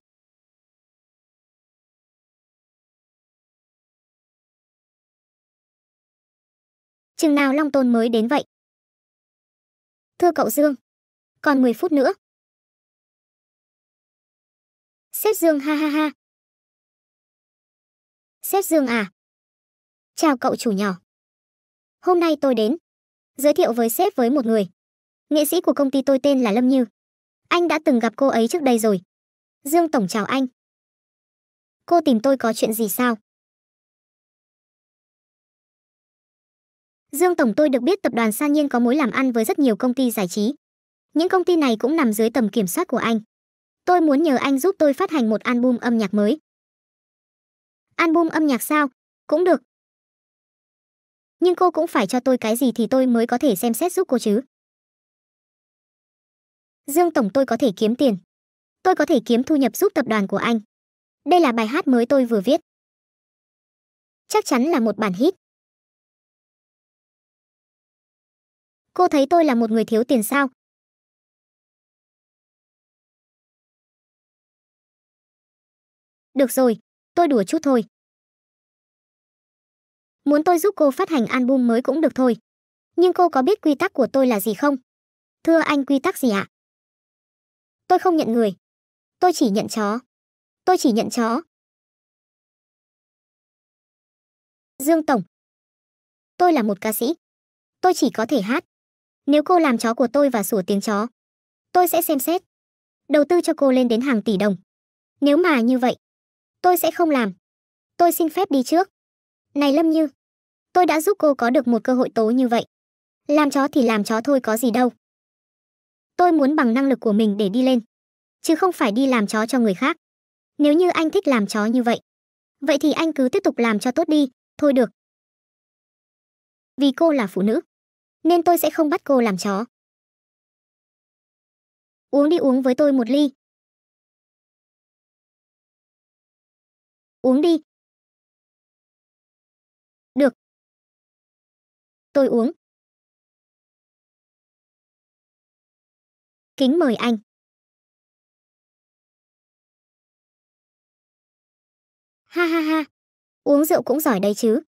chừng nào long tôn mới đến vậy thưa cậu dương còn 10 phút nữa. Xếp Dương ha ha ha. Xếp Dương à? Chào cậu chủ nhỏ. Hôm nay tôi đến. Giới thiệu với sếp với một người. Nghệ sĩ của công ty tôi tên là Lâm Như. Anh đã từng gặp cô ấy trước đây rồi. Dương Tổng chào anh. Cô tìm tôi có chuyện gì sao? Dương Tổng tôi được biết tập đoàn San Nhiên có mối làm ăn với rất nhiều công ty giải trí. Những công ty này cũng nằm dưới tầm kiểm soát của anh. Tôi muốn nhờ anh giúp tôi phát hành một album âm nhạc mới. Album âm nhạc sao? Cũng được. Nhưng cô cũng phải cho tôi cái gì thì tôi mới có thể xem xét giúp cô chứ. Dương Tổng tôi có thể kiếm tiền. Tôi có thể kiếm thu nhập giúp tập đoàn của anh. Đây là bài hát mới tôi vừa viết. Chắc chắn là một bản hit. Cô thấy tôi là một người thiếu tiền sao? Được rồi, tôi đùa chút thôi. Muốn tôi giúp cô phát hành album mới cũng được thôi. Nhưng cô có biết quy tắc của tôi là gì không? Thưa anh quy tắc gì ạ? Tôi không nhận người. Tôi chỉ nhận chó. Tôi chỉ nhận chó. Dương Tổng. Tôi là một ca sĩ. Tôi chỉ có thể hát. Nếu cô làm chó của tôi và sủa tiếng chó, tôi sẽ xem xét. Đầu tư cho cô lên đến hàng tỷ đồng. Nếu mà như vậy, Tôi sẽ không làm. Tôi xin phép đi trước. Này Lâm Như, tôi đã giúp cô có được một cơ hội tố như vậy. Làm chó thì làm chó thôi có gì đâu. Tôi muốn bằng năng lực của mình để đi lên, chứ không phải đi làm chó cho người khác. Nếu như anh thích làm chó như vậy, vậy thì anh cứ tiếp tục làm cho tốt đi, thôi được. Vì cô là phụ nữ, nên tôi sẽ không bắt cô làm chó. Uống đi uống với tôi một ly, uống đi. Được. Tôi uống. Kính mời anh. Ha ha ha, uống rượu cũng giỏi đấy chứ.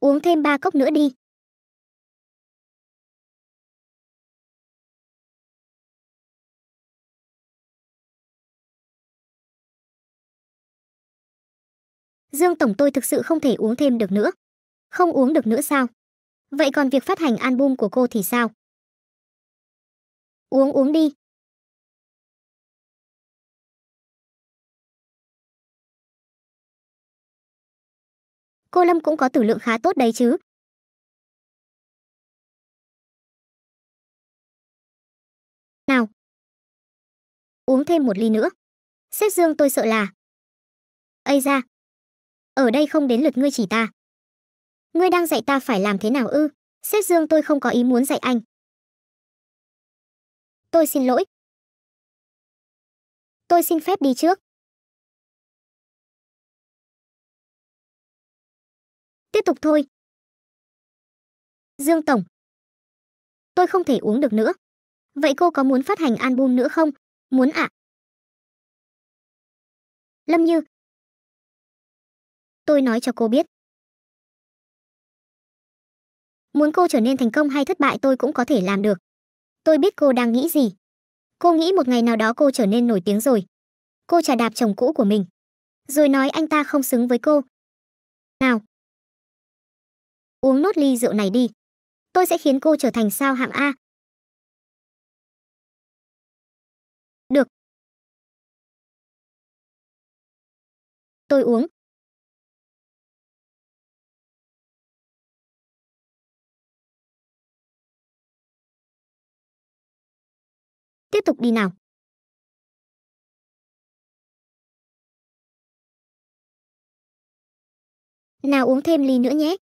Uống thêm ba cốc nữa đi. Dương tổng tôi thực sự không thể uống thêm được nữa. Không uống được nữa sao? Vậy còn việc phát hành album của cô thì sao? Uống uống đi. Cô Lâm cũng có tử lượng khá tốt đấy chứ. Nào. Uống thêm một ly nữa. Sếp Dương tôi sợ là. Ây ra, ở đây không đến lượt ngươi chỉ ta ngươi đang dạy ta phải làm thế nào ư sếp dương tôi không có ý muốn dạy anh tôi xin lỗi tôi xin phép đi trước tiếp tục thôi dương tổng tôi không thể uống được nữa vậy cô có muốn phát hành album nữa không muốn ạ à? lâm như tôi nói cho cô biết. Muốn cô trở nên thành công hay thất bại tôi cũng có thể làm được. Tôi biết cô đang nghĩ gì. Cô nghĩ một ngày nào đó cô trở nên nổi tiếng rồi. Cô trả đạp chồng cũ của mình. Rồi nói anh ta không xứng với cô. Nào. Uống nốt ly rượu này đi. Tôi sẽ khiến cô trở thành sao hạng A. Được. Tôi uống. Tiếp tục đi nào. Nào uống thêm ly nữa nhé.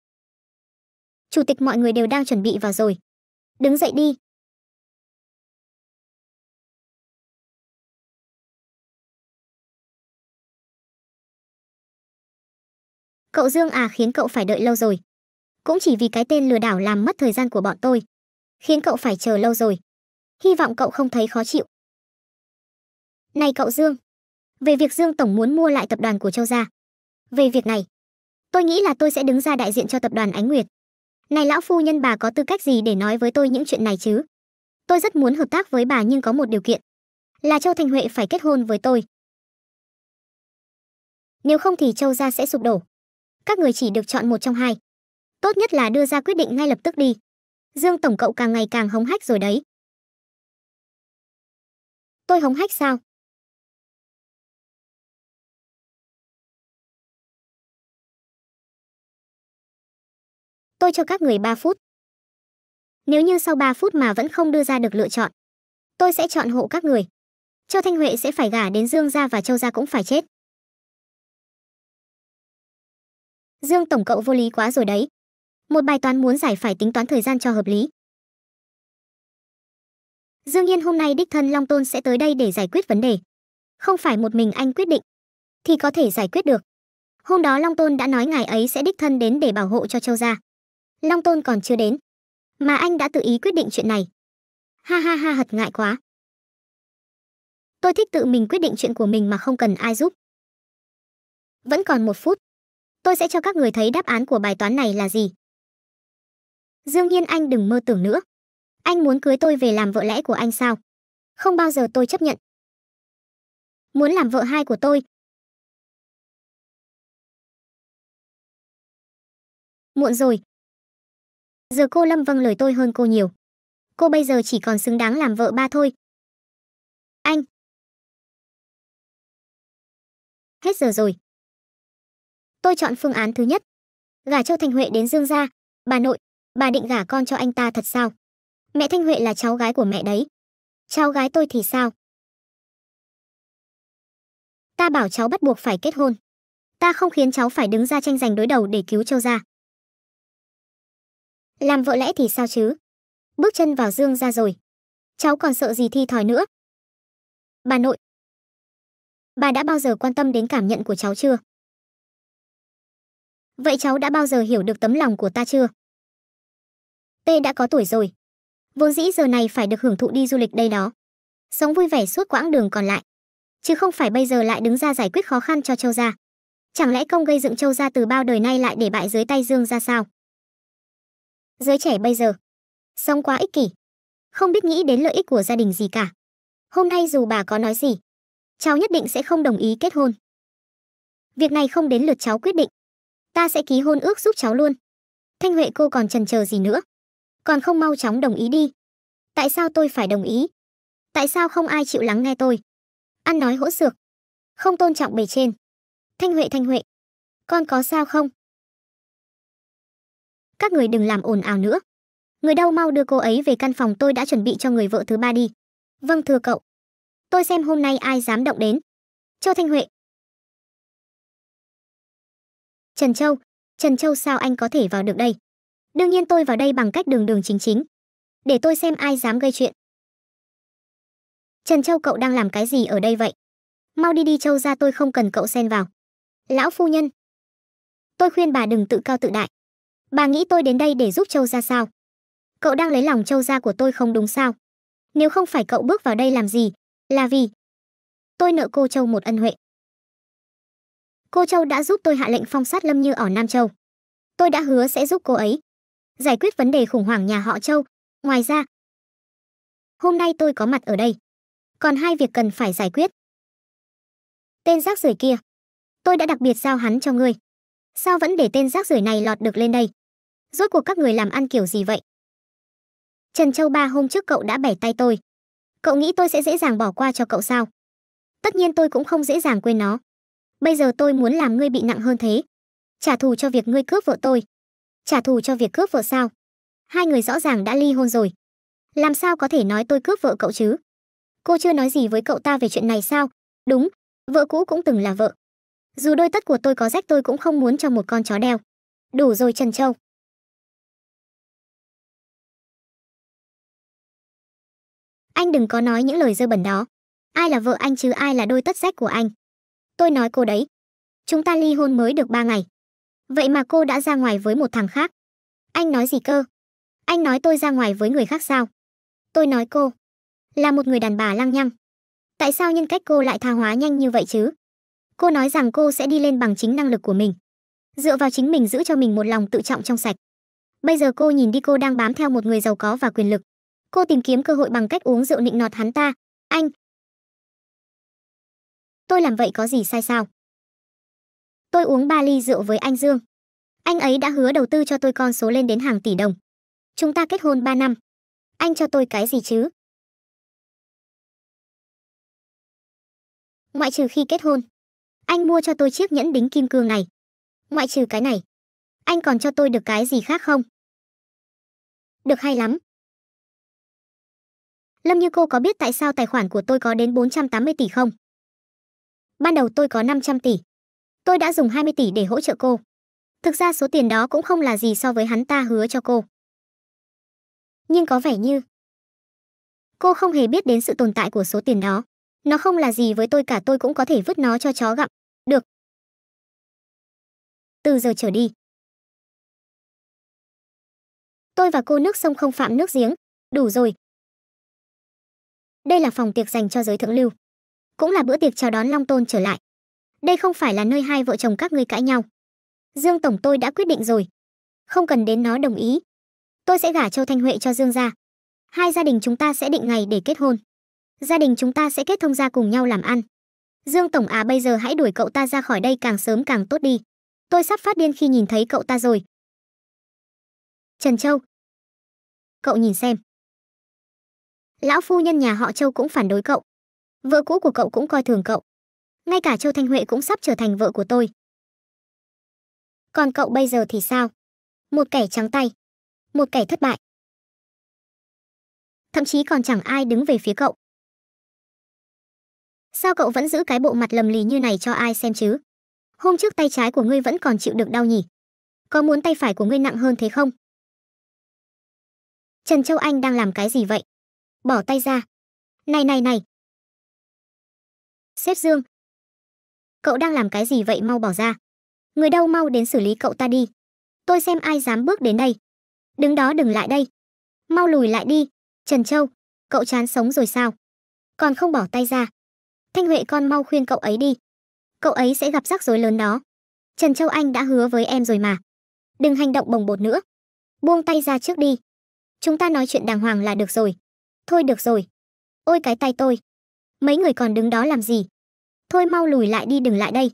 Chủ tịch mọi người đều đang chuẩn bị vào rồi. Đứng dậy đi. Cậu Dương à khiến cậu phải đợi lâu rồi. Cũng chỉ vì cái tên lừa đảo làm mất thời gian của bọn tôi. Khiến cậu phải chờ lâu rồi hy vọng cậu không thấy khó chịu. Này cậu Dương, về việc Dương Tổng muốn mua lại tập đoàn của Châu Gia. Về việc này, tôi nghĩ là tôi sẽ đứng ra đại diện cho tập đoàn Ánh Nguyệt. Này lão phu nhân bà có tư cách gì để nói với tôi những chuyện này chứ? Tôi rất muốn hợp tác với bà nhưng có một điều kiện. Là Châu Thành Huệ phải kết hôn với tôi. Nếu không thì Châu Gia sẽ sụp đổ. Các người chỉ được chọn một trong hai. Tốt nhất là đưa ra quyết định ngay lập tức đi. Dương Tổng cậu càng ngày càng hống hách rồi đấy. Tôi hống hách sao? Tôi cho các người 3 phút. Nếu như sau 3 phút mà vẫn không đưa ra được lựa chọn, tôi sẽ chọn hộ các người. Châu Thanh Huệ sẽ phải gả đến Dương gia và Châu gia cũng phải chết. Dương tổng cậu vô lý quá rồi đấy. Một bài toán muốn giải phải tính toán thời gian cho hợp lý. Dương Yên hôm nay đích thân Long Tôn sẽ tới đây để giải quyết vấn đề. Không phải một mình anh quyết định, thì có thể giải quyết được. Hôm đó Long Tôn đã nói ngài ấy sẽ đích thân đến để bảo hộ cho Châu gia. Long Tôn còn chưa đến, mà anh đã tự ý quyết định chuyện này. Ha ha ha hật ngại quá. Tôi thích tự mình quyết định chuyện của mình mà không cần ai giúp. Vẫn còn một phút. Tôi sẽ cho các người thấy đáp án của bài toán này là gì. Dương Yên Anh đừng mơ tưởng nữa anh muốn cưới tôi về làm vợ lẽ của anh sao không bao giờ tôi chấp nhận muốn làm vợ hai của tôi muộn rồi giờ cô lâm vâng lời tôi hơn cô nhiều cô bây giờ chỉ còn xứng đáng làm vợ ba thôi anh hết giờ rồi tôi chọn phương án thứ nhất gả châu thành huệ đến dương gia bà nội bà định gả con cho anh ta thật sao Mẹ Thanh Huệ là cháu gái của mẹ đấy. Cháu gái tôi thì sao? Ta bảo cháu bắt buộc phải kết hôn. Ta không khiến cháu phải đứng ra tranh giành đối đầu để cứu châu gia. Làm vợ lẽ thì sao chứ? Bước chân vào dương ra rồi. Cháu còn sợ gì thi thòi nữa? Bà nội. Bà đã bao giờ quan tâm đến cảm nhận của cháu chưa? Vậy cháu đã bao giờ hiểu được tấm lòng của ta chưa? Tê đã có tuổi rồi vô dĩ giờ này phải được hưởng thụ đi du lịch đây đó sống vui vẻ suốt quãng đường còn lại chứ không phải bây giờ lại đứng ra giải quyết khó khăn cho châu gia chẳng lẽ công gây dựng châu gia từ bao đời nay lại để bại dưới tay dương ra sao giới trẻ bây giờ sống quá ích kỷ không biết nghĩ đến lợi ích của gia đình gì cả hôm nay dù bà có nói gì cháu nhất định sẽ không đồng ý kết hôn việc này không đến lượt cháu quyết định ta sẽ ký hôn ước giúp cháu luôn thanh huệ cô còn trần chờ gì nữa còn không mau chóng đồng ý đi tại sao tôi phải đồng ý tại sao không ai chịu lắng nghe tôi ăn nói hỗn xược không tôn trọng bề trên thanh huệ thanh huệ con có sao không các người đừng làm ồn ào nữa người đau mau đưa cô ấy về căn phòng tôi đã chuẩn bị cho người vợ thứ ba đi vâng thưa cậu tôi xem hôm nay ai dám động đến châu thanh huệ trần châu trần châu sao anh có thể vào được đây Đương nhiên tôi vào đây bằng cách đường đường chính chính. Để tôi xem ai dám gây chuyện. Trần Châu cậu đang làm cái gì ở đây vậy? Mau đi đi Châu ra tôi không cần cậu xen vào. Lão phu nhân. Tôi khuyên bà đừng tự cao tự đại. Bà nghĩ tôi đến đây để giúp Châu ra sao? Cậu đang lấy lòng Châu ra của tôi không đúng sao? Nếu không phải cậu bước vào đây làm gì, là vì tôi nợ cô Châu một ân huệ. Cô Châu đã giúp tôi hạ lệnh phong sát Lâm Như ở Nam Châu. Tôi đã hứa sẽ giúp cô ấy giải quyết vấn đề khủng hoảng nhà họ Châu. Ngoài ra, hôm nay tôi có mặt ở đây. Còn hai việc cần phải giải quyết. Tên rác rưởi kia, tôi đã đặc biệt giao hắn cho ngươi. Sao vẫn để tên rác rưởi này lọt được lên đây? Rốt cuộc các người làm ăn kiểu gì vậy? Trần Châu ba hôm trước cậu đã bẻ tay tôi. Cậu nghĩ tôi sẽ dễ dàng bỏ qua cho cậu sao? Tất nhiên tôi cũng không dễ dàng quên nó. Bây giờ tôi muốn làm ngươi bị nặng hơn thế. Trả thù cho việc ngươi cướp vợ tôi. Trả thù cho việc cướp vợ sao? Hai người rõ ràng đã ly hôn rồi. Làm sao có thể nói tôi cướp vợ cậu chứ? Cô chưa nói gì với cậu ta về chuyện này sao? Đúng, vợ cũ cũng từng là vợ. Dù đôi tất của tôi có rách tôi cũng không muốn cho một con chó đeo. Đủ rồi Trần Châu. Anh đừng có nói những lời dơ bẩn đó. Ai là vợ anh chứ ai là đôi tất rách của anh. Tôi nói cô đấy. Chúng ta ly hôn mới được 3 ngày. Vậy mà cô đã ra ngoài với một thằng khác. Anh nói gì cơ? Anh nói tôi ra ngoài với người khác sao? Tôi nói cô. Là một người đàn bà lăng nhăng. Tại sao nhân cách cô lại tha hóa nhanh như vậy chứ? Cô nói rằng cô sẽ đi lên bằng chính năng lực của mình. Dựa vào chính mình giữ cho mình một lòng tự trọng trong sạch. Bây giờ cô nhìn đi cô đang bám theo một người giàu có và quyền lực. Cô tìm kiếm cơ hội bằng cách uống rượu nịnh nọt hắn ta. Anh. Tôi làm vậy có gì sai sao? Tôi uống 3 ly rượu với anh Dương. Anh ấy đã hứa đầu tư cho tôi con số lên đến hàng tỷ đồng. Chúng ta kết hôn 3 năm. Anh cho tôi cái gì chứ? Ngoại trừ khi kết hôn, anh mua cho tôi chiếc nhẫn đính kim cương này. Ngoại trừ cái này, anh còn cho tôi được cái gì khác không? Được hay lắm. Lâm Như Cô có biết tại sao tài khoản của tôi có đến 480 tỷ không? Ban đầu tôi có 500 tỷ tôi đã dùng 20 tỷ để hỗ trợ cô. Thực ra số tiền đó cũng không là gì so với hắn ta hứa cho cô. Nhưng có vẻ như cô không hề biết đến sự tồn tại của số tiền đó. Nó không là gì với tôi cả tôi cũng có thể vứt nó cho chó gặm. Được. Từ giờ trở đi. Tôi và cô nước sông không phạm nước giếng. Đủ rồi. Đây là phòng tiệc dành cho giới thượng lưu. Cũng là bữa tiệc chào đón Long Tôn trở lại đây không phải là nơi hai vợ chồng các ngươi cãi nhau dương tổng tôi đã quyết định rồi không cần đến nó đồng ý tôi sẽ gả châu thanh huệ cho dương gia hai gia đình chúng ta sẽ định ngày để kết hôn gia đình chúng ta sẽ kết thông gia cùng nhau làm ăn dương tổng à bây giờ hãy đuổi cậu ta ra khỏi đây càng sớm càng tốt đi tôi sắp phát điên khi nhìn thấy cậu ta rồi trần châu cậu nhìn xem lão phu nhân nhà họ châu cũng phản đối cậu vợ cũ của cậu cũng coi thường cậu ngay cả Châu Thanh Huệ cũng sắp trở thành vợ của tôi. Còn cậu bây giờ thì sao? Một kẻ trắng tay, một kẻ thất bại. Thậm chí còn chẳng ai đứng về phía cậu. Sao cậu vẫn giữ cái bộ mặt lầm lì như này cho ai xem chứ? Hôm trước tay trái của ngươi vẫn còn chịu được đau nhỉ? Có muốn tay phải của ngươi nặng hơn thế không? Trần Châu Anh đang làm cái gì vậy? Bỏ tay ra. Này này này. Sếp Dương, cậu đang làm cái gì vậy mau bỏ ra người đâu mau đến xử lý cậu ta đi tôi xem ai dám bước đến đây đứng đó đừng lại đây mau lùi lại đi trần châu cậu chán sống rồi sao còn không bỏ tay ra thanh huệ con mau khuyên cậu ấy đi cậu ấy sẽ gặp rắc rối lớn đó trần châu anh đã hứa với em rồi mà đừng hành động bồng bột nữa buông tay ra trước đi chúng ta nói chuyện đàng hoàng là được rồi thôi được rồi ôi cái tay tôi mấy người còn đứng đó làm gì thôi mau lùi lại đi đừng lại đây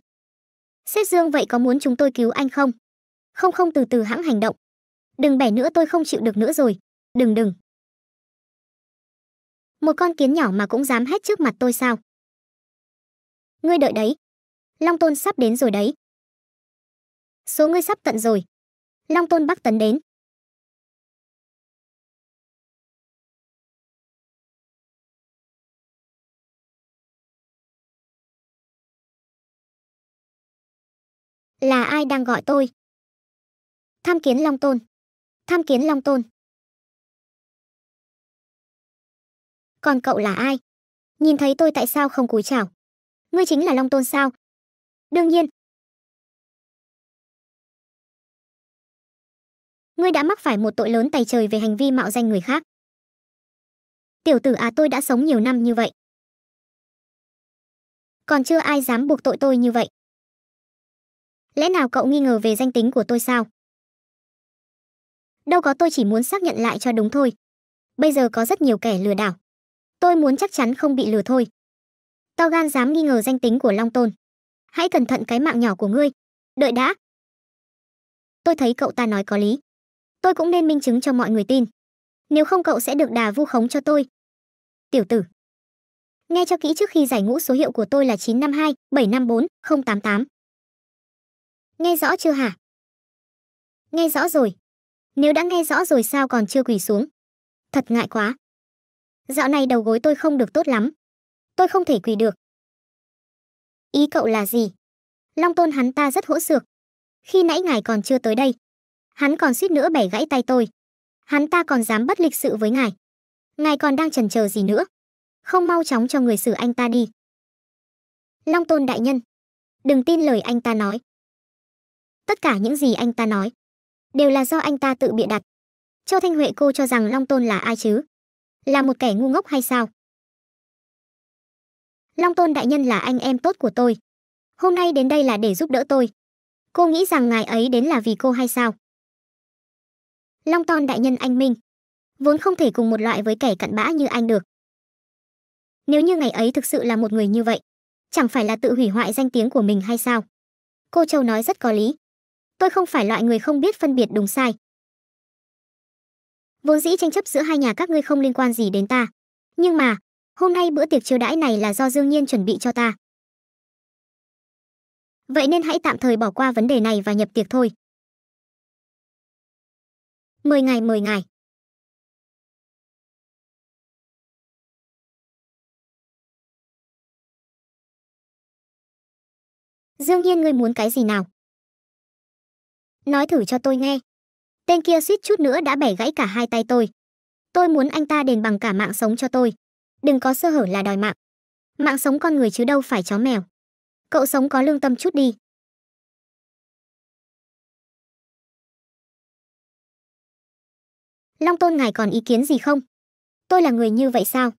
sếp dương vậy có muốn chúng tôi cứu anh không không không từ từ hãng hành động đừng bẻ nữa tôi không chịu được nữa rồi đừng đừng một con kiến nhỏ mà cũng dám hét trước mặt tôi sao ngươi đợi đấy long tôn sắp đến rồi đấy số ngươi sắp tận rồi long tôn bắc tấn đến Là ai đang gọi tôi? Tham kiến Long Tôn. Tham kiến Long Tôn. Còn cậu là ai? Nhìn thấy tôi tại sao không cúi chào? Ngươi chính là Long Tôn sao? Đương nhiên. Ngươi đã mắc phải một tội lớn tày trời về hành vi mạo danh người khác. Tiểu tử à tôi đã sống nhiều năm như vậy. Còn chưa ai dám buộc tội tôi như vậy lẽ nào cậu nghi ngờ về danh tính của tôi sao đâu có tôi chỉ muốn xác nhận lại cho đúng thôi bây giờ có rất nhiều kẻ lừa đảo tôi muốn chắc chắn không bị lừa thôi to gan dám nghi ngờ danh tính của long tôn hãy cẩn thận cái mạng nhỏ của ngươi đợi đã tôi thấy cậu ta nói có lý tôi cũng nên minh chứng cho mọi người tin nếu không cậu sẽ được đà vu khống cho tôi tiểu tử nghe cho kỹ trước khi giải ngũ số hiệu của tôi là 952 754 088 Nghe rõ chưa hả? Nghe rõ rồi. Nếu đã nghe rõ rồi sao còn chưa quỳ xuống? Thật ngại quá. Dạo này đầu gối tôi không được tốt lắm. Tôi không thể quỳ được. Ý cậu là gì? Long tôn hắn ta rất hỗ xược. Khi nãy ngài còn chưa tới đây. Hắn còn suýt nữa bẻ gãy tay tôi. Hắn ta còn dám bất lịch sự với ngài. Ngài còn đang chần chờ gì nữa? Không mau chóng cho người xử anh ta đi. Long tôn đại nhân. Đừng tin lời anh ta nói tất cả những gì anh ta nói đều là do anh ta tự bịa đặt châu thanh huệ cô cho rằng long tôn là ai chứ là một kẻ ngu ngốc hay sao long tôn đại nhân là anh em tốt của tôi hôm nay đến đây là để giúp đỡ tôi cô nghĩ rằng ngài ấy đến là vì cô hay sao long tôn đại nhân anh minh vốn không thể cùng một loại với kẻ cặn bã như anh được nếu như ngày ấy thực sự là một người như vậy chẳng phải là tự hủy hoại danh tiếng của mình hay sao cô châu nói rất có lý tôi không phải loại người không biết phân biệt đúng sai vốn dĩ tranh chấp giữa hai nhà các ngươi không liên quan gì đến ta nhưng mà hôm nay bữa tiệc chiêu đãi này là do dương nhiên chuẩn bị cho ta vậy nên hãy tạm thời bỏ qua vấn đề này và nhập tiệc thôi mười ngày mười ngày dương nhiên ngươi muốn cái gì nào Nói thử cho tôi nghe. Tên kia suýt chút nữa đã bẻ gãy cả hai tay tôi. Tôi muốn anh ta đền bằng cả mạng sống cho tôi. Đừng có sơ hở là đòi mạng. Mạng sống con người chứ đâu phải chó mèo. Cậu sống có lương tâm chút đi. Long Tôn ngài còn ý kiến gì không? Tôi là người như vậy sao?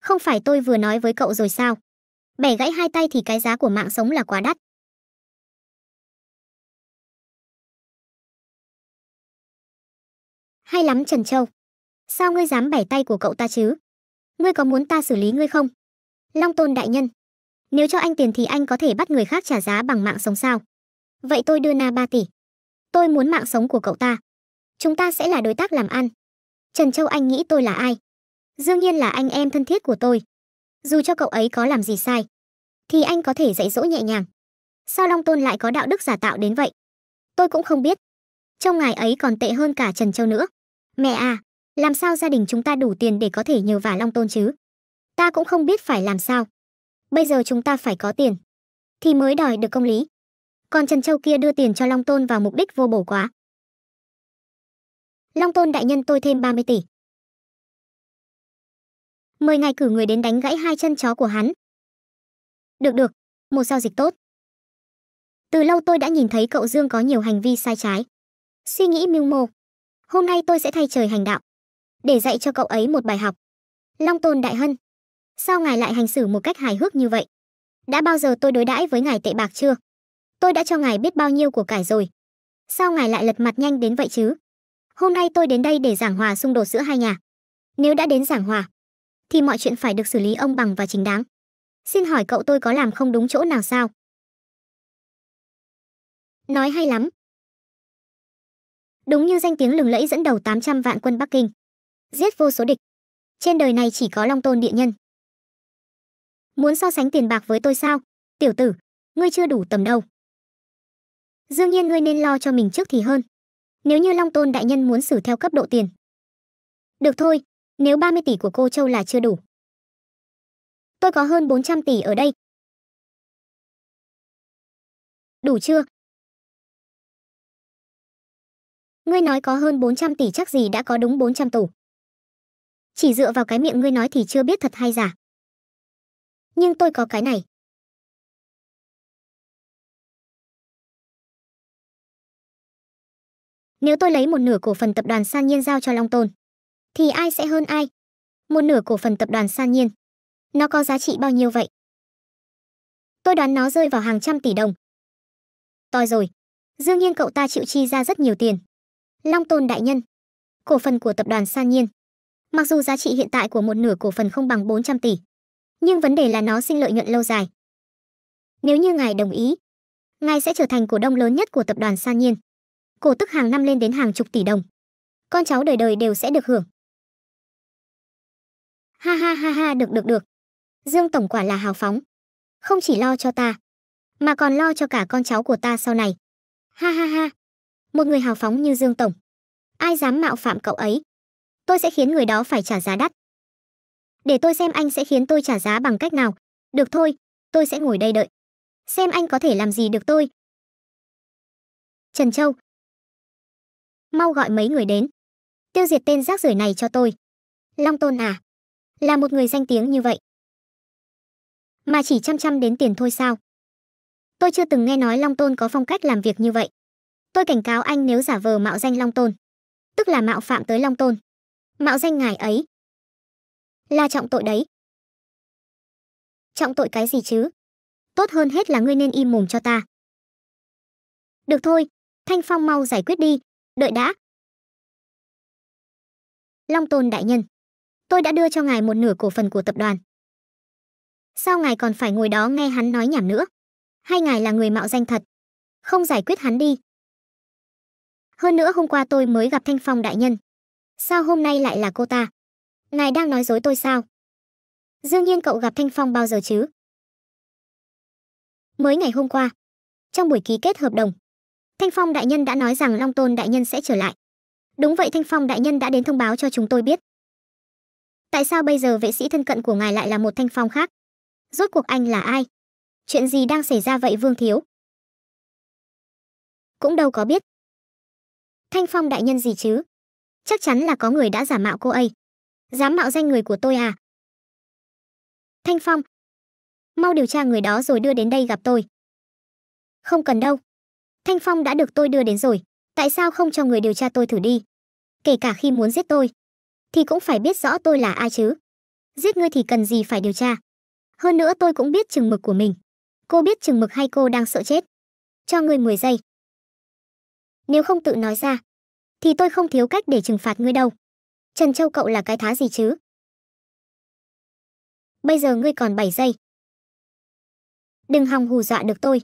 Không phải tôi vừa nói với cậu rồi sao? bẻ gãy hai tay thì cái giá của mạng sống là quá đắt. Hay lắm Trần Châu. Sao ngươi dám bẻ tay của cậu ta chứ? Ngươi có muốn ta xử lý ngươi không? Long Tôn đại nhân. Nếu cho anh tiền thì anh có thể bắt người khác trả giá bằng mạng sống sao? Vậy tôi đưa Na 3 tỷ. Tôi muốn mạng sống của cậu ta. Chúng ta sẽ là đối tác làm ăn. Trần Châu anh nghĩ tôi là ai? Dương Nhiên là anh em thân thiết của tôi dù cho cậu ấy có làm gì sai thì anh có thể dạy dỗ nhẹ nhàng sao long tôn lại có đạo đức giả tạo đến vậy tôi cũng không biết trong ngài ấy còn tệ hơn cả trần châu nữa mẹ à làm sao gia đình chúng ta đủ tiền để có thể nhờ vả long tôn chứ ta cũng không biết phải làm sao bây giờ chúng ta phải có tiền thì mới đòi được công lý còn trần châu kia đưa tiền cho long tôn vào mục đích vô bổ quá long tôn đại nhân tôi thêm 30 tỷ mời ngài cử người đến đánh gãy hai chân chó của hắn. Được được, một giao dịch tốt. Từ lâu tôi đã nhìn thấy cậu Dương có nhiều hành vi sai trái. Suy nghĩ mưu mô. Hôm nay tôi sẽ thay trời hành đạo. Để dạy cho cậu ấy một bài học. Long Tôn Đại Hân. Sao ngài lại hành xử một cách hài hước như vậy? Đã bao giờ tôi đối đãi với ngài tệ bạc chưa? Tôi đã cho ngài biết bao nhiêu của cải rồi. Sao ngài lại lật mặt nhanh đến vậy chứ? Hôm nay tôi đến đây để giảng hòa xung đột giữa hai nhà. Nếu đã đến giảng hòa, thì mọi chuyện phải được xử lý ông bằng và chính đáng xin hỏi cậu tôi có làm không đúng chỗ nào sao nói hay lắm đúng như danh tiếng lừng lẫy dẫn đầu 800 vạn quân bắc kinh giết vô số địch trên đời này chỉ có long tôn địa nhân muốn so sánh tiền bạc với tôi sao tiểu tử ngươi chưa đủ tầm đâu dương nhiên ngươi nên lo cho mình trước thì hơn nếu như long tôn đại nhân muốn xử theo cấp độ tiền được thôi nếu 30 tỷ của cô Châu là chưa đủ. Tôi có hơn 400 tỷ ở đây. Đủ chưa? Ngươi nói có hơn 400 tỷ chắc gì đã có đúng 400 tủ. Chỉ dựa vào cái miệng ngươi nói thì chưa biết thật hay giả. Nhưng tôi có cái này. Nếu tôi lấy một nửa cổ phần tập đoàn San Nhiên giao cho Long Tôn, thì ai sẽ hơn ai? Một nửa cổ phần tập đoàn San Nhiên. Nó có giá trị bao nhiêu vậy? Tôi đoán nó rơi vào hàng trăm tỷ đồng. tôi rồi. Dương Nhiên cậu ta chịu chi ra rất nhiều tiền. Long Tôn đại nhân, cổ phần của tập đoàn San Nhiên. Mặc dù giá trị hiện tại của một nửa cổ phần không bằng 400 tỷ, nhưng vấn đề là nó sinh lợi nhuận lâu dài. Nếu như ngài đồng ý, ngài sẽ trở thành cổ đông lớn nhất của tập đoàn San Nhiên. Cổ tức hàng năm lên đến hàng chục tỷ đồng. Con cháu đời đời đều sẽ được hưởng. Ha ha ha ha được được được. Dương Tổng quả là hào phóng. Không chỉ lo cho ta, mà còn lo cho cả con cháu của ta sau này. Ha ha ha. Một người hào phóng như Dương Tổng. Ai dám mạo phạm cậu ấy? Tôi sẽ khiến người đó phải trả giá đắt. Để tôi xem anh sẽ khiến tôi trả giá bằng cách nào. Được thôi, tôi sẽ ngồi đây đợi. Xem anh có thể làm gì được tôi. Trần Châu. Mau gọi mấy người đến. Tiêu diệt tên rác rưởi này cho tôi. Long Tôn à, là một người danh tiếng như vậy mà chỉ chăm chăm đến tiền thôi sao tôi chưa từng nghe nói long tôn có phong cách làm việc như vậy tôi cảnh cáo anh nếu giả vờ mạo danh long tôn tức là mạo phạm tới long tôn mạo danh ngài ấy là trọng tội đấy trọng tội cái gì chứ tốt hơn hết là ngươi nên im mồm cho ta được thôi thanh phong mau giải quyết đi đợi đã long tôn đại nhân tôi đã đưa cho ngài một nửa cổ phần của tập đoàn. Sao ngài còn phải ngồi đó nghe hắn nói nhảm nữa? Hay ngài là người mạo danh thật? Không giải quyết hắn đi. Hơn nữa hôm qua tôi mới gặp Thanh Phong đại nhân. Sao hôm nay lại là cô ta? Ngài đang nói dối tôi sao? Dương nhiên cậu gặp Thanh Phong bao giờ chứ? Mới ngày hôm qua, trong buổi ký kết hợp đồng, Thanh Phong đại nhân đã nói rằng Long Tôn đại nhân sẽ trở lại. Đúng vậy Thanh Phong đại nhân đã đến thông báo cho chúng tôi biết tại sao bây giờ vệ sĩ thân cận của ngài lại là một thanh phong khác rốt cuộc anh là ai chuyện gì đang xảy ra vậy vương thiếu cũng đâu có biết thanh phong đại nhân gì chứ chắc chắn là có người đã giả mạo cô ấy dám mạo danh người của tôi à thanh phong mau điều tra người đó rồi đưa đến đây gặp tôi không cần đâu thanh phong đã được tôi đưa đến rồi tại sao không cho người điều tra tôi thử đi kể cả khi muốn giết tôi thì cũng phải biết rõ tôi là ai chứ giết ngươi thì cần gì phải điều tra hơn nữa tôi cũng biết chừng mực của mình cô biết chừng mực hay cô đang sợ chết cho ngươi 10 giây nếu không tự nói ra thì tôi không thiếu cách để trừng phạt ngươi đâu trần châu cậu là cái thá gì chứ bây giờ ngươi còn 7 giây đừng hòng hù dọa được tôi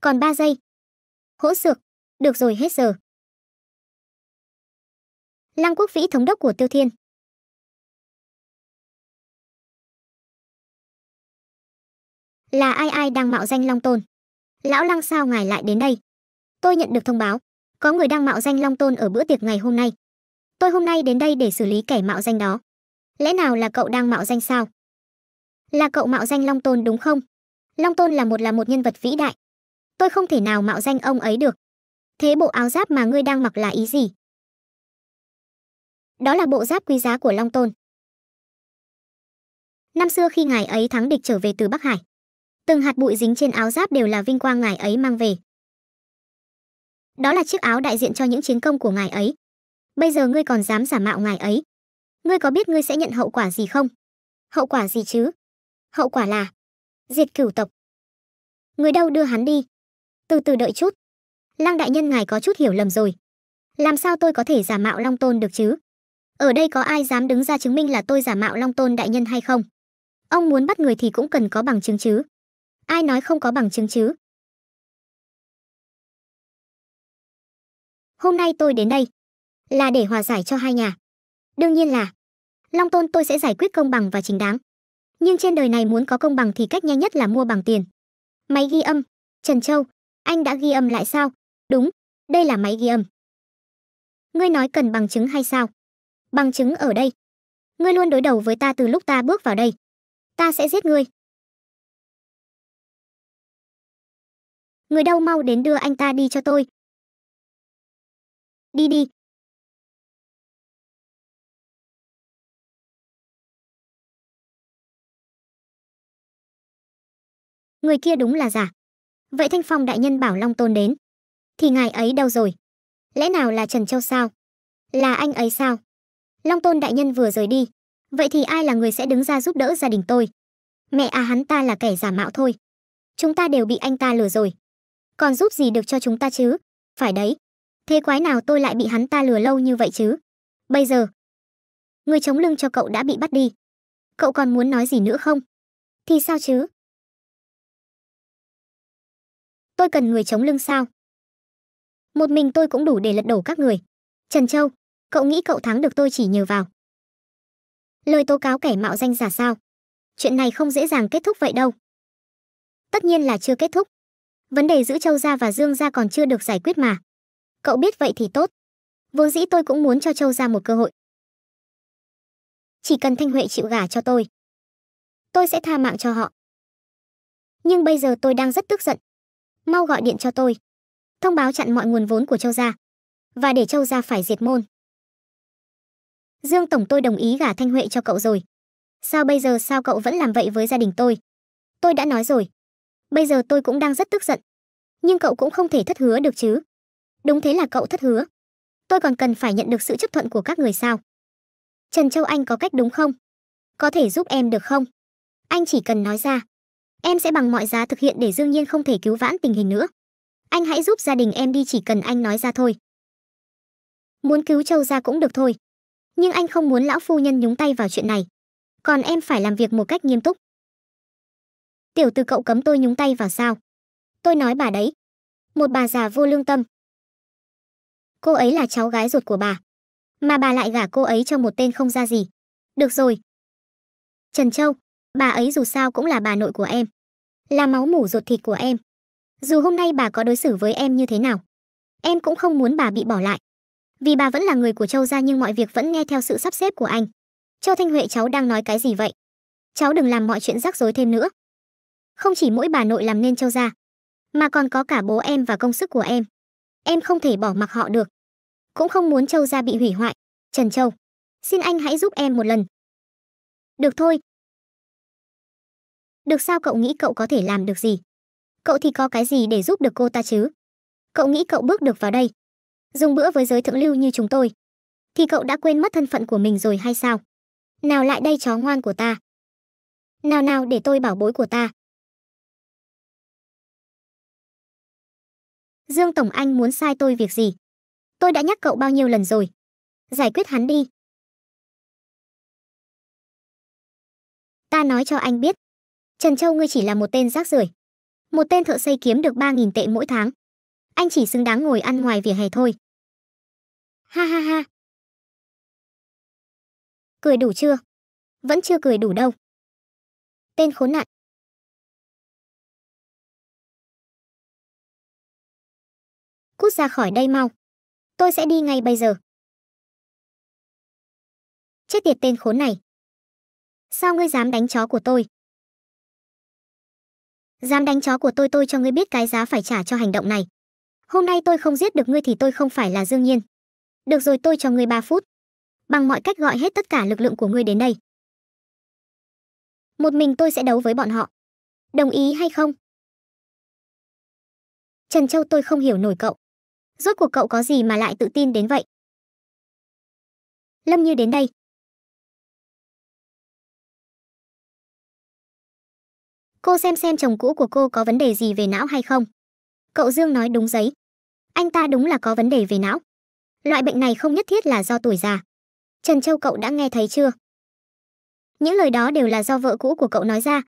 còn 3 giây hỗ xược được rồi hết giờ Lăng Quốc Vĩ thống đốc của Tiêu Thiên. Là ai ai đang mạo danh Long Tôn? Lão Lăng sao ngài lại đến đây? Tôi nhận được thông báo, có người đang mạo danh Long Tôn ở bữa tiệc ngày hôm nay. Tôi hôm nay đến đây để xử lý kẻ mạo danh đó. Lẽ nào là cậu đang mạo danh sao? Là cậu mạo danh Long Tôn đúng không? Long Tôn là một là một nhân vật vĩ đại. Tôi không thể nào mạo danh ông ấy được. Thế bộ áo giáp mà ngươi đang mặc là ý gì? đó là bộ giáp quý giá của Long Tôn. Năm xưa khi ngài ấy thắng địch trở về từ Bắc Hải, từng hạt bụi dính trên áo giáp đều là vinh quang ngài ấy mang về. Đó là chiếc áo đại diện cho những chiến công của ngài ấy. Bây giờ ngươi còn dám giả mạo ngài ấy. Ngươi có biết ngươi sẽ nhận hậu quả gì không? Hậu quả gì chứ? Hậu quả là diệt cửu tộc. Người đâu đưa hắn đi? Từ từ đợi chút. Lang đại nhân ngài có chút hiểu lầm rồi. Làm sao tôi có thể giả mạo Long Tôn được chứ? ở đây có ai dám đứng ra chứng minh là tôi giả mạo long tôn đại nhân hay không ông muốn bắt người thì cũng cần có bằng chứng chứ ai nói không có bằng chứng chứ hôm nay tôi đến đây là để hòa giải cho hai nhà đương nhiên là long tôn tôi sẽ giải quyết công bằng và chính đáng nhưng trên đời này muốn có công bằng thì cách nhanh nhất là mua bằng tiền máy ghi âm trần châu anh đã ghi âm lại sao đúng đây là máy ghi âm ngươi nói cần bằng chứng hay sao bằng chứng ở đây ngươi luôn đối đầu với ta từ lúc ta bước vào đây ta sẽ giết ngươi người đâu mau đến đưa anh ta đi cho tôi đi đi người kia đúng là giả vậy thanh phong đại nhân bảo long tôn đến thì ngài ấy đâu rồi lẽ nào là trần châu sao là anh ấy sao long tôn đại nhân vừa rời đi vậy thì ai là người sẽ đứng ra giúp đỡ gia đình tôi mẹ à hắn ta là kẻ giả mạo thôi chúng ta đều bị anh ta lừa rồi còn giúp gì được cho chúng ta chứ phải đấy thế quái nào tôi lại bị hắn ta lừa lâu như vậy chứ bây giờ người chống lưng cho cậu đã bị bắt đi cậu còn muốn nói gì nữa không thì sao chứ tôi cần người chống lưng sao một mình tôi cũng đủ để lật đổ các người trần châu cậu nghĩ cậu thắng được tôi chỉ nhờ vào lời tố cáo kẻ mạo danh giả sao chuyện này không dễ dàng kết thúc vậy đâu tất nhiên là chưa kết thúc vấn đề giữa châu gia và dương gia còn chưa được giải quyết mà cậu biết vậy thì tốt vốn dĩ tôi cũng muốn cho châu gia một cơ hội chỉ cần thanh huệ chịu gả cho tôi tôi sẽ tha mạng cho họ nhưng bây giờ tôi đang rất tức giận mau gọi điện cho tôi thông báo chặn mọi nguồn vốn của châu gia và để châu gia phải diệt môn Dương Tổng tôi đồng ý gả Thanh Huệ cho cậu rồi. Sao bây giờ sao cậu vẫn làm vậy với gia đình tôi? Tôi đã nói rồi. Bây giờ tôi cũng đang rất tức giận. Nhưng cậu cũng không thể thất hứa được chứ. Đúng thế là cậu thất hứa. Tôi còn cần phải nhận được sự chấp thuận của các người sao? Trần Châu Anh có cách đúng không? Có thể giúp em được không? Anh chỉ cần nói ra. Em sẽ bằng mọi giá thực hiện để Dương Nhiên không thể cứu vãn tình hình nữa. Anh hãy giúp gia đình em đi chỉ cần anh nói ra thôi. Muốn cứu Châu ra cũng được thôi nhưng anh không muốn lão phu nhân nhúng tay vào chuyện này còn em phải làm việc một cách nghiêm túc tiểu tư cậu cấm tôi nhúng tay vào sao tôi nói bà đấy một bà già vô lương tâm cô ấy là cháu gái ruột của bà mà bà lại gả cô ấy cho một tên không ra gì được rồi trần châu bà ấy dù sao cũng là bà nội của em là máu mủ ruột thịt của em dù hôm nay bà có đối xử với em như thế nào em cũng không muốn bà bị bỏ lại vì bà vẫn là người của châu gia nhưng mọi việc vẫn nghe theo sự sắp xếp của anh châu thanh huệ cháu đang nói cái gì vậy cháu đừng làm mọi chuyện rắc rối thêm nữa không chỉ mỗi bà nội làm nên châu gia mà còn có cả bố em và công sức của em em không thể bỏ mặc họ được cũng không muốn châu gia bị hủy hoại trần châu xin anh hãy giúp em một lần được thôi được sao cậu nghĩ cậu có thể làm được gì cậu thì có cái gì để giúp được cô ta chứ cậu nghĩ cậu bước được vào đây dùng bữa với giới thượng lưu như chúng tôi thì cậu đã quên mất thân phận của mình rồi hay sao nào lại đây chó ngoan của ta nào nào để tôi bảo bối của ta dương tổng anh muốn sai tôi việc gì tôi đã nhắc cậu bao nhiêu lần rồi giải quyết hắn đi ta nói cho anh biết trần châu ngươi chỉ là một tên rác rưởi một tên thợ xây kiếm được 3.000 tệ mỗi tháng anh chỉ xứng đáng ngồi ăn ngoài vỉa hè thôi Ha ha ha. Cười đủ chưa? Vẫn chưa cười đủ đâu. Tên khốn nạn. Cút ra khỏi đây mau. Tôi sẽ đi ngay bây giờ. Chết tiệt tên khốn này. Sao ngươi dám đánh chó của tôi? Dám đánh chó của tôi tôi cho ngươi biết cái giá phải trả cho hành động này. Hôm nay tôi không giết được ngươi thì tôi không phải là Dương Nhiên. Được rồi tôi cho người 3 phút. Bằng mọi cách gọi hết tất cả lực lượng của ngươi đến đây. Một mình tôi sẽ đấu với bọn họ. Đồng ý hay không? Trần Châu tôi không hiểu nổi cậu. Rốt cuộc cậu có gì mà lại tự tin đến vậy? Lâm Như đến đây. Cô xem xem chồng cũ của cô có vấn đề gì về não hay không. Cậu Dương nói đúng giấy. Anh ta đúng là có vấn đề về não. Loại bệnh này không nhất thiết là do tuổi già. Trần Châu cậu đã nghe thấy chưa? Những lời đó đều là do vợ cũ của cậu nói ra.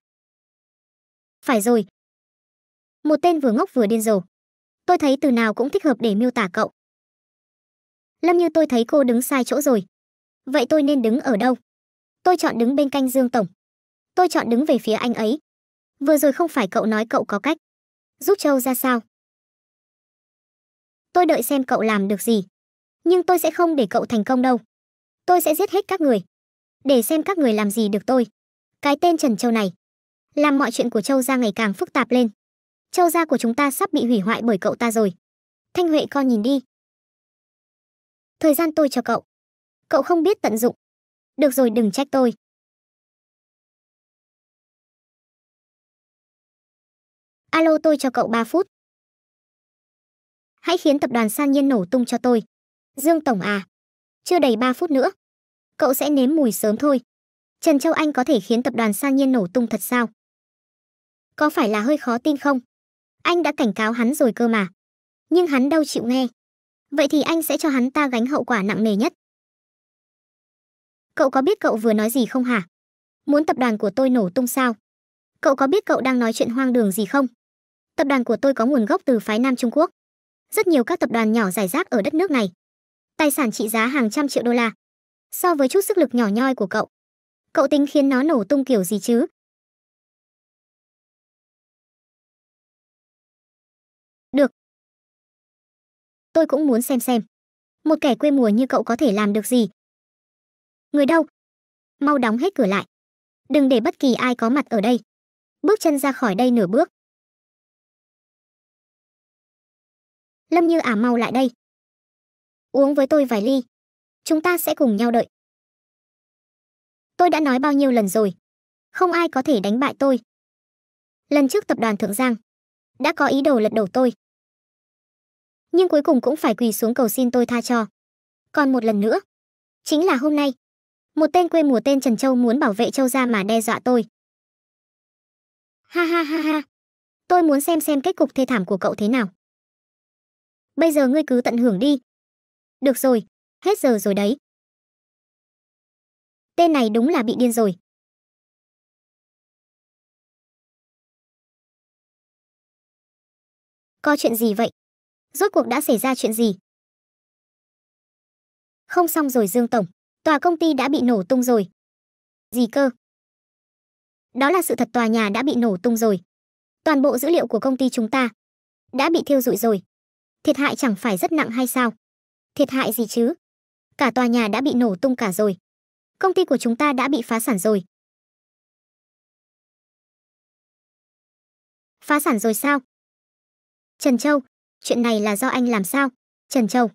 Phải rồi. Một tên vừa ngốc vừa điên rồ. Tôi thấy từ nào cũng thích hợp để miêu tả cậu. Lâm Như tôi thấy cô đứng sai chỗ rồi. Vậy tôi nên đứng ở đâu? Tôi chọn đứng bên canh Dương Tổng. Tôi chọn đứng về phía anh ấy. Vừa rồi không phải cậu nói cậu có cách. Giúp Châu ra sao? Tôi đợi xem cậu làm được gì nhưng tôi sẽ không để cậu thành công đâu tôi sẽ giết hết các người để xem các người làm gì được tôi cái tên trần châu này làm mọi chuyện của châu gia ngày càng phức tạp lên châu gia của chúng ta sắp bị hủy hoại bởi cậu ta rồi thanh huệ con nhìn đi thời gian tôi cho cậu cậu không biết tận dụng được rồi đừng trách tôi alo tôi cho cậu 3 phút hãy khiến tập đoàn san nhiên nổ tung cho tôi Dương Tổng à, chưa đầy 3 phút nữa. Cậu sẽ nếm mùi sớm thôi. Trần Châu Anh có thể khiến tập đoàn Sa Nhiên nổ tung thật sao? Có phải là hơi khó tin không? Anh đã cảnh cáo hắn rồi cơ mà. Nhưng hắn đâu chịu nghe. Vậy thì anh sẽ cho hắn ta gánh hậu quả nặng nề nhất. Cậu có biết cậu vừa nói gì không hả? Muốn tập đoàn của tôi nổ tung sao? Cậu có biết cậu đang nói chuyện hoang đường gì không? Tập đoàn của tôi có nguồn gốc từ phái Nam Trung Quốc. Rất nhiều các tập đoàn nhỏ giải rác ở đất nước này tài sản trị giá hàng trăm triệu đô la. So với chút sức lực nhỏ nhoi của cậu, cậu tính khiến nó nổ tung kiểu gì chứ? Được. Tôi cũng muốn xem xem. Một kẻ quê mùa như cậu có thể làm được gì? Người đâu? Mau đóng hết cửa lại. Đừng để bất kỳ ai có mặt ở đây. Bước chân ra khỏi đây nửa bước. Lâm Như Ả mau lại đây uống với tôi vài ly. Chúng ta sẽ cùng nhau đợi. Tôi đã nói bao nhiêu lần rồi. Không ai có thể đánh bại tôi. Lần trước tập đoàn Thượng Giang đã có ý đồ lật đổ tôi. Nhưng cuối cùng cũng phải quỳ xuống cầu xin tôi tha cho. Còn một lần nữa, chính là hôm nay. Một tên quê mùa tên Trần Châu muốn bảo vệ Châu ra mà đe dọa tôi. Ha ha ha ha. Tôi muốn xem xem kết cục thê thảm của cậu thế nào. Bây giờ ngươi cứ tận hưởng đi, được rồi, hết giờ rồi đấy. Tên này đúng là bị điên rồi. Có chuyện gì vậy? Rốt cuộc đã xảy ra chuyện gì? Không xong rồi Dương Tổng, tòa công ty đã bị nổ tung rồi. Gì cơ? Đó là sự thật tòa nhà đã bị nổ tung rồi. Toàn bộ dữ liệu của công ty chúng ta đã bị thiêu rụi rồi. Thiệt hại chẳng phải rất nặng hay sao? thiệt hại gì chứ? Cả tòa nhà đã bị nổ tung cả rồi. Công ty của chúng ta đã bị phá sản rồi. Phá sản rồi sao? Trần Châu, chuyện này là do anh làm sao? Trần Châu,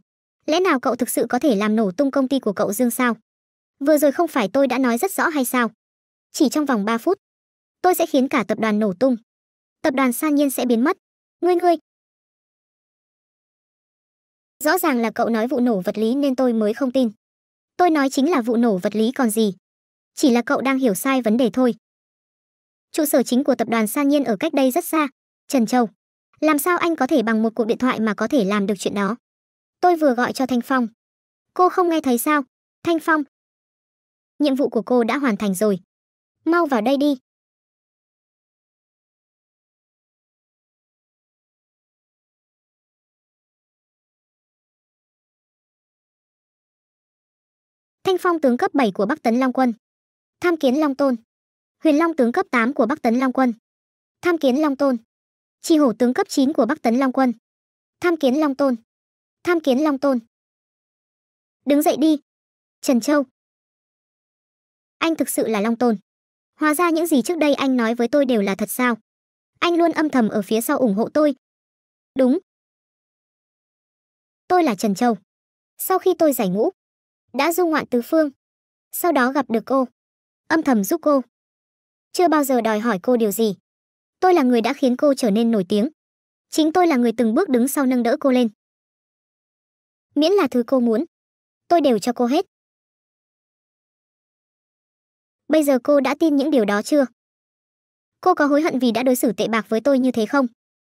lẽ nào cậu thực sự có thể làm nổ tung công ty của cậu Dương sao? Vừa rồi không phải tôi đã nói rất rõ hay sao? Chỉ trong vòng 3 phút, tôi sẽ khiến cả tập đoàn nổ tung. Tập đoàn san nhiên sẽ biến mất. Ngươi ngươi, rõ ràng là cậu nói vụ nổ vật lý nên tôi mới không tin tôi nói chính là vụ nổ vật lý còn gì chỉ là cậu đang hiểu sai vấn đề thôi trụ sở chính của tập đoàn Sa nhiên ở cách đây rất xa trần châu làm sao anh có thể bằng một cuộc điện thoại mà có thể làm được chuyện đó tôi vừa gọi cho thanh phong cô không nghe thấy sao thanh phong nhiệm vụ của cô đã hoàn thành rồi mau vào đây đi Thanh Phong tướng cấp 7 của Bắc Tấn Long Quân. Tham kiến Long Tôn. Huyền Long tướng cấp 8 của Bắc Tấn Long Quân. Tham kiến Long Tôn. Chi Hổ tướng cấp 9 của Bắc Tấn Long Quân. Tham kiến Long Tôn. Tham kiến Long Tôn. Đứng dậy đi. Trần Châu. Anh thực sự là Long Tôn. Hóa ra những gì trước đây anh nói với tôi đều là thật sao? Anh luôn âm thầm ở phía sau ủng hộ tôi. Đúng. Tôi là Trần Châu. Sau khi tôi giải ngũ, đã du ngoạn tứ phương. Sau đó gặp được cô, âm thầm giúp cô. Chưa bao giờ đòi hỏi cô điều gì. Tôi là người đã khiến cô trở nên nổi tiếng. Chính tôi là người từng bước đứng sau nâng đỡ cô lên. Miễn là thứ cô muốn, tôi đều cho cô hết. Bây giờ cô đã tin những điều đó chưa? Cô có hối hận vì đã đối xử tệ bạc với tôi như thế không?